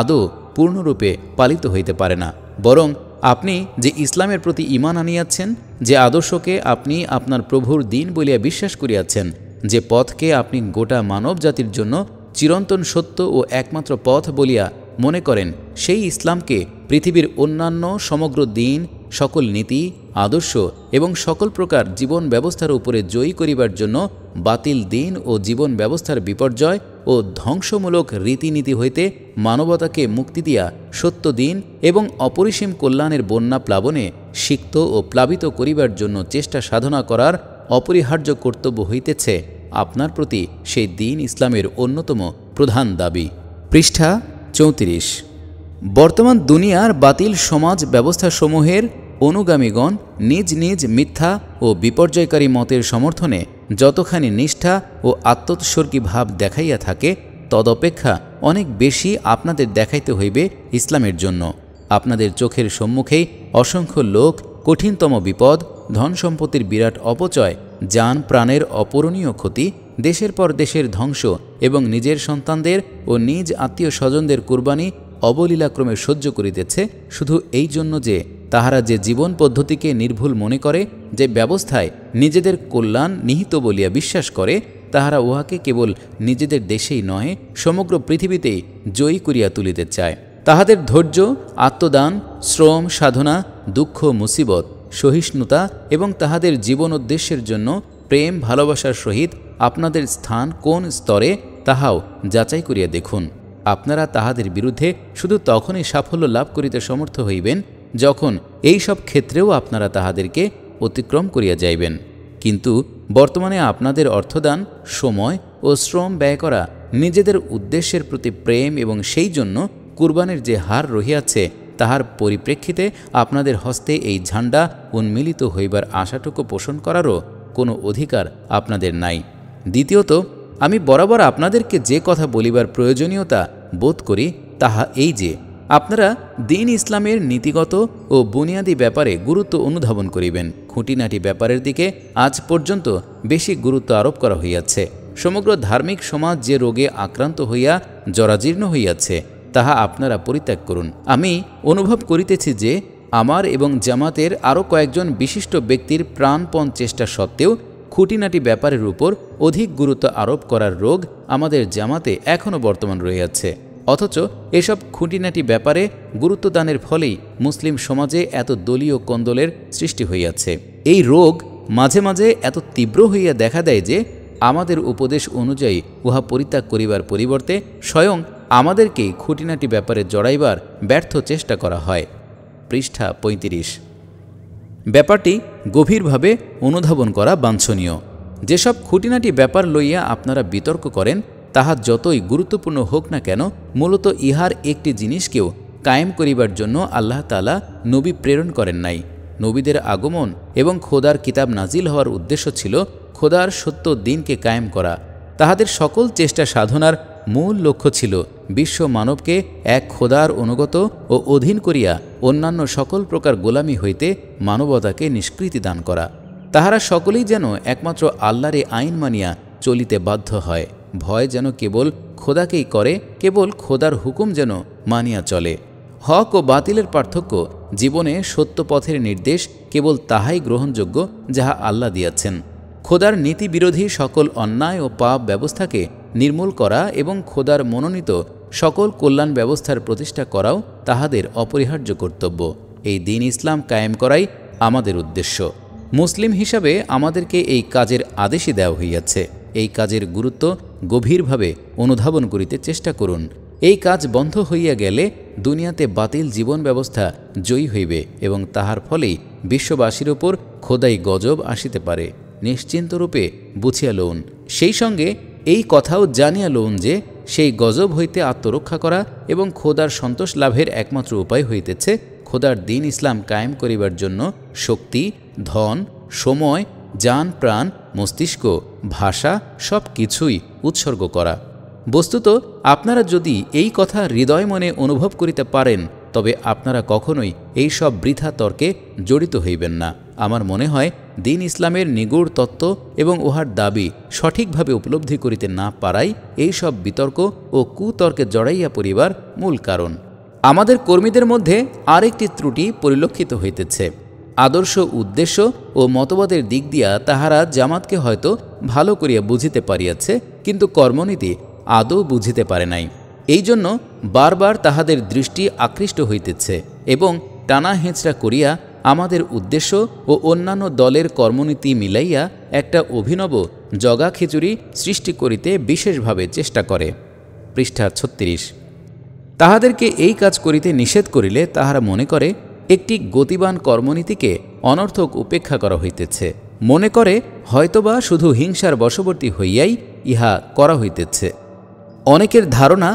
আদৌ পূর্ণরূপে পালিত হইতে পারে না বরং আপনি যে ইসলামের প্রতি ইমান আনিয়াছেন যে আদর্শকে আপনি আপনার প্রভুর দিন বলিয়া বিশ্বাস করিয়াছেন যে পথকে আপনি গোটা মানব জাতির জন্য চিরন্তন সত্য ও একমাত্র পথ বলিয়া মনে করেন সেই ইসলামকে পৃথিবীর অন্যান্য সমগ্র দিন সকল নীতি আদর্শ এবং সকল প্রকার জীবন ব্যবস্থার উপরে জয়ী করিবার জন্য বাতিল দিন ও জীবন ব্যবস্থার বিপর্যয় ও ধ্বংসমূলক রীতিনীতি হইতে মানবতাকে মুক্তি দিয়া সত্য দিন এবং অপরিসীম কল্যাণের বন্যা প্লাবনে সিক্ত ও প্লাবিত করিবার জন্য চেষ্টা সাধনা করার অপরিহার্য কর্তব্য হইতেছে আপনার প্রতি সেই দিন ইসলামের অন্যতম প্রধান দাবি পৃষ্ঠা চৌত্রিশ বর্তমান দুনিয়ার বাতিল সমাজ ব্যবস্থাসমূহের অনুগামীগণ নিজ নিজ মিথ্যা ও বিপর্যয়কারী মতের সমর্থনে যতখানি নিষ্ঠা ও আত্মোৎসর্গী ভাব দেখাইয়া থাকে তদপেক্ষা অনেক বেশি আপনাদের দেখাইতে হইবে ইসলামের জন্য আপনাদের চোখের সম্মুখেই অসংখ্য লোক কঠিনতম বিপদ ধন সম্পত্তির বিরাট অপচয় যান প্রাণের অপূরণীয় ক্ষতি দেশের পর দেশের ধ্বংস এবং নিজের সন্তানদের ও নিজ আত্মীয় স্বজনদের কুরবানি অবলীলাক্রমে সহ্য করিতেছে শুধু এই জন্য যে তাহারা যে জীবন পদ্ধতিকে নির্ভুল মনে করে যে ব্যবস্থায় নিজেদের কল্যাণ নিহিত বলিয়া বিশ্বাস করে তাহারা উহাকে কেবল নিজেদের দেশেই নহে সমগ্র পৃথিবীতেই জয়ী করিয়া তুলিতে চায় তাহাদের ধৈর্য আত্মদান শ্রম সাধনা দুঃখ মুসিবত সহিষ্ণুতা এবং তাহাদের জীবন উদ্দেশ্যের জন্য প্রেম ভালোবাসার সহিত আপনাদের স্থান কোন স্তরে তাহাও যাচাই করিয়া দেখুন আপনারা তাহাদের বিরুদ্ধে শুধু তখনই সাফল্য লাভ করিতে সমর্থ হইবেন যখন এই সব ক্ষেত্রেও আপনারা তাহাদেরকে অতিক্রম করিয়া যাইবেন কিন্তু বর্তমানে আপনাদের অর্থদান সময় ও শ্রম ব্যয় করা নিজেদের উদ্দেশ্যের প্রতি প্রেম এবং সেই জন্য কুরবানের যে হার রহিয়াছে তাহার পরিপ্রেক্ষিতে আপনাদের হস্তে এই ঝান্ডা উন্মিলিত হইবার আশাটুকু পোষণ করারও কোনো অধিকার আপনাদের নাই দ্বিতীয়ত আমি বরাবর আপনাদেরকে যে কথা বলিবার প্রয়োজনীয়তা বোধ করি তাহা এই যে আপনারা দিন ইসলামের নীতিগত ও বুনিয়াদী ব্যাপারে গুরুত্ব অনুধাবন করিবেন খুঁটিনাটি ব্যাপারের দিকে আজ পর্যন্ত বেশি গুরুত্ব আরোপ করা হইয়াছে সমগ্র ধার্মিক সমাজ যে রোগে আক্রান্ত হইয়া জরাজীর্ণ হইয়াছে তাহা আপনারা পরিত্যাগ করুন আমি অনুভব করিতেছি যে আমার এবং জামাতের আরও কয়েকজন বিশিষ্ট ব্যক্তির প্রাণপণ চেষ্টা সত্ত্বেও খুঁটিনাটি ব্যাপারের উপর অধিক গুরুত্ব আরোপ করার রোগ আমাদের জামাতে এখনও বর্তমান রইয়াছে অথচ এসব খুঁটিনাটি ব্যাপারে গুরুত্বদানের ফলেই মুসলিম সমাজে এত দলীয় কন্দলের সৃষ্টি হইয়াছে এই রোগ মাঝে মাঝে এত তীব্র হইয়া দেখা দেয় যে আমাদের উপদেশ অনুযায়ী উহা পরিত্যাগ করিবার পরিবর্তে স্বয়ং আমাদেরকেই খুঁটিনাটি ব্যাপারে জড়াইবার ব্যর্থ চেষ্টা করা হয় পৃষ্ঠা পঁয়ত্রিশ ব্যাপারটি গভীরভাবে অনুধাবন করা বাঞ্ছনীয় যেসব খুঁটিনাটি ব্যাপার লইয়া আপনারা বিতর্ক করেন তাহা যতই গুরুত্বপূর্ণ হোক না কেন মূলত ইহার একটি জিনিসকেও কায়েম করিবার জন্য আল্লাহ তালা নবী প্রেরণ করেন নাই নবীদের আগমন এবং খোদার কিতাব নাজিল হওয়ার উদ্দেশ্য ছিল খোদার সত্য দিনকে কায়েম করা তাহাদের সকল চেষ্টা সাধনার মূল লক্ষ্য ছিল বিশ্ব মানবকে এক খোদার অনুগত ও অধীন করিয়া অন্যান্য সকল প্রকার গোলামি হইতে মানবতাকে নিষ্কৃতি দান করা তাহারা সকলেই যেন একমাত্র আল্লাহরে আইন মানিয়া চলিতে বাধ্য হয় ভয় যেন কেবল খোদাকেই করে কেবল খোদার হুকুম যেন মানিয়া চলে হক ও বাতিলের পার্থক্য জীবনে সত্য পথের নির্দেশ কেবল তাহাই গ্রহণযোগ্য যাহা আল্লাহ দিয়াছেন খোদার নীতিবিরোধী সকল অন্যায় ও পাপ ব্যবস্থাকে নির্মূল করা এবং খোদার মনোনীত সকল কল্যাণ ব্যবস্থার প্রতিষ্ঠা করাও তাহাদের অপরিহার্য কর্তব্য এই দিন ইসলাম কায়েম করাই আমাদের উদ্দেশ্য মুসলিম হিসাবে আমাদেরকে এই কাজের আদেশই দেওয়া হইয়াছে এই কাজের গুরুত্ব গভীরভাবে অনুধাবন করিতে চেষ্টা করুন এই কাজ বন্ধ হইয়া গেলে দুনিয়াতে বাতিল জীবন ব্যবস্থা জয়ী হইবে এবং তাহার ফলেই বিশ্ববাসীর ওপর খোদাই গজব আসিতে পারে নিশ্চিন্তরূপে বুঝিয়া লউন সেই সঙ্গে এই কথাও জানিয়া লউন যে সেই গজব হইতে আত্মরক্ষা করা এবং খোদার সন্তোষ লাভের একমাত্র উপায় হইতেছে খোদার দিন ইসলাম কায়েম করিবার জন্য শক্তি ধন সময় যান প্রাণ মস্তিষ্ক ভাষা সব কিছুই উৎসর্গ করা বস্তুত আপনারা যদি এই কথা হৃদয় মনে অনুভব করিতে পারেন তবে আপনারা কখনোই এই সব বৃথা তর্কে জড়িত হইবেন না আমার মনে হয় দিন ইসলামের নিগুড় তত্ত্ব এবং উহার দাবি সঠিকভাবে উপলব্ধি করিতে না পারাই এই সব বিতর্ক ও কুতর্কে জড়াইয়া পড়িবার মূল কারণ আমাদের কর্মীদের মধ্যে আরেকটি ত্রুটি পরিলক্ষিত হইতেছে আদর্শ উদ্দেশ্য ও মতবাদের দিক দিয়া তাহারা জামাতকে হয়তো ভালো করিয়া বুঝিতে পারিয়াছে কিন্তু কর্মনীতি আদৌ বুঝিতে পারে নাই এই জন্য বারবার তাহাদের দৃষ্টি আকৃষ্ট হইতেছে এবং টানা হেঁচড়া করিয়া আমাদের উদ্দেশ্য ও অন্যান্য দলের কর্মনীতি মিলাইয়া একটা অভিনব জগা খিচুড়ি সৃষ্টি করিতে বিশেষভাবে চেষ্টা করে পৃষ্ঠা ছত্রিশ তাহাদেরকে এই কাজ করিতে নিষেধ করিলে তাহারা মনে করে একটি গতিবান কর্মনীতিকে অনর্থক উপেক্ষা করা হইতেছে মনে করে হয়তোবা শুধু হিংসার বশবর্তী হইয়াই ইহা করা হইতেছে অনেকের ধারণা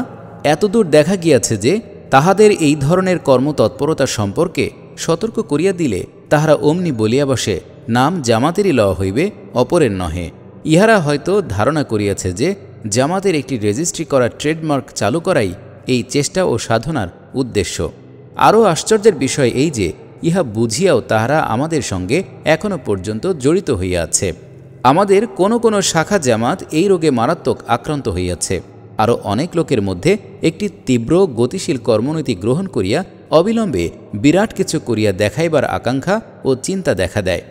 এতদূর দেখা গিয়াছে যে তাহাদের এই ধরনের কর্মতৎপরতা সম্পর্কে সতর্ক করিয়া দিলে তাহারা অমনি বলিয়া বসে নাম জামাতেরই লওয়া হইবে অপরের নহে ইহারা হয়তো ধারণা করিয়াছে যে জামাতের একটি রেজিস্ট্রি করা ট্রেডমার্ক চালু করাই এই চেষ্টা ও সাধনার উদ্দেশ্য আরও আশ্চর্যের বিষয় এই যে ইহা বুঝিয়াও তাহারা আমাদের সঙ্গে এখনও পর্যন্ত জড়িত হইয়াছে আমাদের কোনো কোনো শাখা জামাত এই রোগে মারাত্মক আক্রান্ত হইয়াছে আরও অনেক লোকের মধ্যে একটি তীব্র গতিশীল কর্মনীতি গ্রহণ করিয়া অবিলম্বে বিরাট কিছু করিয়া দেখাইবার আকাঙ্ক্ষা ও চিন্তা দেখা দেয়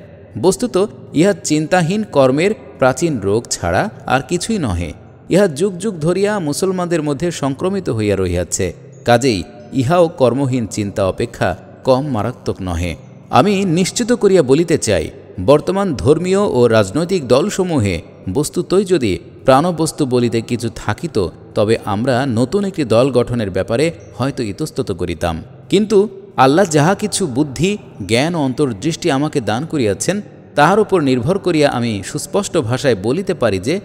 বস্তুত ইহা চিন্তাহীন কর্মের প্রাচীন রোগ ছাড়া আর কিছুই নহে ইহা যুগ যুগ ধরিয়া মুসলমানদের মধ্যে সংক্রমিত হইয়া রহিয়াছে কাজেই ইহাও কর্মহীন চিন্তা অপেক্ষা কম মারাত্মক নহে আমি নিশ্চিত করিয়া বলিতে চাই বর্তমান ধর্মীয় ও রাজনৈতিক দলসমূহে বস্তুতই যদি প্রাণবস্তু বলিতে কিছু থাকিত তবে আমরা নতুন একটি দল গঠনের ব্যাপারে হয়তো ইতস্তত করিতাম কিন্তু আল্লাহ যাহা কিছু বুদ্ধি জ্ঞান ও অন্তর্দৃষ্টি আমাকে দান করিয়াছেন তাহার উপর নির্ভর করিয়া আমি সুস্পষ্ট ভাষায় বলিতে পারি যে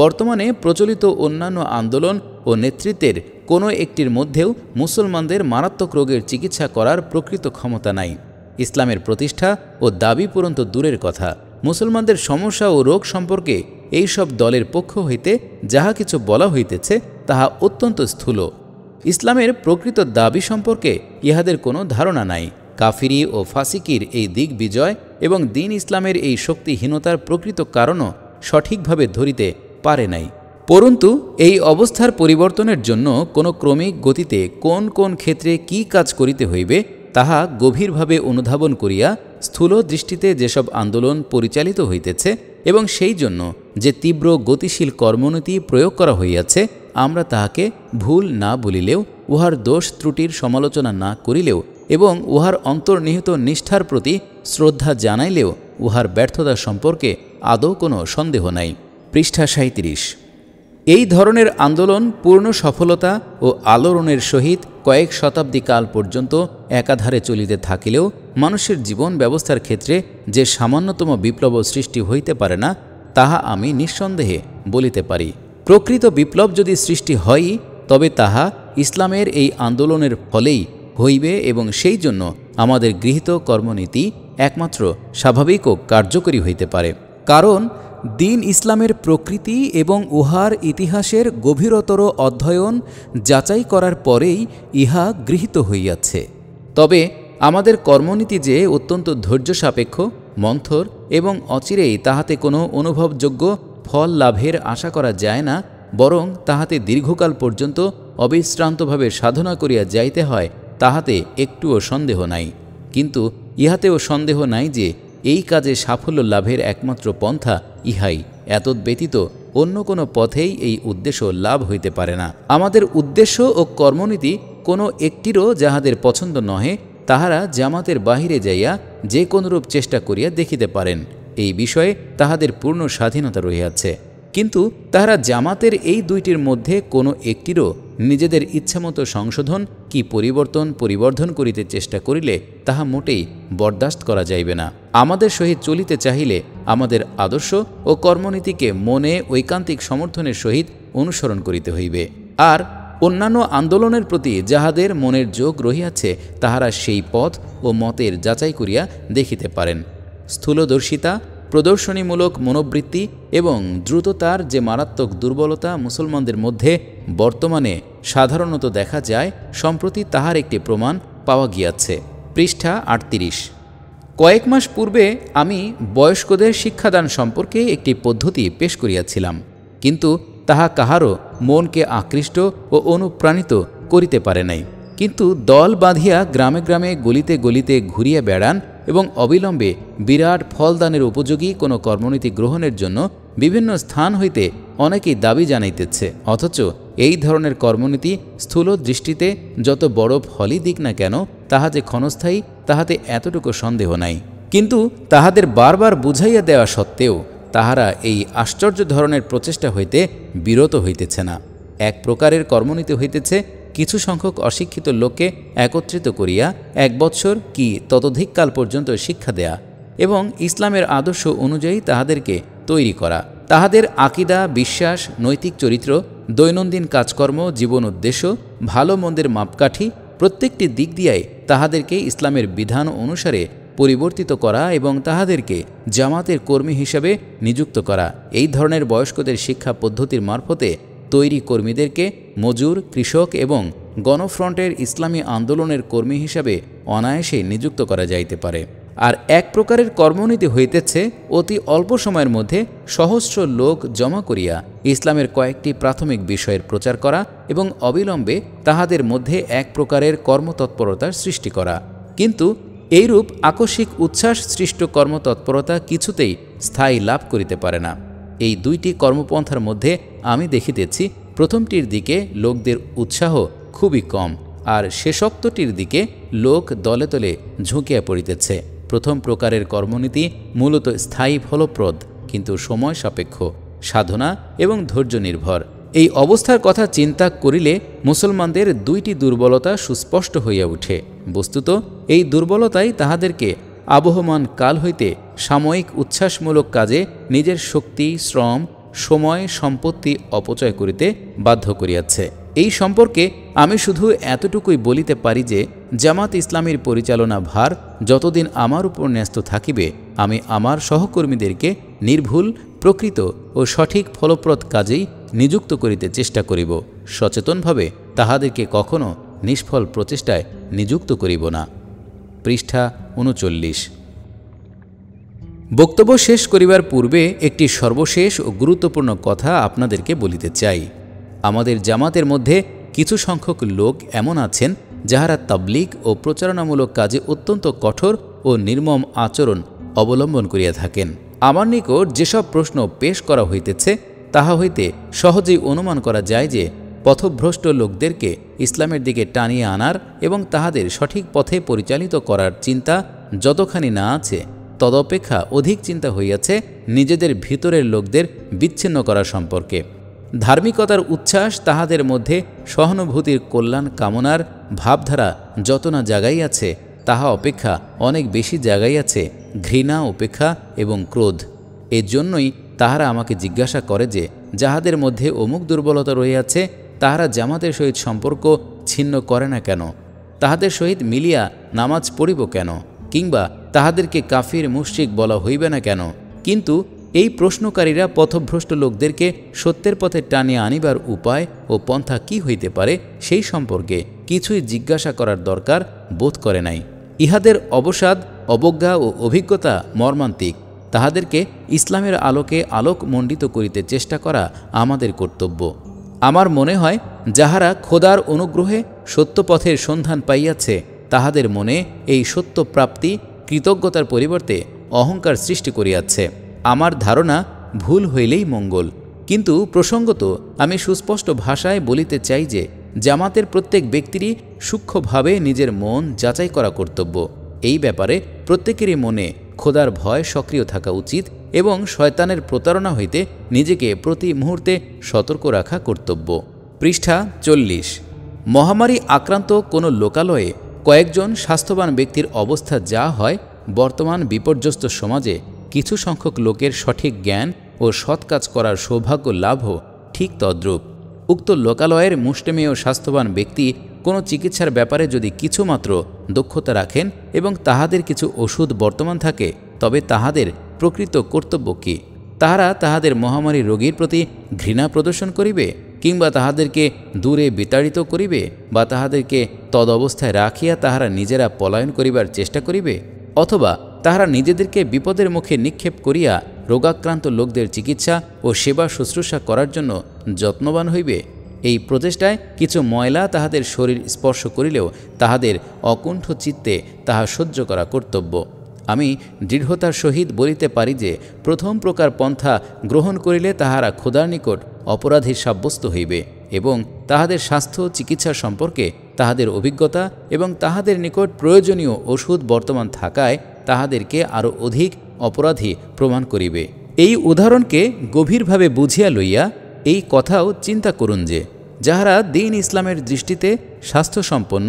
বর্তমানে প্রচলিত অন্যান্য আন্দোলন ও নেতৃত্বের কোনো একটির মধ্যেও মুসলমানদের মারাত্মক রোগের চিকিৎসা করার প্রকৃত ক্ষমতা নাই ইসলামের প্রতিষ্ঠা ও দাবি পূরণ দূরের কথা মুসলমানদের সমস্যা ও রোগ সম্পর্কে এই সব দলের পক্ষ হইতে যাহা কিছু বলা হইতেছে তাহা অত্যন্ত স্থূল ইসলামের প্রকৃত দাবি সম্পর্কে ইহাদের কোনো ধারণা নাই কাফিরি ও ফাসিকির এই দিক বিজয় এবং দিন ইসলামের এই শক্তিহীনতার প্রকৃত কারণও সঠিকভাবে ধরিতে পারে নাই পরন্তু এই অবস্থার পরিবর্তনের জন্য কোনো ক্রমিক গতিতে কোন কোন ক্ষেত্রে কি কাজ করিতে হইবে তাহা গভীরভাবে অনুধাবন করিয়া স্থূল দৃষ্টিতে যেসব আন্দোলন পরিচালিত হইতেছে এবং সেই জন্য যে তীব্র গতিশীল কর্মনীতি প্রয়োগ করা হইয়াছে আমরা তাহাকে ভুল না বলিলেও উহার দোষ ত্রুটির সমালোচনা না করিলেও এবং উহার অন্তর্নিহিত নিষ্ঠার প্রতি শ্রদ্ধা জানাইলেও উহার ব্যর্থতা সম্পর্কে আদৌ কোনো সন্দেহ নাই পৃষ্ঠা সাঁত্রিশ এই ধরনের আন্দোলন পূর্ণ সফলতা ও আলোড়নের সহিত কয়েক শতাব্দী কাল পর্যন্ত একাধারে চলিতে থাকিলেও মানুষের জীবন ব্যবস্থার ক্ষেত্রে যে সামান্যতম বিপ্লব সৃষ্টি হইতে পারে না তাহা আমি নিঃসন্দেহে বলিতে পারি প্রকৃত বিপ্লব যদি সৃষ্টি হয়ই তবে তাহা ইসলামের এই আন্দোলনের ফলেই হইবে এবং সেই জন্য আমাদের গৃহীত কর্মনীতি একমাত্র স্বাভাবিক ও কার্যকরী হইতে পারে কারণ দিন ইসলামের প্রকৃতি এবং উহার ইতিহাসের গভীরতর অধ্যয়ন যাচাই করার পরেই ইহা গৃহীত হইয়াছে তবে আমাদের কর্মনীতি যে অত্যন্ত ধৈর্য সাপেক্ষ মন্থর এবং অচিরেই তাহাতে কোনো অনুভবযোগ্য ফল লাভের আশা করা যায় না বরং তাহাতে দীর্ঘকাল পর্যন্ত অবিশ্রান্তভাবে সাধনা করিয়া যাইতে হয় তাহাতে একটুও সন্দেহ নাই কিন্তু ইহাতেও সন্দেহ নাই যে এই কাজে সাফল্য লাভের একমাত্র পন্থা ইহাই এত ব্যতীত অন্য কোনো পথেই এই উদ্দেশ্য লাভ হইতে পারে না আমাদের উদ্দেশ্য ও কর্মনীতি কোনো একটিরও যাহাদের পছন্দ নহে তাহারা জামাতের বাহিরে যাইয়া যে কোনরূপ চেষ্টা করিয়া দেখিতে পারেন এই বিষয়ে তাহাদের পূর্ণ স্বাধীনতা রহিয়াছে কিন্তু তাহারা জামাতের এই দুইটির মধ্যে কোনো একটিরও নিজেদের ইচ্ছামতো সংশোধন কি পরিবর্তন পরিবর্ধন করিতে চেষ্টা করিলে তাহা মোটেই বরদাস্ত করা যাইবে না আমাদের সহিত চলিতে চাহিলে আমাদের আদর্শ ও কর্মনীতিকে মনে ঐকান্তিক সমর্থনের সহিত অনুসরণ করিতে হইবে আর অন্যান্য আন্দোলনের প্রতি যাহাদের মনের যোগ রহিয়াছে তাহারা সেই পথ ও মতের যাচাই করিয়া দেখিতে পারেন স্থূলদর্শিতা প্রদর্শনীমূলক মনোবৃত্তি এবং দ্রুততার যে মারাত্মক দুর্বলতা মুসলমানদের মধ্যে বর্তমানে সাধারণত দেখা যায় সম্প্রতি তাহার একটি প্রমাণ পাওয়া গিয়াছে পৃষ্ঠা আটত্রিশ কয়েক মাস পূর্বে আমি বয়স্কদের শিক্ষাদান সম্পর্কে একটি পদ্ধতি পেশ করিয়াছিলাম কিন্তু তাহা কাহারও মনকে আকৃষ্ট ও অনুপ্রাণিত করিতে পারে নাই কিন্তু দল বাঁধিয়া গ্রামে গ্রামে গলিতে গলিতে ঘুরিয়া বেড়ান এবং অবিলম্বে বিরাট ফলদানের উপযোগী কোনো কর্মনীতি গ্রহণের জন্য বিভিন্ন স্থান হইতে অনেকেই দাবি জানাইতেছে অথচ এই ধরনের কর্মনীতি স্থূল দৃষ্টিতে যত বড় ফলই দিক না কেন তাহা যে ক্ষণস্থায়ী তাহাতে এতটুকু সন্দেহ নাই কিন্তু তাহাদের বারবার বুঝাইয়া দেওয়া সত্ত্বেও তাহারা এই আশ্চর্য ধরনের প্রচেষ্টা হইতে বিরত হইতেছে না এক প্রকারের কর্মনীতি হইতেছে কিছু সংখ্যক অশিক্ষিত লোককে একত্রিত করিয়া এক বৎসর কি ততোধিক কাল পর্যন্ত শিক্ষা দেয়া এবং ইসলামের আদর্শ অনুযায়ী তাহাদেরকে তৈরি করা তাহাদের আকিদা বিশ্বাস নৈতিক চরিত্র দৈনন্দিন কাজকর্ম জীবন উদ্দেশ্য ভালো মন্দের মাপকাঠি প্রত্যেকটি দিক দিয়াই তাহাদেরকে ইসলামের বিধান অনুসারে পরিবর্তিত করা এবং তাহাদেরকে জামাতের কর্মী হিসাবে নিযুক্ত করা এই ধরনের বয়স্কদের শিক্ষা পদ্ধতির মারফতে তৈরি কর্মীদেরকে মজুর কৃষক এবং গণফ্রন্টের ইসলামী আন্দোলনের কর্মী হিসাবে অনায়াসে নিযুক্ত করা যাইতে পারে আর এক প্রকারের কর্মনীতি হইতেছে অতি অল্প সময়ের মধ্যে সহস্র লোক জমা করিয়া ইসলামের কয়েকটি প্রাথমিক বিষয়ের প্রচার করা এবং অবিলম্বে তাহাদের মধ্যে এক প্রকারের কর্মতৎপরতার সৃষ্টি করা কিন্তু এইরূপ আকস্মিক উচ্ছ্বাস সৃষ্ট কর্মতৎপরতা কিছুতেই স্থায়ী লাভ করিতে পারে না এই দুইটি কর্মপন্থার মধ্যে আমি দেখিতেছি প্রথমটির দিকে লোকদের উৎসাহ খুবই কম আর শেষোক্তটির দিকে লোক দলে তলে ঝুঁকিয়া পড়িতেছে প্রথম প্রকারের কর্মনীতি মূলত স্থায়ী ফলপ্রদ কিন্তু সময় সাপেক্ষ সাধনা এবং ধৈর্য নির্ভর এই অবস্থার কথা চিন্তা করিলে মুসলমানদের দুইটি দুর্বলতা সুস্পষ্ট হইয়া উঠে বস্তুত এই দুর্বলতাই তাহাদেরকে আবহমান কাল হইতে সাময়িক উচ্ছ্বাসমূলক কাজে নিজের শক্তি শ্রম সময় সম্পত্তি অপচয় করিতে বাধ্য করিয়াছে এই সম্পর্কে আমি শুধু এতটুকুই বলিতে পারি যে জামাত ইসলামীর পরিচালনা ভার যতদিন আমার উপর ন্যস্ত থাকিবে আমি আমার সহকর্মীদেরকে নির্ভুল প্রকৃত ও সঠিক ফলপ্রদ কাজেই নিযুক্ত করিতে চেষ্টা করিব সচেতনভাবে তাহাদেরকে কখনো নিষ্ফল প্রচেষ্টায় নিযুক্ত করিব না পৃষ্ঠা উনচল্লিশ বক্তব্য শেষ করিবার পূর্বে একটি সর্বশেষ ও গুরুত্বপূর্ণ কথা আপনাদেরকে বলিতে চাই আমাদের জামাতের মধ্যে কিছু সংখ্যক লোক এমন আছেন যাহারা তাবলিক ও প্রচারণামূলক কাজে অত্যন্ত কঠোর ও নির্মম আচরণ অবলম্বন করিয়া থাকেন আমার নিকট যেসব প্রশ্ন পেশ করা হইতেছে তাহা হইতে সহজেই অনুমান করা যায় যে পথভ্রষ্ট লোকদেরকে ইসলামের দিকে টানিয়ে আনার এবং তাহাদের সঠিক পথে পরিচালিত করার চিন্তা যতখানি না আছে তদপেক্ষা অধিক চিন্তা হইয়াছে নিজেদের ভিতরের লোকদের বিচ্ছিন্ন করা সম্পর্কে ধার্মিকতার উচ্ছ্বাস তাহাদের মধ্যে সহানুভূতির কল্যাণ কামনার ভাবধারা যত না জাগাইয়াছে তাহা অপেক্ষা অনেক বেশি জাগাইয়াছে ঘৃণা উপেক্ষা এবং ক্রোধ এর জন্যই তাহারা আমাকে জিজ্ঞাসা করে যে যাহাদের মধ্যে অমুক দুর্বলতা রহিয়াছে তাহারা জামাতের সহিত সম্পর্ক ছিন্ন করে না কেন তাহাদের সহিত মিলিয়া নামাজ পড়িব কেন কিংবা তাহাদেরকে কাফির মুশ্রিক বলা হইবে না কেন কিন্তু এই প্রশ্নকারীরা পথভ্রষ্ট লোকদেরকে সত্যের পথে টানিয়া আনিবার উপায় ও পন্থা কি হইতে পারে সেই সম্পর্কে কিছুই জিজ্ঞাসা করার দরকার বোধ করে নাই ইহাদের অবসাদ অবজ্ঞা ও অভিজ্ঞতা মর্মান্তিক তাহাদেরকে ইসলামের আলোকে আলোক মণ্ডিত করিতে চেষ্টা করা আমাদের কর্তব্য আমার মনে হয় যাহারা খোদার অনুগ্রহে সত্যপথের সন্ধান পাইয়াছে তাহাদের মনে এই সত্য প্রাপ্তি কৃতজ্ঞতার পরিবর্তে অহংকার সৃষ্টি করিয়াছে আমার ধারণা ভুল হইলেই মঙ্গল কিন্তু প্রসঙ্গত আমি সুস্পষ্ট ভাষায় বলিতে চাই যে জামাতের প্রত্যেক ব্যক্তিরই সূক্ষ্মভাবে নিজের মন যাচাই করা কর্তব্য এই ব্যাপারে প্রত্যেকেরই মনে খোদার ভয় সক্রিয় থাকা উচিত এবং শয়তানের প্রতারণা হইতে নিজেকে প্রতি মুহূর্তে সতর্ক রাখা কর্তব্য পৃষ্ঠা চল্লিশ মহামারী আক্রান্ত কোনো লোকালয়ে কয়েকজন স্বাস্থ্যবান ব্যক্তির অবস্থা যা হয় বর্তমান বিপর্যস্ত সমাজে কিছু সংখ্যক লোকের সঠিক জ্ঞান ও সৎ কাজ করার সৌভাগ্য লাভও ঠিক তদ্রূপ উক্ত লোকালয়ের মুষ্টিমেয় স্বাস্থ্যবান ব্যক্তি কোনো চিকিৎসার ব্যাপারে যদি কিছুমাত্র দক্ষতা রাখেন এবং তাহাদের কিছু ওষুধ বর্তমান থাকে তবে তাহাদের প্রকৃত কর্তব্য কি তাহারা তাহাদের মহামারী রোগীর প্রতি ঘৃণা প্রদর্শন করিবে কিংবা তাহাদেরকে দূরে বিতাড়িত করিবে বা তাহাদেরকে তদবস্থায় রাখিয়া তাহারা নিজেরা পলায়ন করিবার চেষ্টা করিবে অথবা তাহারা নিজেদেরকে বিপদের মুখে নিক্ষেপ করিয়া রোগাক্রান্ত লোকদের চিকিৎসা ও সেবা শুশ্রূষা করার জন্য যত্নবান হইবে এই প্রচেষ্টায় কিছু ময়লা তাহাদের শরীর স্পর্শ করিলেও তাহাদের অকুণ্ঠ চিত্তে তাহা সহ্য করা কর্তব্য আমি দৃঢ়তার সহিত বলিতে পারি যে প্রথম প্রকার পন্থা গ্রহণ করিলে তাহারা ক্ষুধার নিকট অপরাধী সাব্যস্ত হইবে এবং তাহাদের স্বাস্থ্য চিকিৎসা সম্পর্কে তাহাদের অভিজ্ঞতা এবং তাহাদের নিকট প্রয়োজনীয় ওষুধ বর্তমান থাকায় তাহাদেরকে আরও অধিক অপরাধী প্রমাণ করিবে এই উদাহরণকে গভীরভাবে বুঝিয়া লইয়া এই কথাও চিন্তা করুন যে যাহারা দিন ইসলামের দৃষ্টিতে স্বাস্থ্য সম্পন্ন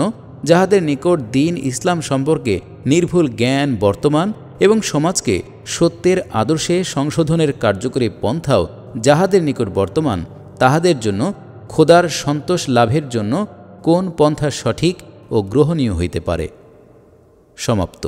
যাহাদের নিকট দিন ইসলাম সম্পর্কে নির্ভুল জ্ঞান বর্তমান এবং সমাজকে সত্যের আদর্শে সংশোধনের কার্যকরী পন্থাও যাহাদের নিকট বর্তমান তাহাদের জন্য খোদার সন্তোষ লাভের জন্য কোন পন্থা সঠিক ও গ্রহণীয় হইতে পারে সমাপ্ত